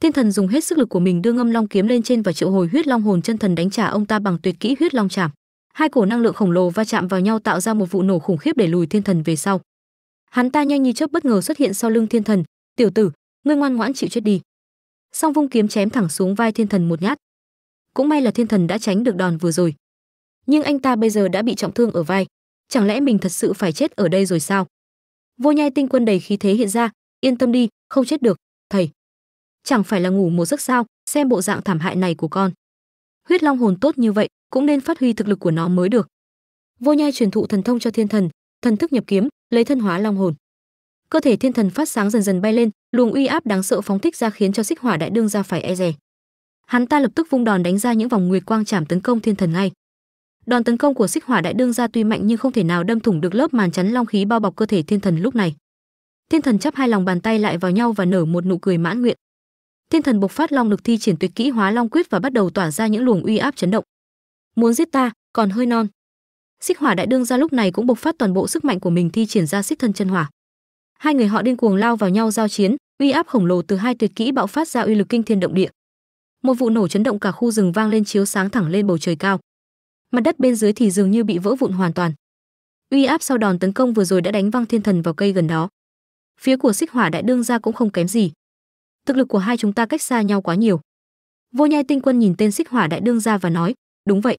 thiên thần dùng hết sức lực của mình đưa ngâm long kiếm lên trên và triệu hồi huyết long hồn chân thần đánh trả ông ta bằng tuyệt kỹ huyết long chạm hai cổ năng lượng khổng lồ va chạm vào nhau tạo ra một vụ nổ khủng khiếp để lùi thiên thần về sau hắn ta nhanh như chớp bất ngờ xuất hiện sau lưng thiên thần tiểu tử ngươi ngoan ngoãn chịu chết đi song vung kiếm chém thẳng xuống vai thiên thần một nhát cũng may là thiên thần đã tránh được đòn vừa rồi nhưng anh ta bây giờ đã bị trọng thương ở vai chẳng lẽ mình thật sự phải chết ở đây rồi sao vô nhai tinh quân đầy khí thế hiện ra yên tâm đi không chết được thầy chẳng phải là ngủ một giấc sao xem bộ dạng thảm hại này của con huyết long hồn tốt như vậy cũng nên phát huy thực lực của nó mới được vô nhai truyền thụ thần thông cho thiên thần thần thức nhập kiếm lấy thân hóa long hồn cơ thể thiên thần phát sáng dần dần bay lên luồng uy áp đáng sợ phóng thích ra khiến cho xích hỏa đại đương ra phải e rè hắn ta lập tức vung đòn đánh ra những vòng nguyệt quang chạm tấn công thiên thần ngay đòn tấn công của xích hỏa đại đương ra tuy mạnh nhưng không thể nào đâm thủng được lớp màn chắn long khí bao bọc cơ thể thiên thần lúc này thiên thần chắp hai lòng bàn tay lại vào nhau và nở một nụ cười mãn nguyện thiên thần bộc phát long lực thi triển tuyệt kỹ hóa long quyết và bắt đầu tỏa ra những luồng uy áp chấn động muốn giết ta còn hơi non xích hỏa đại đương ra lúc này cũng bộc phát toàn bộ sức mạnh của mình thi triển ra xích thân chân hỏa hai người họ điên cuồng lao vào nhau giao chiến uy áp khổng lồ từ hai tuyệt kỹ bạo phát ra uy lực kinh thiên động địa một vụ nổ chấn động cả khu rừng vang lên chiếu sáng thẳng lên bầu trời cao mặt đất bên dưới thì dường như bị vỡ vụn hoàn toàn uy áp sau đòn tấn công vừa rồi đã đánh văng thiên thần vào cây gần đó phía của xích hỏa đại đương ra cũng không kém gì thực lực của hai chúng ta cách xa nhau quá nhiều vô nhai tinh quân nhìn tên xích hỏa đại đương ra và nói đúng vậy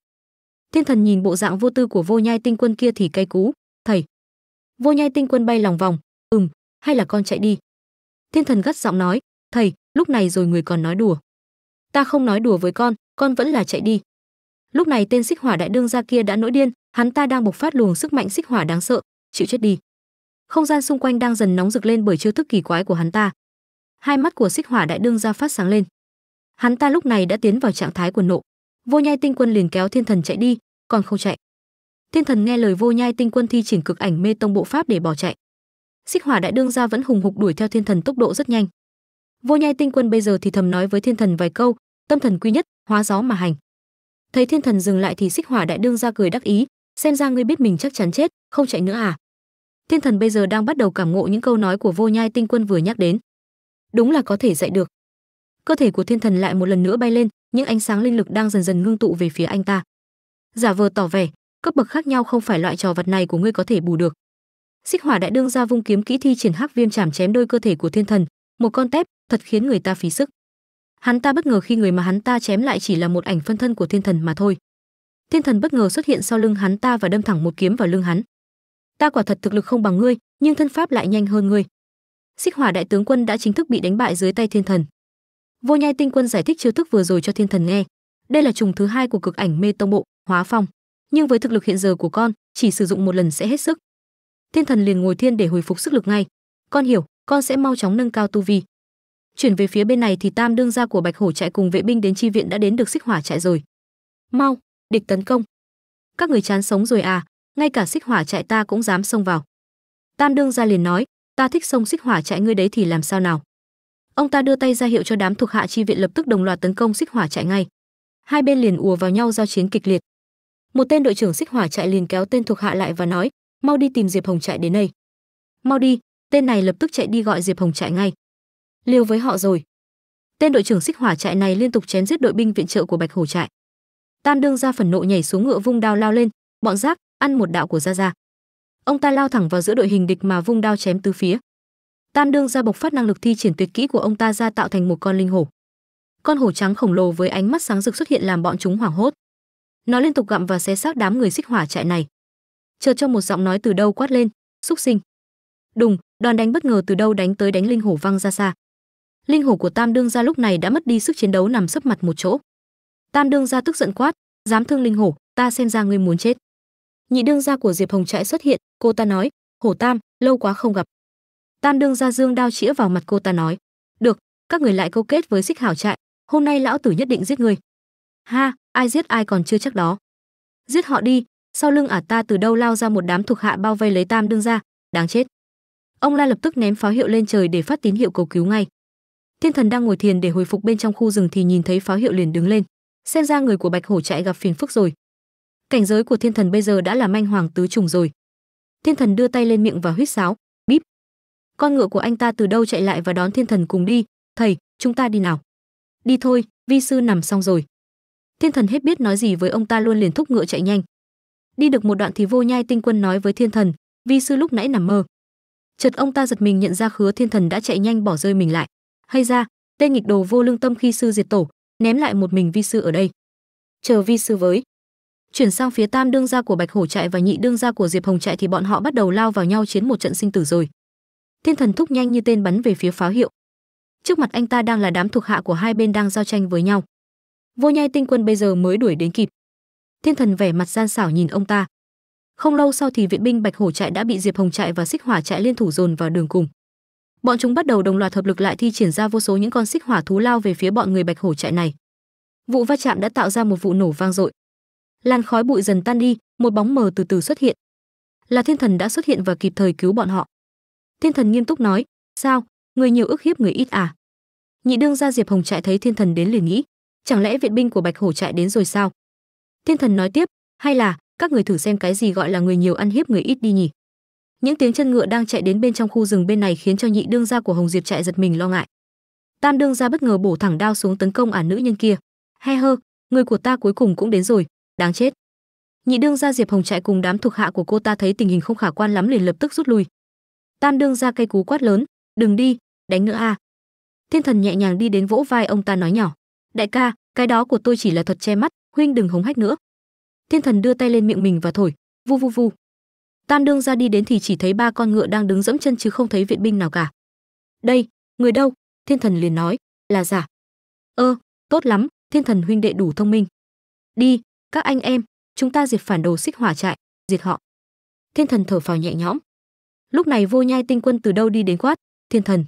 thiên thần nhìn bộ dạng vô tư của vô nhai tinh quân kia thì cay cú thầy vô nhai tinh quân bay lòng vòng "Ừm, hay là con chạy đi." Thiên thần gắt giọng nói, "Thầy, lúc này rồi người còn nói đùa." "Ta không nói đùa với con, con vẫn là chạy đi." Lúc này tên xích hỏa đại đương gia kia đã nổi điên, hắn ta đang bộc phát luồng sức mạnh xích hỏa đáng sợ, chịu chết đi. Không gian xung quanh đang dần nóng rực lên bởi chiêu thức kỳ quái của hắn ta. Hai mắt của xích hỏa đại đương gia phát sáng lên. Hắn ta lúc này đã tiến vào trạng thái của nộ. Vô Nhai Tinh Quân liền kéo Thiên Thần chạy đi, còn không chạy. Thiên Thần nghe lời Vô Nhai Tinh Quân thi triển cực ảnh mê tông bộ pháp để bỏ chạy xích hỏa đại đương gia vẫn hùng hục đuổi theo thiên thần tốc độ rất nhanh vô nhai tinh quân bây giờ thì thầm nói với thiên thần vài câu tâm thần quy nhất hóa gió mà hành thấy thiên thần dừng lại thì xích hỏa đại đương gia cười đắc ý xem ra ngươi biết mình chắc chắn chết không chạy nữa à thiên thần bây giờ đang bắt đầu cảm ngộ những câu nói của vô nhai tinh quân vừa nhắc đến đúng là có thể dạy được cơ thể của thiên thần lại một lần nữa bay lên những ánh sáng linh lực đang dần dần ngưng tụ về phía anh ta giả vờ tỏ vẻ cấp bậc khác nhau không phải loại trò vật này của ngươi có thể bù được xích hỏa đại đương ra vung kiếm kỹ thi triển hắc viêm chảm chém đôi cơ thể của thiên thần một con tép thật khiến người ta phí sức hắn ta bất ngờ khi người mà hắn ta chém lại chỉ là một ảnh phân thân của thiên thần mà thôi thiên thần bất ngờ xuất hiện sau lưng hắn ta và đâm thẳng một kiếm vào lưng hắn ta quả thật thực lực không bằng ngươi nhưng thân pháp lại nhanh hơn ngươi xích hỏa đại tướng quân đã chính thức bị đánh bại dưới tay thiên thần vô nhai tinh quân giải thích chiêu thức vừa rồi cho thiên thần nghe đây là trùng thứ hai của cực ảnh mê tông bộ hóa phong nhưng với thực lực hiện giờ của con chỉ sử dụng một lần sẽ hết sức thiên thần liền ngồi thiên để hồi phục sức lực ngay con hiểu con sẽ mau chóng nâng cao tu vi chuyển về phía bên này thì tam đương gia của bạch hổ chạy cùng vệ binh đến chi viện đã đến được xích hỏa trại rồi mau địch tấn công các người chán sống rồi à ngay cả xích hỏa trại ta cũng dám xông vào tam đương gia liền nói ta thích xông xích hỏa trại ngươi đấy thì làm sao nào ông ta đưa tay ra hiệu cho đám thuộc hạ chi viện lập tức đồng loạt tấn công xích hỏa trại ngay hai bên liền ùa vào nhau giao chiến kịch liệt một tên đội trưởng xích hỏa trại liền kéo tên thuộc hạ lại và nói mau đi tìm diệp hồng trại đến đây mau đi tên này lập tức chạy đi gọi diệp hồng trại ngay liều với họ rồi tên đội trưởng xích hỏa trại này liên tục chém giết đội binh viện trợ của bạch hổ trại tam đương ra phần nộ nhảy xuống ngựa vung đao lao lên bọn rác, ăn một đạo của gia gia ông ta lao thẳng vào giữa đội hình địch mà vung đao chém từ phía tam đương ra bộc phát năng lực thi triển tuyệt kỹ của ông ta ra tạo thành một con linh hổ con hổ trắng khổng lồ với ánh mắt sáng rực xuất hiện làm bọn chúng hoảng hốt nó liên tục gặm và xé xác đám người xích hỏa trại này chợt cho một giọng nói từ đâu quát lên xúc sinh đùng đòn đánh bất ngờ từ đâu đánh tới đánh linh hổ văng ra xa linh hổ của tam đương gia lúc này đã mất đi sức chiến đấu nằm sấp mặt một chỗ tam đương gia tức giận quát dám thương linh hổ ta xem ra ngươi muốn chết nhị đương gia của diệp hồng trại xuất hiện cô ta nói hổ tam lâu quá không gặp tam đương gia dương đao chĩa vào mặt cô ta nói được các người lại câu kết với xích hảo trại hôm nay lão tử nhất định giết ngươi ha ai giết ai còn chưa chắc đó giết họ đi sau lưng ả ta từ đâu lao ra một đám thuộc hạ bao vây lấy tam đương ra đáng chết ông la lập tức ném pháo hiệu lên trời để phát tín hiệu cầu cứu ngay thiên thần đang ngồi thiền để hồi phục bên trong khu rừng thì nhìn thấy pháo hiệu liền đứng lên xem ra người của bạch hổ chạy gặp phiền phức rồi cảnh giới của thiên thần bây giờ đã là manh hoàng tứ trùng rồi thiên thần đưa tay lên miệng và huýt sáo bíp con ngựa của anh ta từ đâu chạy lại và đón thiên thần cùng đi thầy chúng ta đi nào đi thôi vi sư nằm xong rồi thiên thần hết biết nói gì với ông ta luôn liền thúc ngựa chạy nhanh Đi được một đoạn thì Vô Nhai Tinh Quân nói với Thiên Thần, vi sư lúc nãy nằm mơ. Chợt ông ta giật mình nhận ra Khứa Thiên Thần đã chạy nhanh bỏ rơi mình lại. Hay ra, tên nghịch đồ vô lương tâm khi sư diệt tổ, ném lại một mình vi sư ở đây. Chờ vi sư với. Chuyển sang phía tam đương gia của Bạch Hổ trại và nhị đương gia của Diệp Hồng trại thì bọn họ bắt đầu lao vào nhau chiến một trận sinh tử rồi. Thiên Thần thúc nhanh như tên bắn về phía pháo hiệu. Trước mặt anh ta đang là đám thuộc hạ của hai bên đang giao tranh với nhau. Vô Nhai Tinh Quân bây giờ mới đuổi đến kịp, thiên thần vẻ mặt gian xảo nhìn ông ta không lâu sau thì viện binh bạch hổ trại đã bị diệp hồng trại và xích hỏa trại liên thủ dồn vào đường cùng bọn chúng bắt đầu đồng loạt hợp lực lại thi triển ra vô số những con xích hỏa thú lao về phía bọn người bạch hổ trại này vụ va chạm đã tạo ra một vụ nổ vang dội làn khói bụi dần tan đi một bóng mờ từ từ xuất hiện là thiên thần đã xuất hiện và kịp thời cứu bọn họ thiên thần nghiêm túc nói sao người nhiều ức hiếp người ít à nhị đương gia diệp hồng trại thấy thiên thần đến liền nghĩ chẳng lẽ viện binh của bạch hổ trại đến rồi sao thiên thần nói tiếp hay là các người thử xem cái gì gọi là người nhiều ăn hiếp người ít đi nhỉ những tiếng chân ngựa đang chạy đến bên trong khu rừng bên này khiến cho nhị đương gia của hồng diệp chạy giật mình lo ngại tam đương gia bất ngờ bổ thẳng đao xuống tấn công ả à nữ nhân kia he hơ người của ta cuối cùng cũng đến rồi đáng chết nhị đương gia diệp hồng chạy cùng đám thuộc hạ của cô ta thấy tình hình không khả quan lắm liền lập tức rút lui tam đương gia cây cú quát lớn đừng đi đánh nữa a à. thiên thần nhẹ nhàng đi đến vỗ vai ông ta nói nhỏ đại ca cái đó của tôi chỉ là thuật che mắt huynh đừng hống hách nữa thiên thần đưa tay lên miệng mình và thổi vu vu vu tam đương ra đi đến thì chỉ thấy ba con ngựa đang đứng dẫm chân chứ không thấy viện binh nào cả đây người đâu thiên thần liền nói là giả ơ tốt lắm thiên thần huynh đệ đủ thông minh đi các anh em chúng ta diệt phản đồ xích hỏa trại diệt họ thiên thần thở phào nhẹ nhõm lúc này vô nhai tinh quân từ đâu đi đến quát thiên thần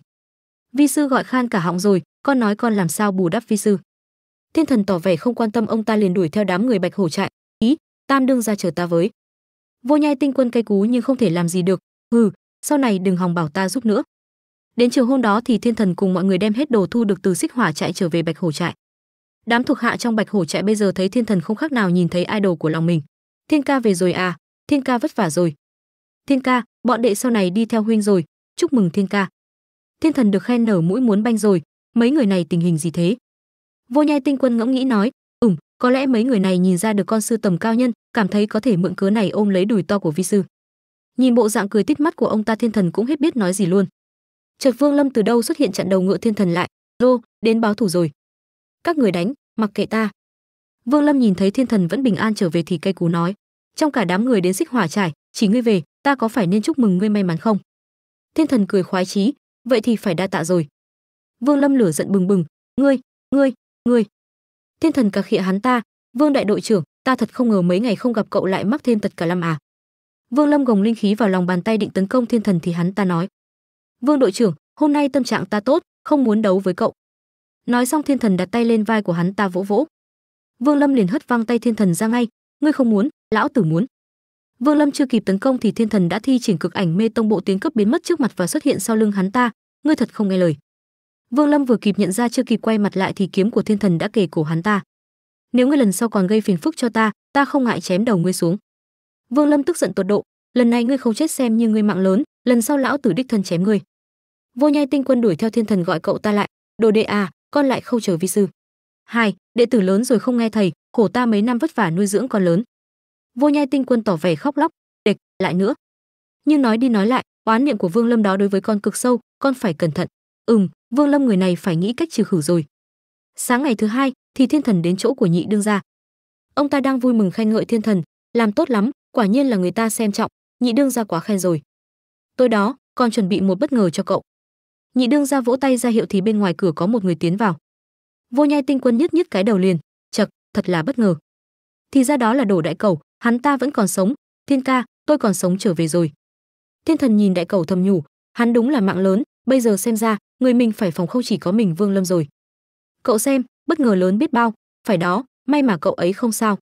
vi sư gọi khan cả họng rồi con nói con làm sao bù đắp vi sư thiên thần tỏ vẻ không quan tâm ông ta liền đuổi theo đám người bạch hổ chạy ý tam đương ra chờ ta với vô nhai tinh quân cay cú nhưng không thể làm gì được hừ sau này đừng hòng bảo ta giúp nữa đến chiều hôm đó thì thiên thần cùng mọi người đem hết đồ thu được từ xích hỏa trại trở về bạch hổ trại đám thuộc hạ trong bạch hổ trại bây giờ thấy thiên thần không khác nào nhìn thấy idol của lòng mình thiên ca về rồi à thiên ca vất vả rồi thiên ca bọn đệ sau này đi theo huynh rồi chúc mừng thiên ca thiên thần được khen nở mũi muốn banh rồi mấy người này tình hình gì thế vô nhai tinh quân ngẫm nghĩ nói ủng có lẽ mấy người này nhìn ra được con sư tầm cao nhân cảm thấy có thể mượn cớ này ôm lấy đùi to của vi sư nhìn bộ dạng cười tít mắt của ông ta thiên thần cũng hết biết nói gì luôn chợt vương lâm từ đâu xuất hiện chặn đầu ngựa thiên thần lại rô đến báo thủ rồi các người đánh mặc kệ ta vương lâm nhìn thấy thiên thần vẫn bình an trở về thì cây cú nói trong cả đám người đến xích hỏa trải chỉ ngươi về ta có phải nên chúc mừng ngươi may mắn không thiên thần cười khoái chí vậy thì phải đa tạ rồi vương lâm lửa giận bừng bừng ngươi ngươi ngươi thiên thần cà khịa hắn ta vương đại đội trưởng ta thật không ngờ mấy ngày không gặp cậu lại mắc thêm tật cả lâm à vương lâm gồng linh khí vào lòng bàn tay định tấn công thiên thần thì hắn ta nói vương đội trưởng hôm nay tâm trạng ta tốt không muốn đấu với cậu nói xong thiên thần đặt tay lên vai của hắn ta vỗ vỗ vương lâm liền hất văng tay thiên thần ra ngay ngươi không muốn lão tử muốn vương lâm chưa kịp tấn công thì thiên thần đã thi triển cực ảnh mê tông bộ tiến cấp biến mất trước mặt và xuất hiện sau lưng hắn ta ngươi thật không nghe lời Vương Lâm vừa kịp nhận ra chưa kịp quay mặt lại thì kiếm của thiên thần đã kề cổ hắn ta. Nếu ngươi lần sau còn gây phiền phức cho ta, ta không ngại chém đầu ngươi xuống. Vương Lâm tức giận tột độ, lần này ngươi không chết xem như ngươi mạng lớn, lần sau lão tử đích thân chém ngươi. Vô Nhai Tinh Quân đuổi theo thiên thần gọi cậu ta lại, "Đồ đệ à, con lại không chờ vi sư." Hai, đệ tử lớn rồi không nghe thầy, khổ ta mấy năm vất vả nuôi dưỡng con lớn. Vô Nhai Tinh Quân tỏ vẻ khóc lóc, "Địch, lại nữa." Nhưng nói đi nói lại, oán niệm của Vương Lâm đó đối với con cực sâu, con phải cẩn thận. Ừm, vương lâm người này phải nghĩ cách trừ khử rồi sáng ngày thứ hai thì thiên thần đến chỗ của nhị đương gia ông ta đang vui mừng khen ngợi thiên thần làm tốt lắm quả nhiên là người ta xem trọng nhị đương gia quá khen rồi Tôi đó còn chuẩn bị một bất ngờ cho cậu nhị đương gia vỗ tay ra hiệu thì bên ngoài cửa có một người tiến vào vô nhai tinh quân nhất nhất cái đầu liền chật thật là bất ngờ thì ra đó là đổ đại cầu hắn ta vẫn còn sống thiên ca tôi còn sống trở về rồi thiên thần nhìn đại cầu thầm nhủ hắn đúng là mạng lớn bây giờ xem ra người mình phải phòng không chỉ có mình vương lâm rồi cậu xem bất ngờ lớn biết bao phải đó may mà cậu ấy không sao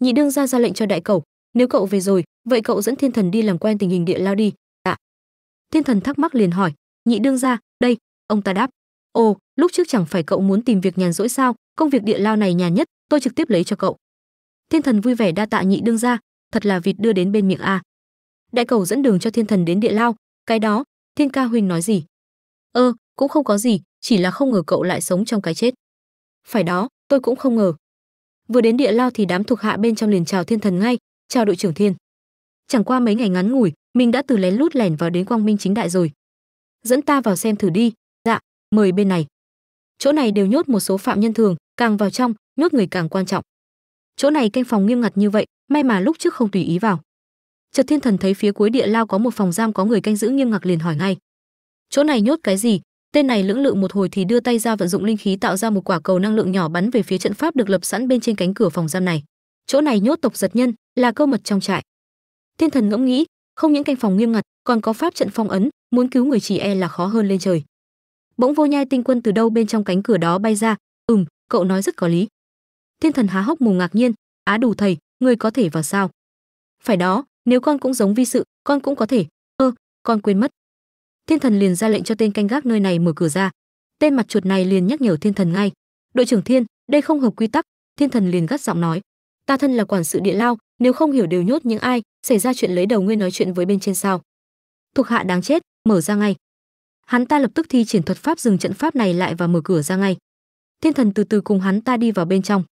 nhị đương ra ra lệnh cho đại cẩu nếu cậu về rồi vậy cậu dẫn thiên thần đi làm quen tình hình địa lao đi ạ dạ. thiên thần thắc mắc liền hỏi nhị đương ra đây ông ta đáp ồ lúc trước chẳng phải cậu muốn tìm việc nhàn rỗi sao công việc địa lao này nhàn nhất tôi trực tiếp lấy cho cậu thiên thần vui vẻ đa tạ nhị đương ra thật là vịt đưa đến bên miệng a đại cầu dẫn đường cho thiên thần đến địa lao cái đó Thiên ca huynh nói gì? Ơ, ờ, cũng không có gì, chỉ là không ngờ cậu lại sống trong cái chết. Phải đó, tôi cũng không ngờ. Vừa đến địa lao thì đám thuộc hạ bên trong liền chào thiên thần ngay, chào đội trưởng thiên. Chẳng qua mấy ngày ngắn ngủi, mình đã từ lén lút lẻn vào đến quang minh chính đại rồi. Dẫn ta vào xem thử đi, dạ, mời bên này. Chỗ này đều nhốt một số phạm nhân thường, càng vào trong, nhốt người càng quan trọng. Chỗ này canh phòng nghiêm ngặt như vậy, may mà lúc trước không tùy ý vào. Chợt Thiên Thần thấy phía cuối địa lao có một phòng giam có người canh giữ nghiêm ngặt liền hỏi ngay: "Chỗ này nhốt cái gì?" Tên này lưỡng lự một hồi thì đưa tay ra vận dụng linh khí tạo ra một quả cầu năng lượng nhỏ bắn về phía trận pháp được lập sẵn bên trên cánh cửa phòng giam này. Chỗ này nhốt tộc giật nhân, là cơ mật trong trại. Thiên Thần ngẫm nghĩ, không những canh phòng nghiêm ngặt, còn có pháp trận phong ấn, muốn cứu người chỉ e là khó hơn lên trời. Bỗng Vô Nhai tinh quân từ đâu bên trong cánh cửa đó bay ra, "Ừm, cậu nói rất có lý." Thiên Thần há hốc mồm ngạc nhiên, "Á đủ thầy, người có thể vào sao?" "Phải đó, nếu con cũng giống vi sự con cũng có thể ơ con quên mất thiên thần liền ra lệnh cho tên canh gác nơi này mở cửa ra tên mặt chuột này liền nhắc nhở thiên thần ngay đội trưởng thiên đây không hợp quy tắc thiên thần liền gắt giọng nói ta thân là quản sự địa lao nếu không hiểu đều nhốt những ai xảy ra chuyện lấy đầu ngươi nói chuyện với bên trên sao thuộc hạ đáng chết mở ra ngay hắn ta lập tức thi triển thuật pháp dừng trận pháp này lại và mở cửa ra ngay thiên thần từ từ cùng hắn ta đi vào bên trong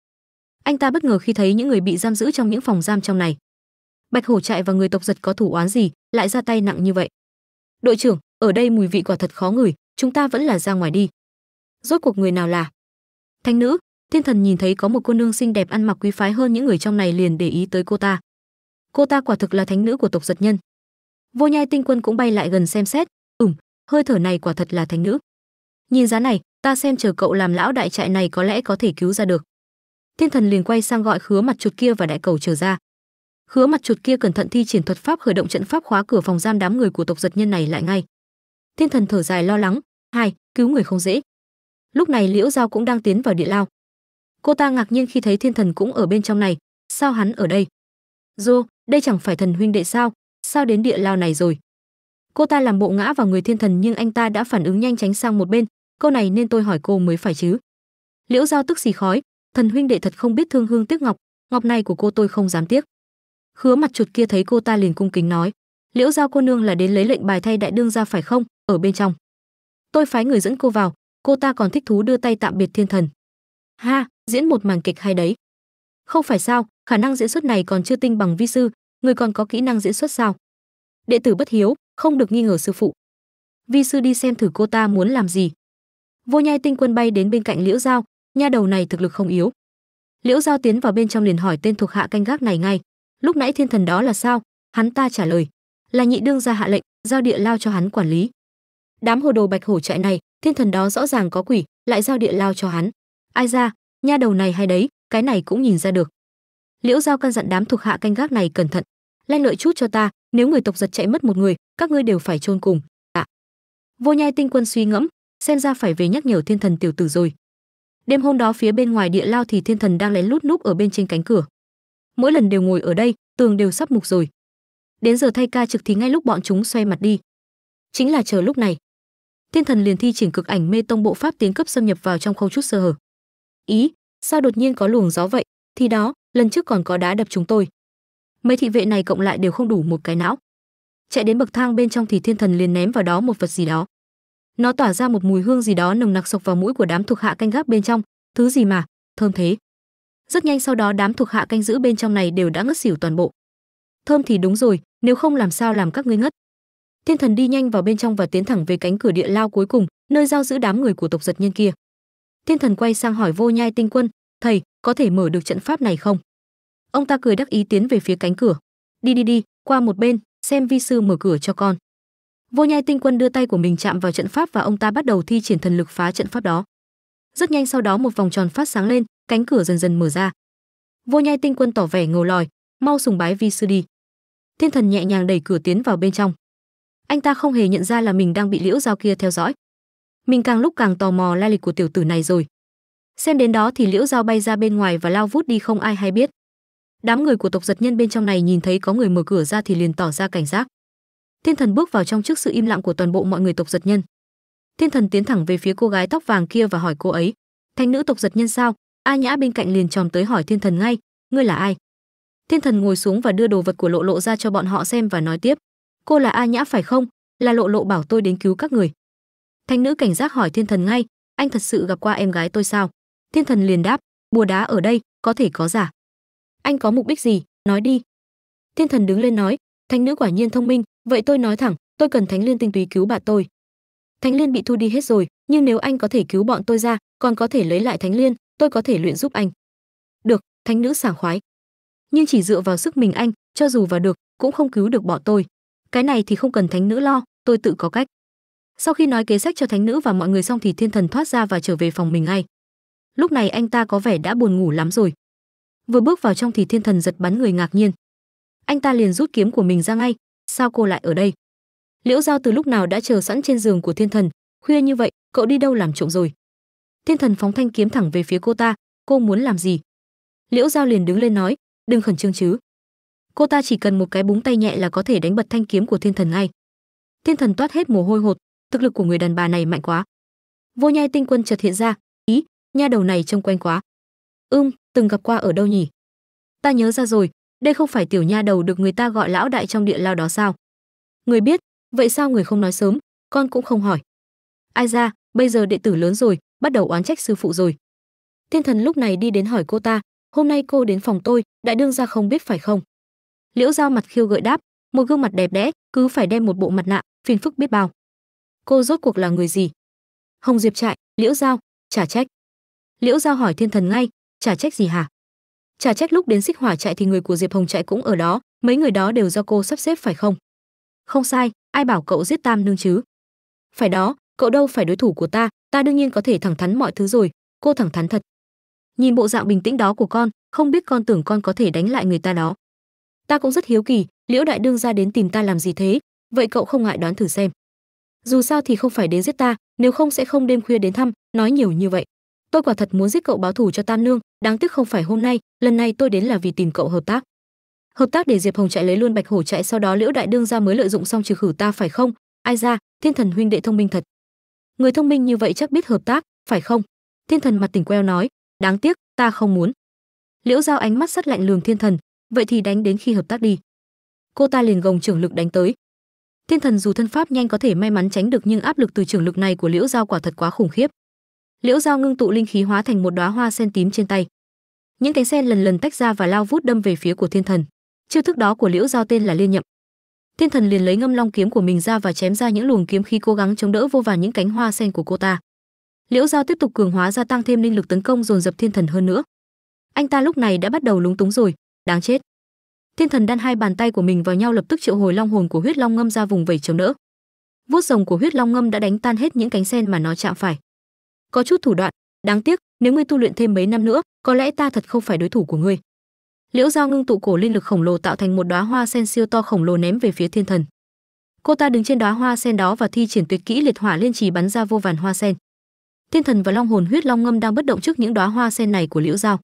anh ta bất ngờ khi thấy những người bị giam giữ trong những phòng giam trong này bạch hổ trại và người tộc giật có thủ oán gì lại ra tay nặng như vậy đội trưởng ở đây mùi vị quả thật khó ngửi chúng ta vẫn là ra ngoài đi rốt cuộc người nào là thánh nữ thiên thần nhìn thấy có một cô nương xinh đẹp ăn mặc quý phái hơn những người trong này liền để ý tới cô ta cô ta quả thực là thánh nữ của tộc giật nhân vô nhai tinh quân cũng bay lại gần xem xét ừm hơi thở này quả thật là thánh nữ nhìn giá này ta xem chờ cậu làm lão đại trại này có lẽ có thể cứu ra được thiên thần liền quay sang gọi khứa mặt chuột kia và đại cầu trở ra Khứa Mặt Chuột kia cẩn thận thi triển thuật pháp khởi động trận pháp khóa cửa phòng giam đám người của tộc giật nhân này lại ngay. Thiên thần thở dài lo lắng, hai, cứu người không dễ. Lúc này Liễu Giao cũng đang tiến vào địa lao. Cô ta ngạc nhiên khi thấy thiên thần cũng ở bên trong này, sao hắn ở đây? Dô, đây chẳng phải thần huynh đệ sao, sao đến địa lao này rồi? Cô ta làm bộ ngã vào người thiên thần nhưng anh ta đã phản ứng nhanh tránh sang một bên, câu này nên tôi hỏi cô mới phải chứ. Liễu Giao tức xì khói, thần huynh đệ thật không biết thương hương tiếc ngọc, ngọc này của cô tôi không dám tiếc. Khứa mặt chuột kia thấy cô ta liền cung kính nói, "Liễu Giao cô nương là đến lấy lệnh bài thay đại đương gia phải không? Ở bên trong." Tôi phái người dẫn cô vào, cô ta còn thích thú đưa tay tạm biệt thiên thần. Ha, diễn một màn kịch hay đấy. Không phải sao, khả năng diễn xuất này còn chưa tinh bằng vi sư, người còn có kỹ năng diễn xuất sao? Đệ tử bất hiếu, không được nghi ngờ sư phụ. Vi sư đi xem thử cô ta muốn làm gì. Vô Nhai Tinh Quân bay đến bên cạnh Liễu Giao, nha đầu này thực lực không yếu. Liễu Giao tiến vào bên trong liền hỏi tên thuộc hạ canh gác này ngay lúc nãy thiên thần đó là sao hắn ta trả lời là nhị đương ra hạ lệnh giao địa lao cho hắn quản lý đám hồ đồ bạch hổ trại này thiên thần đó rõ ràng có quỷ lại giao địa lao cho hắn ai ra nha đầu này hay đấy cái này cũng nhìn ra được liễu giao căn dặn đám thuộc hạ canh gác này cẩn thận len lợi chút cho ta nếu người tộc giật chạy mất một người các ngươi đều phải chôn cùng ạ dạ. vô nhai tinh quân suy ngẫm xem ra phải về nhắc nhở thiên thần tiểu tử rồi đêm hôm đó phía bên ngoài địa lao thì thiên thần đang lén lút núp ở bên trên cánh cửa mỗi lần đều ngồi ở đây tường đều sắp mục rồi đến giờ thay ca trực thì ngay lúc bọn chúng xoay mặt đi chính là chờ lúc này thiên thần liền thi triển cực ảnh mê tông bộ pháp tiến cấp xâm nhập vào trong không chút sơ hở ý sao đột nhiên có luồng gió vậy thì đó lần trước còn có đá đập chúng tôi mấy thị vệ này cộng lại đều không đủ một cái não chạy đến bậc thang bên trong thì thiên thần liền ném vào đó một vật gì đó nó tỏa ra một mùi hương gì đó nồng nặc sộc vào mũi của đám thuộc hạ canh gác bên trong thứ gì mà thơm thế rất nhanh sau đó đám thuộc hạ canh giữ bên trong này đều đã ngất xỉu toàn bộ thơm thì đúng rồi nếu không làm sao làm các ngươi ngất thiên thần đi nhanh vào bên trong và tiến thẳng về cánh cửa địa lao cuối cùng nơi giao giữ đám người của tộc giật nhân kia thiên thần quay sang hỏi vô nhai tinh quân thầy có thể mở được trận pháp này không ông ta cười đắc ý tiến về phía cánh cửa đi đi đi qua một bên xem vi sư mở cửa cho con vô nhai tinh quân đưa tay của mình chạm vào trận pháp và ông ta bắt đầu thi triển thần lực phá trận pháp đó rất nhanh sau đó một vòng tròn phát sáng lên cánh cửa dần dần mở ra vô nhai tinh quân tỏ vẻ ngầu lòi mau sùng bái vi sư đi thiên thần nhẹ nhàng đẩy cửa tiến vào bên trong anh ta không hề nhận ra là mình đang bị liễu giao kia theo dõi mình càng lúc càng tò mò lai lịch của tiểu tử này rồi xem đến đó thì liễu giao bay ra bên ngoài và lao vút đi không ai hay biết đám người của tộc giật nhân bên trong này nhìn thấy có người mở cửa ra thì liền tỏ ra cảnh giác thiên thần bước vào trong trước sự im lặng của toàn bộ mọi người tộc giật nhân thiên thần tiến thẳng về phía cô gái tóc vàng kia và hỏi cô ấy thanh nữ tộc giật nhân sao a nhã bên cạnh liền tròn tới hỏi thiên thần ngay ngươi là ai thiên thần ngồi xuống và đưa đồ vật của lộ lộ ra cho bọn họ xem và nói tiếp cô là a nhã phải không là lộ lộ bảo tôi đến cứu các người thanh nữ cảnh giác hỏi thiên thần ngay anh thật sự gặp qua em gái tôi sao thiên thần liền đáp bùa đá ở đây có thể có giả anh có mục đích gì nói đi thiên thần đứng lên nói thanh nữ quả nhiên thông minh vậy tôi nói thẳng tôi cần thánh liên tinh túy cứu bà tôi thánh liên bị thu đi hết rồi nhưng nếu anh có thể cứu bọn tôi ra còn có thể lấy lại thánh liên tôi có thể luyện giúp anh được thánh nữ sảng khoái nhưng chỉ dựa vào sức mình anh cho dù vào được cũng không cứu được bọn tôi cái này thì không cần thánh nữ lo tôi tự có cách sau khi nói kế sách cho thánh nữ và mọi người xong thì thiên thần thoát ra và trở về phòng mình ngay lúc này anh ta có vẻ đã buồn ngủ lắm rồi vừa bước vào trong thì thiên thần giật bắn người ngạc nhiên anh ta liền rút kiếm của mình ra ngay sao cô lại ở đây liễu giao từ lúc nào đã chờ sẵn trên giường của thiên thần khuya như vậy cậu đi đâu làm trộm rồi thiên thần phóng thanh kiếm thẳng về phía cô ta cô muốn làm gì liễu giao liền đứng lên nói đừng khẩn trương chứ cô ta chỉ cần một cái búng tay nhẹ là có thể đánh bật thanh kiếm của thiên thần ngay thiên thần toát hết mồ hôi hột thực lực của người đàn bà này mạnh quá vô nhai tinh quân chợt hiện ra ý nha đầu này trông quen quá ưm từng gặp qua ở đâu nhỉ ta nhớ ra rồi đây không phải tiểu nha đầu được người ta gọi lão đại trong địa lao đó sao người biết vậy sao người không nói sớm con cũng không hỏi ai ra bây giờ đệ tử lớn rồi bắt đầu oán trách sư phụ rồi. Thiên thần lúc này đi đến hỏi cô ta, "Hôm nay cô đến phòng tôi, đại đương gia không biết phải không?" Liễu Giao mặt khiêu gợi đáp, một gương mặt đẹp đẽ, cứ phải đem một bộ mặt nạ, phiền phức biết bao. Cô rốt cuộc là người gì? Hồng Diệp trại, Liễu Giao, trả trách. Liễu Giao hỏi thiên thần ngay, trả trách gì hả? Trả trách lúc đến xích hỏa trại thì người của Diệp Hồng trại cũng ở đó, mấy người đó đều do cô sắp xếp phải không? Không sai, ai bảo cậu giết Tam nương chứ? Phải đó, cậu đâu phải đối thủ của ta ta đương nhiên có thể thẳng thắn mọi thứ rồi cô thẳng thắn thật nhìn bộ dạng bình tĩnh đó của con không biết con tưởng con có thể đánh lại người ta đó ta cũng rất hiếu kỳ liễu đại đương ra đến tìm ta làm gì thế vậy cậu không ngại đoán thử xem dù sao thì không phải đến giết ta nếu không sẽ không đêm khuya đến thăm nói nhiều như vậy tôi quả thật muốn giết cậu báo thù cho tam nương đáng tiếc không phải hôm nay lần này tôi đến là vì tìm cậu hợp tác hợp tác để diệp hồng chạy lấy luôn bạch hổ chạy sau đó liễu đại đương ra mới lợi dụng xong trừ khử ta phải không ai ra thiên thần huynh đệ thông minh thật người thông minh như vậy chắc biết hợp tác phải không thiên thần mặt tỉnh queo nói đáng tiếc ta không muốn liễu giao ánh mắt sắt lạnh lường thiên thần vậy thì đánh đến khi hợp tác đi cô ta liền gồng trưởng lực đánh tới thiên thần dù thân pháp nhanh có thể may mắn tránh được nhưng áp lực từ trưởng lực này của liễu giao quả thật quá khủng khiếp liễu giao ngưng tụ linh khí hóa thành một đóa hoa sen tím trên tay những cánh sen lần lần tách ra và lao vút đâm về phía của thiên thần chiêu thức đó của liễu giao tên là liên nhậm thiên thần liền lấy ngâm long kiếm của mình ra và chém ra những luồng kiếm khí cố gắng chống đỡ vô vàn những cánh hoa sen của cô ta liễu giao tiếp tục cường hóa gia tăng thêm linh lực tấn công dồn dập thiên thần hơn nữa anh ta lúc này đã bắt đầu lúng túng rồi đáng chết thiên thần đan hai bàn tay của mình vào nhau lập tức triệu hồi long hồn của huyết long ngâm ra vùng vẩy chống đỡ vuốt rồng của huyết long ngâm đã đánh tan hết những cánh sen mà nó chạm phải có chút thủ đoạn đáng tiếc nếu ngươi tu luyện thêm mấy năm nữa có lẽ ta thật không phải đối thủ của ngươi liễu Giao ngưng tụ cổ linh lực khổng lồ tạo thành một đóa hoa sen siêu to khổng lồ ném về phía thiên thần cô ta đứng trên đóa hoa sen đó và thi triển tuyệt kỹ liệt hỏa liên trì bắn ra vô vàn hoa sen thiên thần và long hồn huyết long ngâm đang bất động trước những đóa hoa sen này của liễu Giao.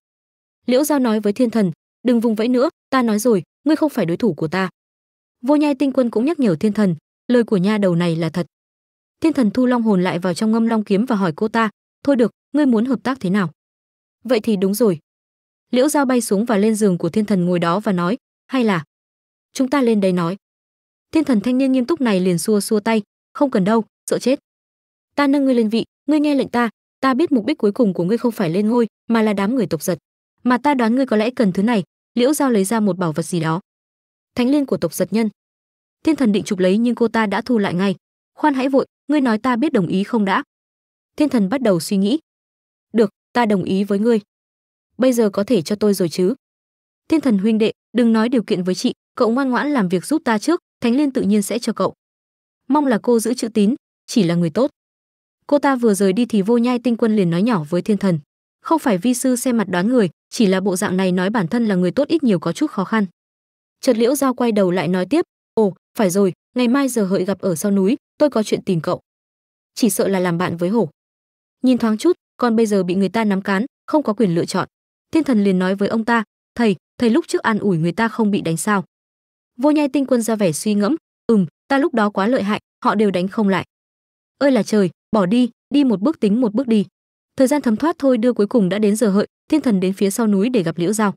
liễu Giao nói với thiên thần đừng vùng vẫy nữa ta nói rồi ngươi không phải đối thủ của ta vô nhai tinh quân cũng nhắc nhở thiên thần lời của nha đầu này là thật thiên thần thu long hồn lại vào trong ngâm long kiếm và hỏi cô ta thôi được ngươi muốn hợp tác thế nào vậy thì đúng rồi liễu Giao bay xuống và lên giường của thiên thần ngồi đó và nói hay là chúng ta lên đây nói thiên thần thanh niên nghiêm túc này liền xua xua tay không cần đâu sợ chết ta nâng ngươi lên vị ngươi nghe lệnh ta ta biết mục đích cuối cùng của ngươi không phải lên ngôi mà là đám người tộc giật mà ta đoán ngươi có lẽ cần thứ này liễu giao lấy ra một bảo vật gì đó thánh liên của tộc giật nhân thiên thần định chụp lấy nhưng cô ta đã thu lại ngay khoan hãy vội ngươi nói ta biết đồng ý không đã thiên thần bắt đầu suy nghĩ được ta đồng ý với ngươi bây giờ có thể cho tôi rồi chứ? Thiên thần huynh đệ, đừng nói điều kiện với chị, cậu ngoan ngoãn làm việc giúp ta trước, Thánh Liên tự nhiên sẽ cho cậu. Mong là cô giữ chữ tín, chỉ là người tốt. Cô ta vừa rời đi thì Vô Nhai Tinh Quân liền nói nhỏ với Thiên thần, không phải vi sư xem mặt đoán người, chỉ là bộ dạng này nói bản thân là người tốt ít nhiều có chút khó khăn. Chợt Liễu Giao quay đầu lại nói tiếp, "Ồ, phải rồi, ngày mai giờ hợi gặp ở sau núi, tôi có chuyện tìm cậu." Chỉ sợ là làm bạn với hổ. Nhìn thoáng chút, còn bây giờ bị người ta nắm cán, không có quyền lựa chọn thiên thần liền nói với ông ta thầy thầy lúc trước an ủi người ta không bị đánh sao vô nhai tinh quân ra vẻ suy ngẫm ừm ta lúc đó quá lợi hại họ đều đánh không lại ơi là trời bỏ đi đi một bước tính một bước đi thời gian thấm thoát thôi đưa cuối cùng đã đến giờ hợi thiên thần đến phía sau núi để gặp liễu giao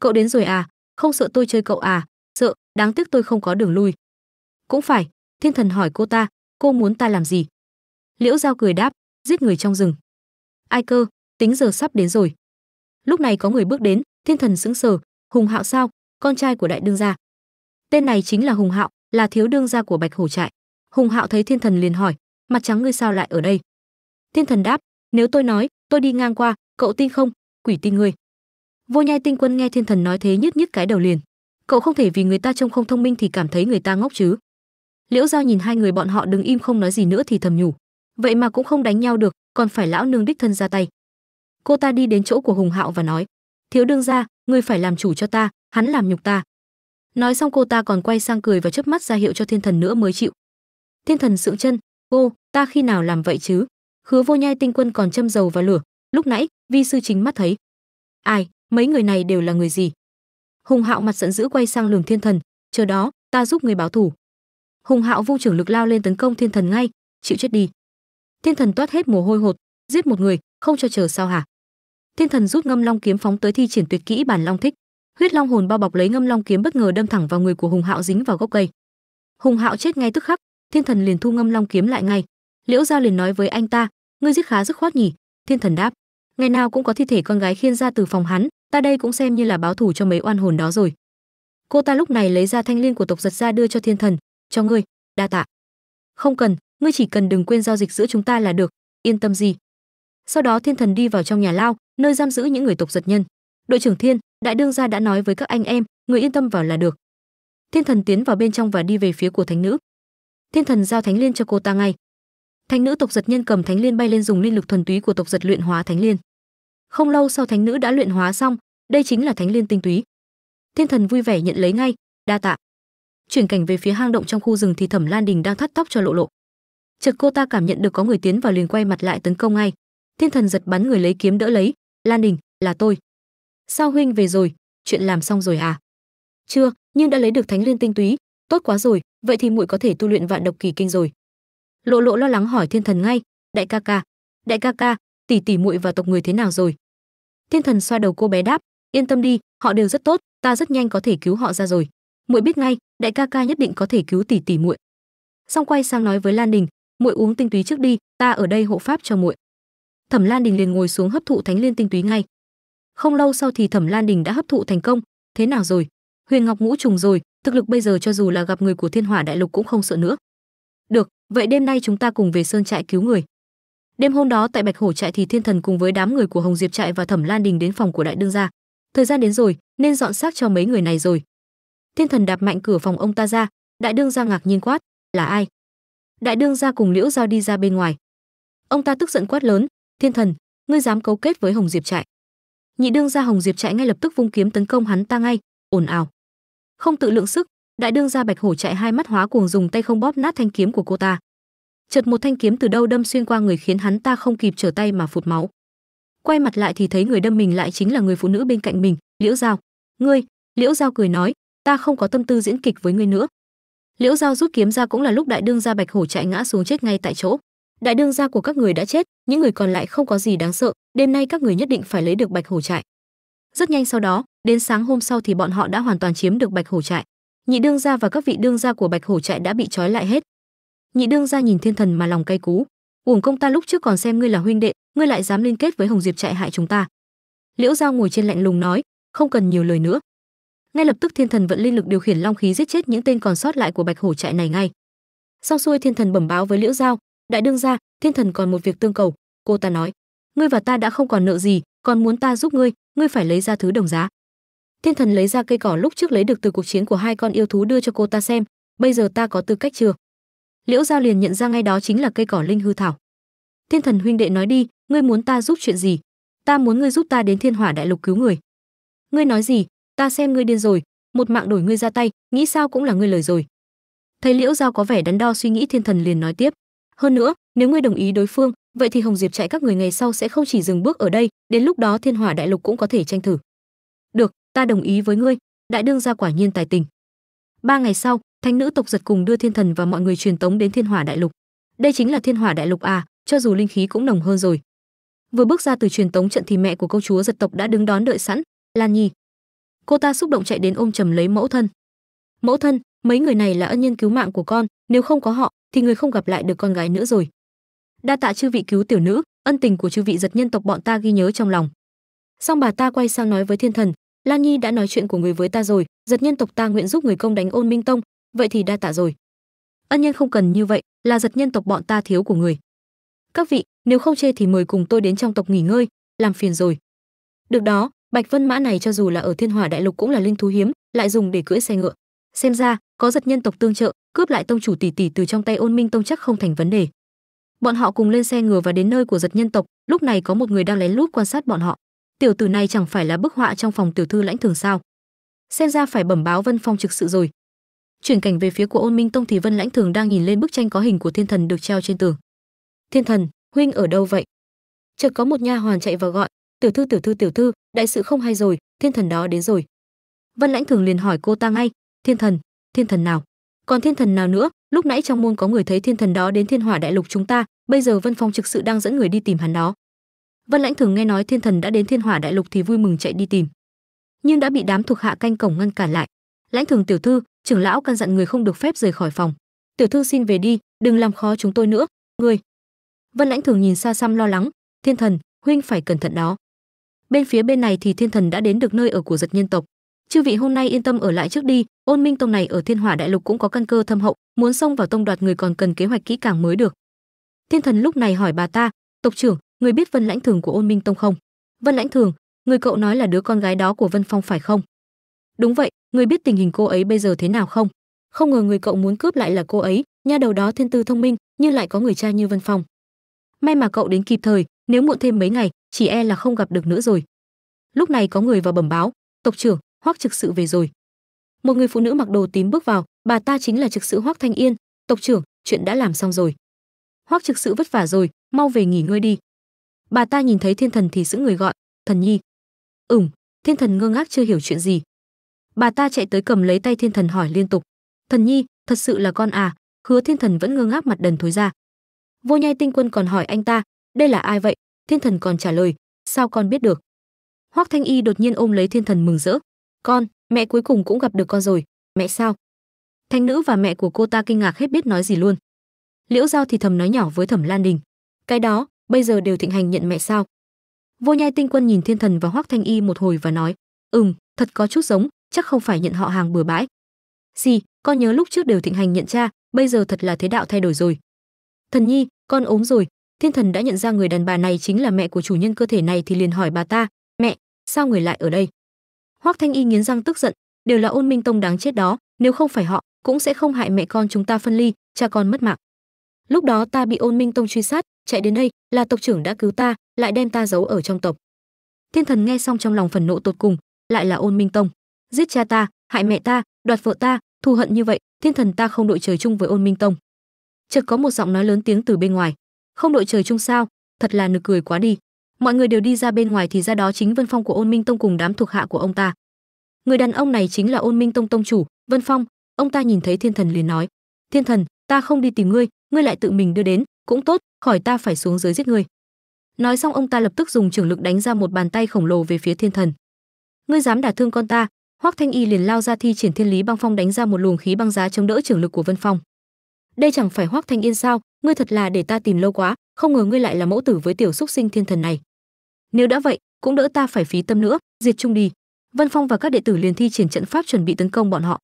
cậu đến rồi à không sợ tôi chơi cậu à sợ đáng tiếc tôi không có đường lui cũng phải thiên thần hỏi cô ta cô muốn ta làm gì liễu giao cười đáp giết người trong rừng ai cơ tính giờ sắp đến rồi lúc này có người bước đến thiên thần sững sờ hùng hạo sao con trai của đại đương gia tên này chính là hùng hạo là thiếu đương gia của bạch hổ trại hùng hạo thấy thiên thần liền hỏi mặt trắng ngươi sao lại ở đây thiên thần đáp nếu tôi nói tôi đi ngang qua cậu tin không quỷ tin ngươi vô nhai tinh quân nghe thiên thần nói thế nhất nhất cái đầu liền cậu không thể vì người ta trông không thông minh thì cảm thấy người ta ngốc chứ liễu giao nhìn hai người bọn họ đứng im không nói gì nữa thì thầm nhủ vậy mà cũng không đánh nhau được còn phải lão nương đích thân ra tay cô ta đi đến chỗ của hùng hạo và nói thiếu đương gia ngươi phải làm chủ cho ta hắn làm nhục ta nói xong cô ta còn quay sang cười và chớp mắt ra hiệu cho thiên thần nữa mới chịu thiên thần sượng chân cô ta khi nào làm vậy chứ hứa vô nhai tinh quân còn châm dầu và lửa lúc nãy vi sư chính mắt thấy ai mấy người này đều là người gì hùng hạo mặt giận dữ quay sang lường thiên thần chờ đó ta giúp người báo thủ hùng hạo vu trưởng lực lao lên tấn công thiên thần ngay chịu chết đi thiên thần toát hết mồ hôi hột giết một người không cho chờ sao hả thiên thần rút ngâm long kiếm phóng tới thi triển tuyệt kỹ bản long thích huyết long hồn bao bọc lấy ngâm long kiếm bất ngờ đâm thẳng vào người của hùng hạo dính vào gốc cây hùng hạo chết ngay tức khắc thiên thần liền thu ngâm long kiếm lại ngay liễu giao liền nói với anh ta ngươi giết khá dứt khoát nhỉ thiên thần đáp ngày nào cũng có thi thể con gái khiên ra từ phòng hắn ta đây cũng xem như là báo thù cho mấy oan hồn đó rồi cô ta lúc này lấy ra thanh liên của tộc giật ra đưa cho thiên thần cho ngươi đa tạ không cần ngươi chỉ cần đừng quên giao dịch giữa chúng ta là được yên tâm gì sau đó thiên thần đi vào trong nhà lao nơi giam giữ những người tộc giật nhân đội trưởng thiên đại đương gia đã nói với các anh em người yên tâm vào là được thiên thần tiến vào bên trong và đi về phía của thánh nữ thiên thần giao thánh liên cho cô ta ngay thánh nữ tộc giật nhân cầm thánh liên bay lên dùng linh lực thuần túy của tộc giật luyện hóa thánh liên không lâu sau thánh nữ đã luyện hóa xong đây chính là thánh liên tinh túy thiên thần vui vẻ nhận lấy ngay đa tạ chuyển cảnh về phía hang động trong khu rừng thì thẩm lan đình đang thắt tóc cho lộ lộ chợt cô ta cảm nhận được có người tiến vào liền quay mặt lại tấn công ngay thiên thần giật bắn người lấy kiếm đỡ lấy lan đình là tôi sao huynh về rồi chuyện làm xong rồi à chưa nhưng đã lấy được thánh liên tinh túy tốt quá rồi vậy thì muội có thể tu luyện vạn độc kỳ kinh rồi lộ lộ lo lắng hỏi thiên thần ngay đại ca ca đại ca ca tỷ tỷ muội và tộc người thế nào rồi thiên thần xoa đầu cô bé đáp yên tâm đi họ đều rất tốt ta rất nhanh có thể cứu họ ra rồi muội biết ngay đại ca ca nhất định có thể cứu tỷ tỷ muội xong quay sang nói với lan đình muội uống tinh túy trước đi ta ở đây hộ pháp cho muội Thẩm Lan Đình liền ngồi xuống hấp thụ thánh liên tinh túy ngay. Không lâu sau thì Thẩm Lan Đình đã hấp thụ thành công, thế nào rồi? Huyền Ngọc ngũ trùng rồi, thực lực bây giờ cho dù là gặp người của Thiên Hỏa Đại Lục cũng không sợ nữa. Được, vậy đêm nay chúng ta cùng về sơn trại cứu người. Đêm hôm đó tại Bạch Hổ trại thì Thiên Thần cùng với đám người của Hồng Diệp trại và Thẩm Lan Đình đến phòng của đại đương gia. Thời gian đến rồi, nên dọn xác cho mấy người này rồi. Thiên Thần đạp mạnh cửa phòng ông ta ra, đại đương gia ngạc nhiên quát, là ai? Đại đương gia cùng Liễu Giao đi ra bên ngoài. Ông ta tức giận quát lớn, thiên thần ngươi dám cấu kết với hồng diệp trại nhị đương gia hồng diệp trại ngay lập tức vung kiếm tấn công hắn ta ngay ồn ào không tự lượng sức đại đương gia bạch hổ trại hai mắt hóa cuồng dùng tay không bóp nát thanh kiếm của cô ta chợt một thanh kiếm từ đâu đâm xuyên qua người khiến hắn ta không kịp trở tay mà phụt máu quay mặt lại thì thấy người đâm mình lại chính là người phụ nữ bên cạnh mình liễu giao ngươi liễu giao cười nói ta không có tâm tư diễn kịch với ngươi nữa liễu giao rút kiếm ra cũng là lúc đại đương gia bạch hổ chạy ngã xuống chết ngay tại chỗ đại đương gia của các người đã chết những người còn lại không có gì đáng sợ đêm nay các người nhất định phải lấy được bạch hổ trại rất nhanh sau đó đến sáng hôm sau thì bọn họ đã hoàn toàn chiếm được bạch hổ trại nhị đương gia và các vị đương gia của bạch hổ trại đã bị trói lại hết nhị đương gia nhìn thiên thần mà lòng cay cú uổng công ta lúc trước còn xem ngươi là huynh đệ ngươi lại dám liên kết với hồng diệp trại hại chúng ta liễu giao ngồi trên lạnh lùng nói không cần nhiều lời nữa ngay lập tức thiên thần vẫn linh lực điều khiển long khí giết chết những tên còn sót lại của bạch hổ trại này ngay Sau xuôi thiên thần bẩm báo với liễu giao đại đương gia thiên thần còn một việc tương cầu cô ta nói ngươi và ta đã không còn nợ gì còn muốn ta giúp ngươi ngươi phải lấy ra thứ đồng giá thiên thần lấy ra cây cỏ lúc trước lấy được từ cuộc chiến của hai con yêu thú đưa cho cô ta xem bây giờ ta có tư cách chưa liễu giao liền nhận ra ngay đó chính là cây cỏ linh hư thảo thiên thần huynh đệ nói đi ngươi muốn ta giúp chuyện gì ta muốn ngươi giúp ta đến thiên hỏa đại lục cứu người ngươi nói gì ta xem ngươi điên rồi một mạng đổi ngươi ra tay nghĩ sao cũng là ngươi lời rồi thấy liễu giao có vẻ đắn đo suy nghĩ thiên thần liền nói tiếp hơn nữa nếu ngươi đồng ý đối phương vậy thì hồng diệp chạy các người ngày sau sẽ không chỉ dừng bước ở đây đến lúc đó thiên hỏa đại lục cũng có thể tranh thử được ta đồng ý với ngươi đại đương gia quả nhiên tài tình ba ngày sau thánh nữ tộc giật cùng đưa thiên thần và mọi người truyền tống đến thiên hỏa đại lục đây chính là thiên hỏa đại lục à cho dù linh khí cũng nồng hơn rồi vừa bước ra từ truyền tống trận thì mẹ của công chúa giật tộc đã đứng đón đợi sẵn lan nhi cô ta xúc động chạy đến ôm trầm lấy mẫu thân mẫu thân mấy người này là ân nhân cứu mạng của con nếu không có họ thì người không gặp lại được con gái nữa rồi đa tạ chư vị cứu tiểu nữ ân tình của chư vị giật nhân tộc bọn ta ghi nhớ trong lòng xong bà ta quay sang nói với thiên thần lan nhi đã nói chuyện của người với ta rồi giật nhân tộc ta nguyện giúp người công đánh ôn minh tông vậy thì đa tạ rồi ân nhân không cần như vậy là giật nhân tộc bọn ta thiếu của người các vị nếu không chê thì mời cùng tôi đến trong tộc nghỉ ngơi làm phiền rồi được đó bạch vân mã này cho dù là ở thiên hòa đại lục cũng là linh thú hiếm lại dùng để cưỡi xe ngựa xem ra có giật nhân tộc tương trợ cướp lại tông chủ tỷ tỷ từ trong tay ôn minh tông chắc không thành vấn đề bọn họ cùng lên xe ngựa và đến nơi của giật nhân tộc lúc này có một người đang lén lút quan sát bọn họ tiểu tử này chẳng phải là bức họa trong phòng tiểu thư lãnh thường sao xem ra phải bẩm báo vân phong trực sự rồi chuyển cảnh về phía của ôn minh tông thì vân lãnh thường đang nhìn lên bức tranh có hình của thiên thần được treo trên tường thiên thần huynh ở đâu vậy chợt có một nha hoàn chạy vào gọi tiểu thư tiểu thư tiểu thư đại sự không hay rồi thiên thần đó đến rồi vân lãnh thường liền hỏi cô ta ngay thiên thần thiên thần nào còn thiên thần nào nữa lúc nãy trong môn có người thấy thiên thần đó đến thiên hỏa đại lục chúng ta bây giờ vân phong trực sự đang dẫn người đi tìm hắn đó vân lãnh thường nghe nói thiên thần đã đến thiên hỏa đại lục thì vui mừng chạy đi tìm nhưng đã bị đám thuộc hạ canh cổng ngăn cản lại lãnh thường tiểu thư trưởng lão căn dặn người không được phép rời khỏi phòng tiểu thư xin về đi đừng làm khó chúng tôi nữa người vân lãnh thường nhìn xa xăm lo lắng thiên thần huynh phải cẩn thận đó bên phía bên này thì thiên thần đã đến được nơi ở của giật nhân tộc chư vị hôm nay yên tâm ở lại trước đi Ôn Minh tông này ở Thiên Hỏa Đại Lục cũng có căn cơ thâm hậu, muốn xông vào tông đoạt người còn cần kế hoạch kỹ càng mới được. Thiên Thần lúc này hỏi bà ta, "Tộc trưởng, người biết Vân Lãnh Thường của Ôn Minh tông không?" "Vân Lãnh Thường, người cậu nói là đứa con gái đó của Vân Phong phải không?" "Đúng vậy, người biết tình hình cô ấy bây giờ thế nào không?" "Không ngờ người cậu muốn cướp lại là cô ấy, nha đầu đó thiên tư thông minh, nhưng lại có người cha như Vân Phong." "May mà cậu đến kịp thời, nếu muộn thêm mấy ngày, chỉ e là không gặp được nữa rồi." Lúc này có người vào bẩm báo, "Tộc trưởng, Hoắc Trực sự về rồi." một người phụ nữ mặc đồ tím bước vào bà ta chính là trực sự hoác thanh yên tộc trưởng chuyện đã làm xong rồi hoác trực sự vất vả rồi mau về nghỉ ngơi đi bà ta nhìn thấy thiên thần thì giữ người gọi thần nhi ừm thiên thần ngơ ngác chưa hiểu chuyện gì bà ta chạy tới cầm lấy tay thiên thần hỏi liên tục thần nhi thật sự là con à hứa thiên thần vẫn ngơ ngác mặt đần thối ra vô nhai tinh quân còn hỏi anh ta đây là ai vậy thiên thần còn trả lời sao con biết được hoác thanh y đột nhiên ôm lấy thiên thần mừng rỡ con mẹ cuối cùng cũng gặp được con rồi mẹ sao thanh nữ và mẹ của cô ta kinh ngạc hết biết nói gì luôn liễu giao thì thầm nói nhỏ với thẩm lan đình cái đó bây giờ đều thịnh hành nhận mẹ sao vô nhai tinh quân nhìn thiên thần và hoắc thanh y một hồi và nói ừm thật có chút giống chắc không phải nhận họ hàng bừa bãi gì con nhớ lúc trước đều thịnh hành nhận cha bây giờ thật là thế đạo thay đổi rồi thần nhi con ốm rồi thiên thần đã nhận ra người đàn bà này chính là mẹ của chủ nhân cơ thể này thì liền hỏi bà ta mẹ sao người lại ở đây Hoắc Thanh Y nghiến răng tức giận, đều là Ôn Minh Tông đáng chết đó, nếu không phải họ, cũng sẽ không hại mẹ con chúng ta phân ly, cha con mất mạng. Lúc đó ta bị Ôn Minh Tông truy sát, chạy đến đây, là tộc trưởng đã cứu ta, lại đem ta giấu ở trong tộc. Thiên thần nghe xong trong lòng phần nộ tột cùng, lại là Ôn Minh Tông, giết cha ta, hại mẹ ta, đoạt vợ ta, thù hận như vậy, thiên thần ta không đội trời chung với Ôn Minh Tông. Chợt có một giọng nói lớn tiếng từ bên ngoài, không đội trời chung sao, thật là nực cười quá đi mọi người đều đi ra bên ngoài thì ra đó chính vân phong của ôn minh tông cùng đám thuộc hạ của ông ta người đàn ông này chính là ôn minh tông tông chủ vân phong ông ta nhìn thấy thiên thần liền nói thiên thần ta không đi tìm ngươi ngươi lại tự mình đưa đến cũng tốt khỏi ta phải xuống dưới giết ngươi nói xong ông ta lập tức dùng trưởng lực đánh ra một bàn tay khổng lồ về phía thiên thần ngươi dám đả thương con ta hoắc thanh y liền lao ra thi triển thiên lý băng phong đánh ra một luồng khí băng giá chống đỡ trưởng lực của vân phong đây chẳng phải hoắc thanh yên sao ngươi thật là để ta tìm lâu quá không ngờ ngươi lại là mẫu tử với tiểu xúc sinh thiên thần này nếu đã vậy cũng đỡ ta phải phí tâm nữa diệt chung đi vân phong và các đệ tử liền thi triển trận pháp chuẩn bị tấn công bọn họ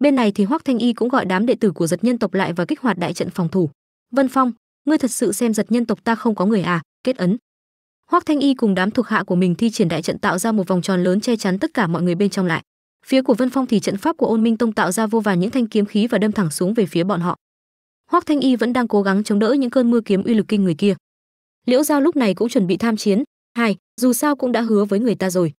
bên này thì hoắc thanh y cũng gọi đám đệ tử của giật nhân tộc lại và kích hoạt đại trận phòng thủ vân phong ngươi thật sự xem giật nhân tộc ta không có người à kết ấn hoắc thanh y cùng đám thuộc hạ của mình thi triển đại trận tạo ra một vòng tròn lớn che chắn tất cả mọi người bên trong lại phía của vân phong thì trận pháp của ôn minh tông tạo ra vô vàn những thanh kiếm khí và đâm thẳng xuống về phía bọn họ hoắc thanh y vẫn đang cố gắng chống đỡ những cơn mưa kiếm uy lực kinh người kia liễu giao lúc này cũng chuẩn bị tham chiến hai dù sao cũng đã hứa với người ta rồi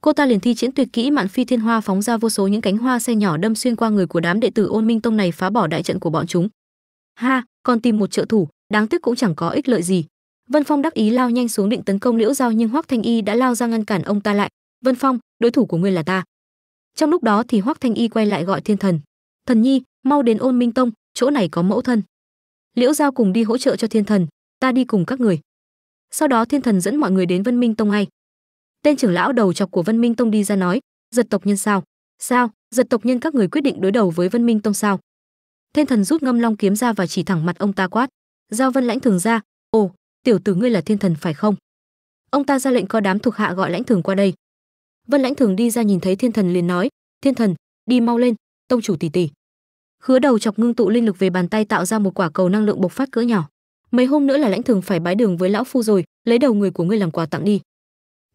cô ta liền thi triển tuyệt kỹ mạn phi thiên hoa phóng ra vô số những cánh hoa xe nhỏ đâm xuyên qua người của đám đệ tử ôn minh tông này phá bỏ đại trận của bọn chúng ha còn tìm một trợ thủ đáng tiếc cũng chẳng có ích lợi gì vân phong đắc ý lao nhanh xuống định tấn công liễu giao nhưng hoắc thanh y đã lao ra ngăn cản ông ta lại vân phong đối thủ của ngươi là ta trong lúc đó thì hoắc thanh y quay lại gọi thiên thần thần nhi mau đến ôn minh tông chỗ này có mẫu thân liễu giao cùng đi hỗ trợ cho thiên thần ta đi cùng các người sau đó thiên thần dẫn mọi người đến vân minh tông ngay tên trưởng lão đầu chọc của vân minh tông đi ra nói giật tộc nhân sao sao giật tộc nhân các người quyết định đối đầu với vân minh tông sao thiên thần rút ngâm long kiếm ra và chỉ thẳng mặt ông ta quát giao vân lãnh thường ra ồ tiểu tử ngươi là thiên thần phải không ông ta ra lệnh có đám thuộc hạ gọi lãnh thường qua đây vân lãnh thường đi ra nhìn thấy thiên thần liền nói thiên thần đi mau lên tông chủ tỷ tỷ khứa đầu chọc ngưng tụ linh lực về bàn tay tạo ra một quả cầu năng lượng bộc phát cỡ nhỏ mấy hôm nữa là lãnh thường phải bái đường với lão phu rồi lấy đầu người của ngươi làm quà tặng đi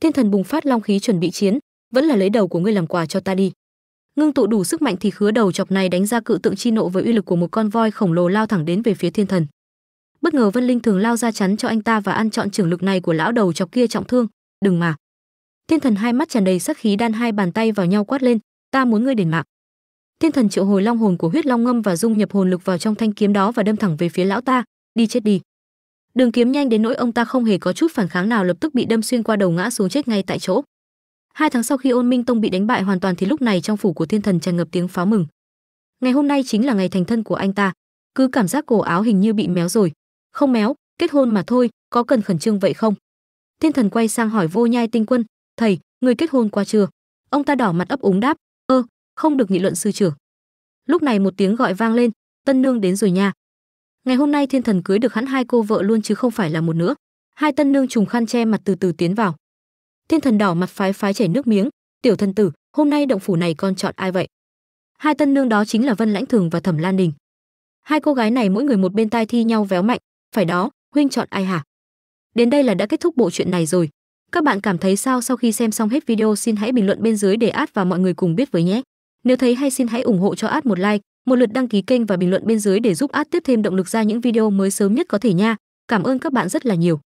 thiên thần bùng phát long khí chuẩn bị chiến vẫn là lấy đầu của ngươi làm quà cho ta đi ngưng tụ đủ sức mạnh thì khứa đầu chọc này đánh ra cự tượng chi nộ với uy lực của một con voi khổng lồ lao thẳng đến về phía thiên thần bất ngờ vân linh thường lao ra chắn cho anh ta và ăn chọn trưởng lực này của lão đầu chọc kia trọng thương đừng mà thiên thần hai mắt tràn đầy sắc khí đan hai bàn tay vào nhau quát lên ta muốn ngươi đền mạng thiên thần triệu hồi long hồn của huyết long ngâm và dung nhập hồn lực vào trong thanh kiếm đó và đâm thẳng về phía lão ta đi chết đi đường kiếm nhanh đến nỗi ông ta không hề có chút phản kháng nào lập tức bị đâm xuyên qua đầu ngã xuống chết ngay tại chỗ hai tháng sau khi ôn minh tông bị đánh bại hoàn toàn thì lúc này trong phủ của thiên thần tràn ngập tiếng pháo mừng ngày hôm nay chính là ngày thành thân của anh ta cứ cảm giác cổ áo hình như bị méo rồi không méo kết hôn mà thôi có cần khẩn trương vậy không thiên thần quay sang hỏi vô nhai tinh quân thầy người kết hôn qua chưa ông ta đỏ mặt ấp úng đáp ơ không được nghị luận sư trưởng lúc này một tiếng gọi vang lên tân nương đến rồi nha ngày hôm nay thiên thần cưới được hẳn hai cô vợ luôn chứ không phải là một nữa hai tân nương trùng khăn che mặt từ từ tiến vào thiên thần đỏ mặt phái phái chảy nước miếng tiểu thần tử hôm nay động phủ này con chọn ai vậy hai tân nương đó chính là vân lãnh thường và thẩm lan đình hai cô gái này mỗi người một bên tai thi nhau véo mạnh phải đó huynh chọn ai hả đến đây là đã kết thúc bộ chuyện này rồi các bạn cảm thấy sao sau khi xem xong hết video xin hãy bình luận bên dưới để át và mọi người cùng biết với nhé nếu thấy hay xin hãy ủng hộ cho át một like một lượt đăng ký kênh và bình luận bên dưới để giúp ad tiếp thêm động lực ra những video mới sớm nhất có thể nha cảm ơn các bạn rất là nhiều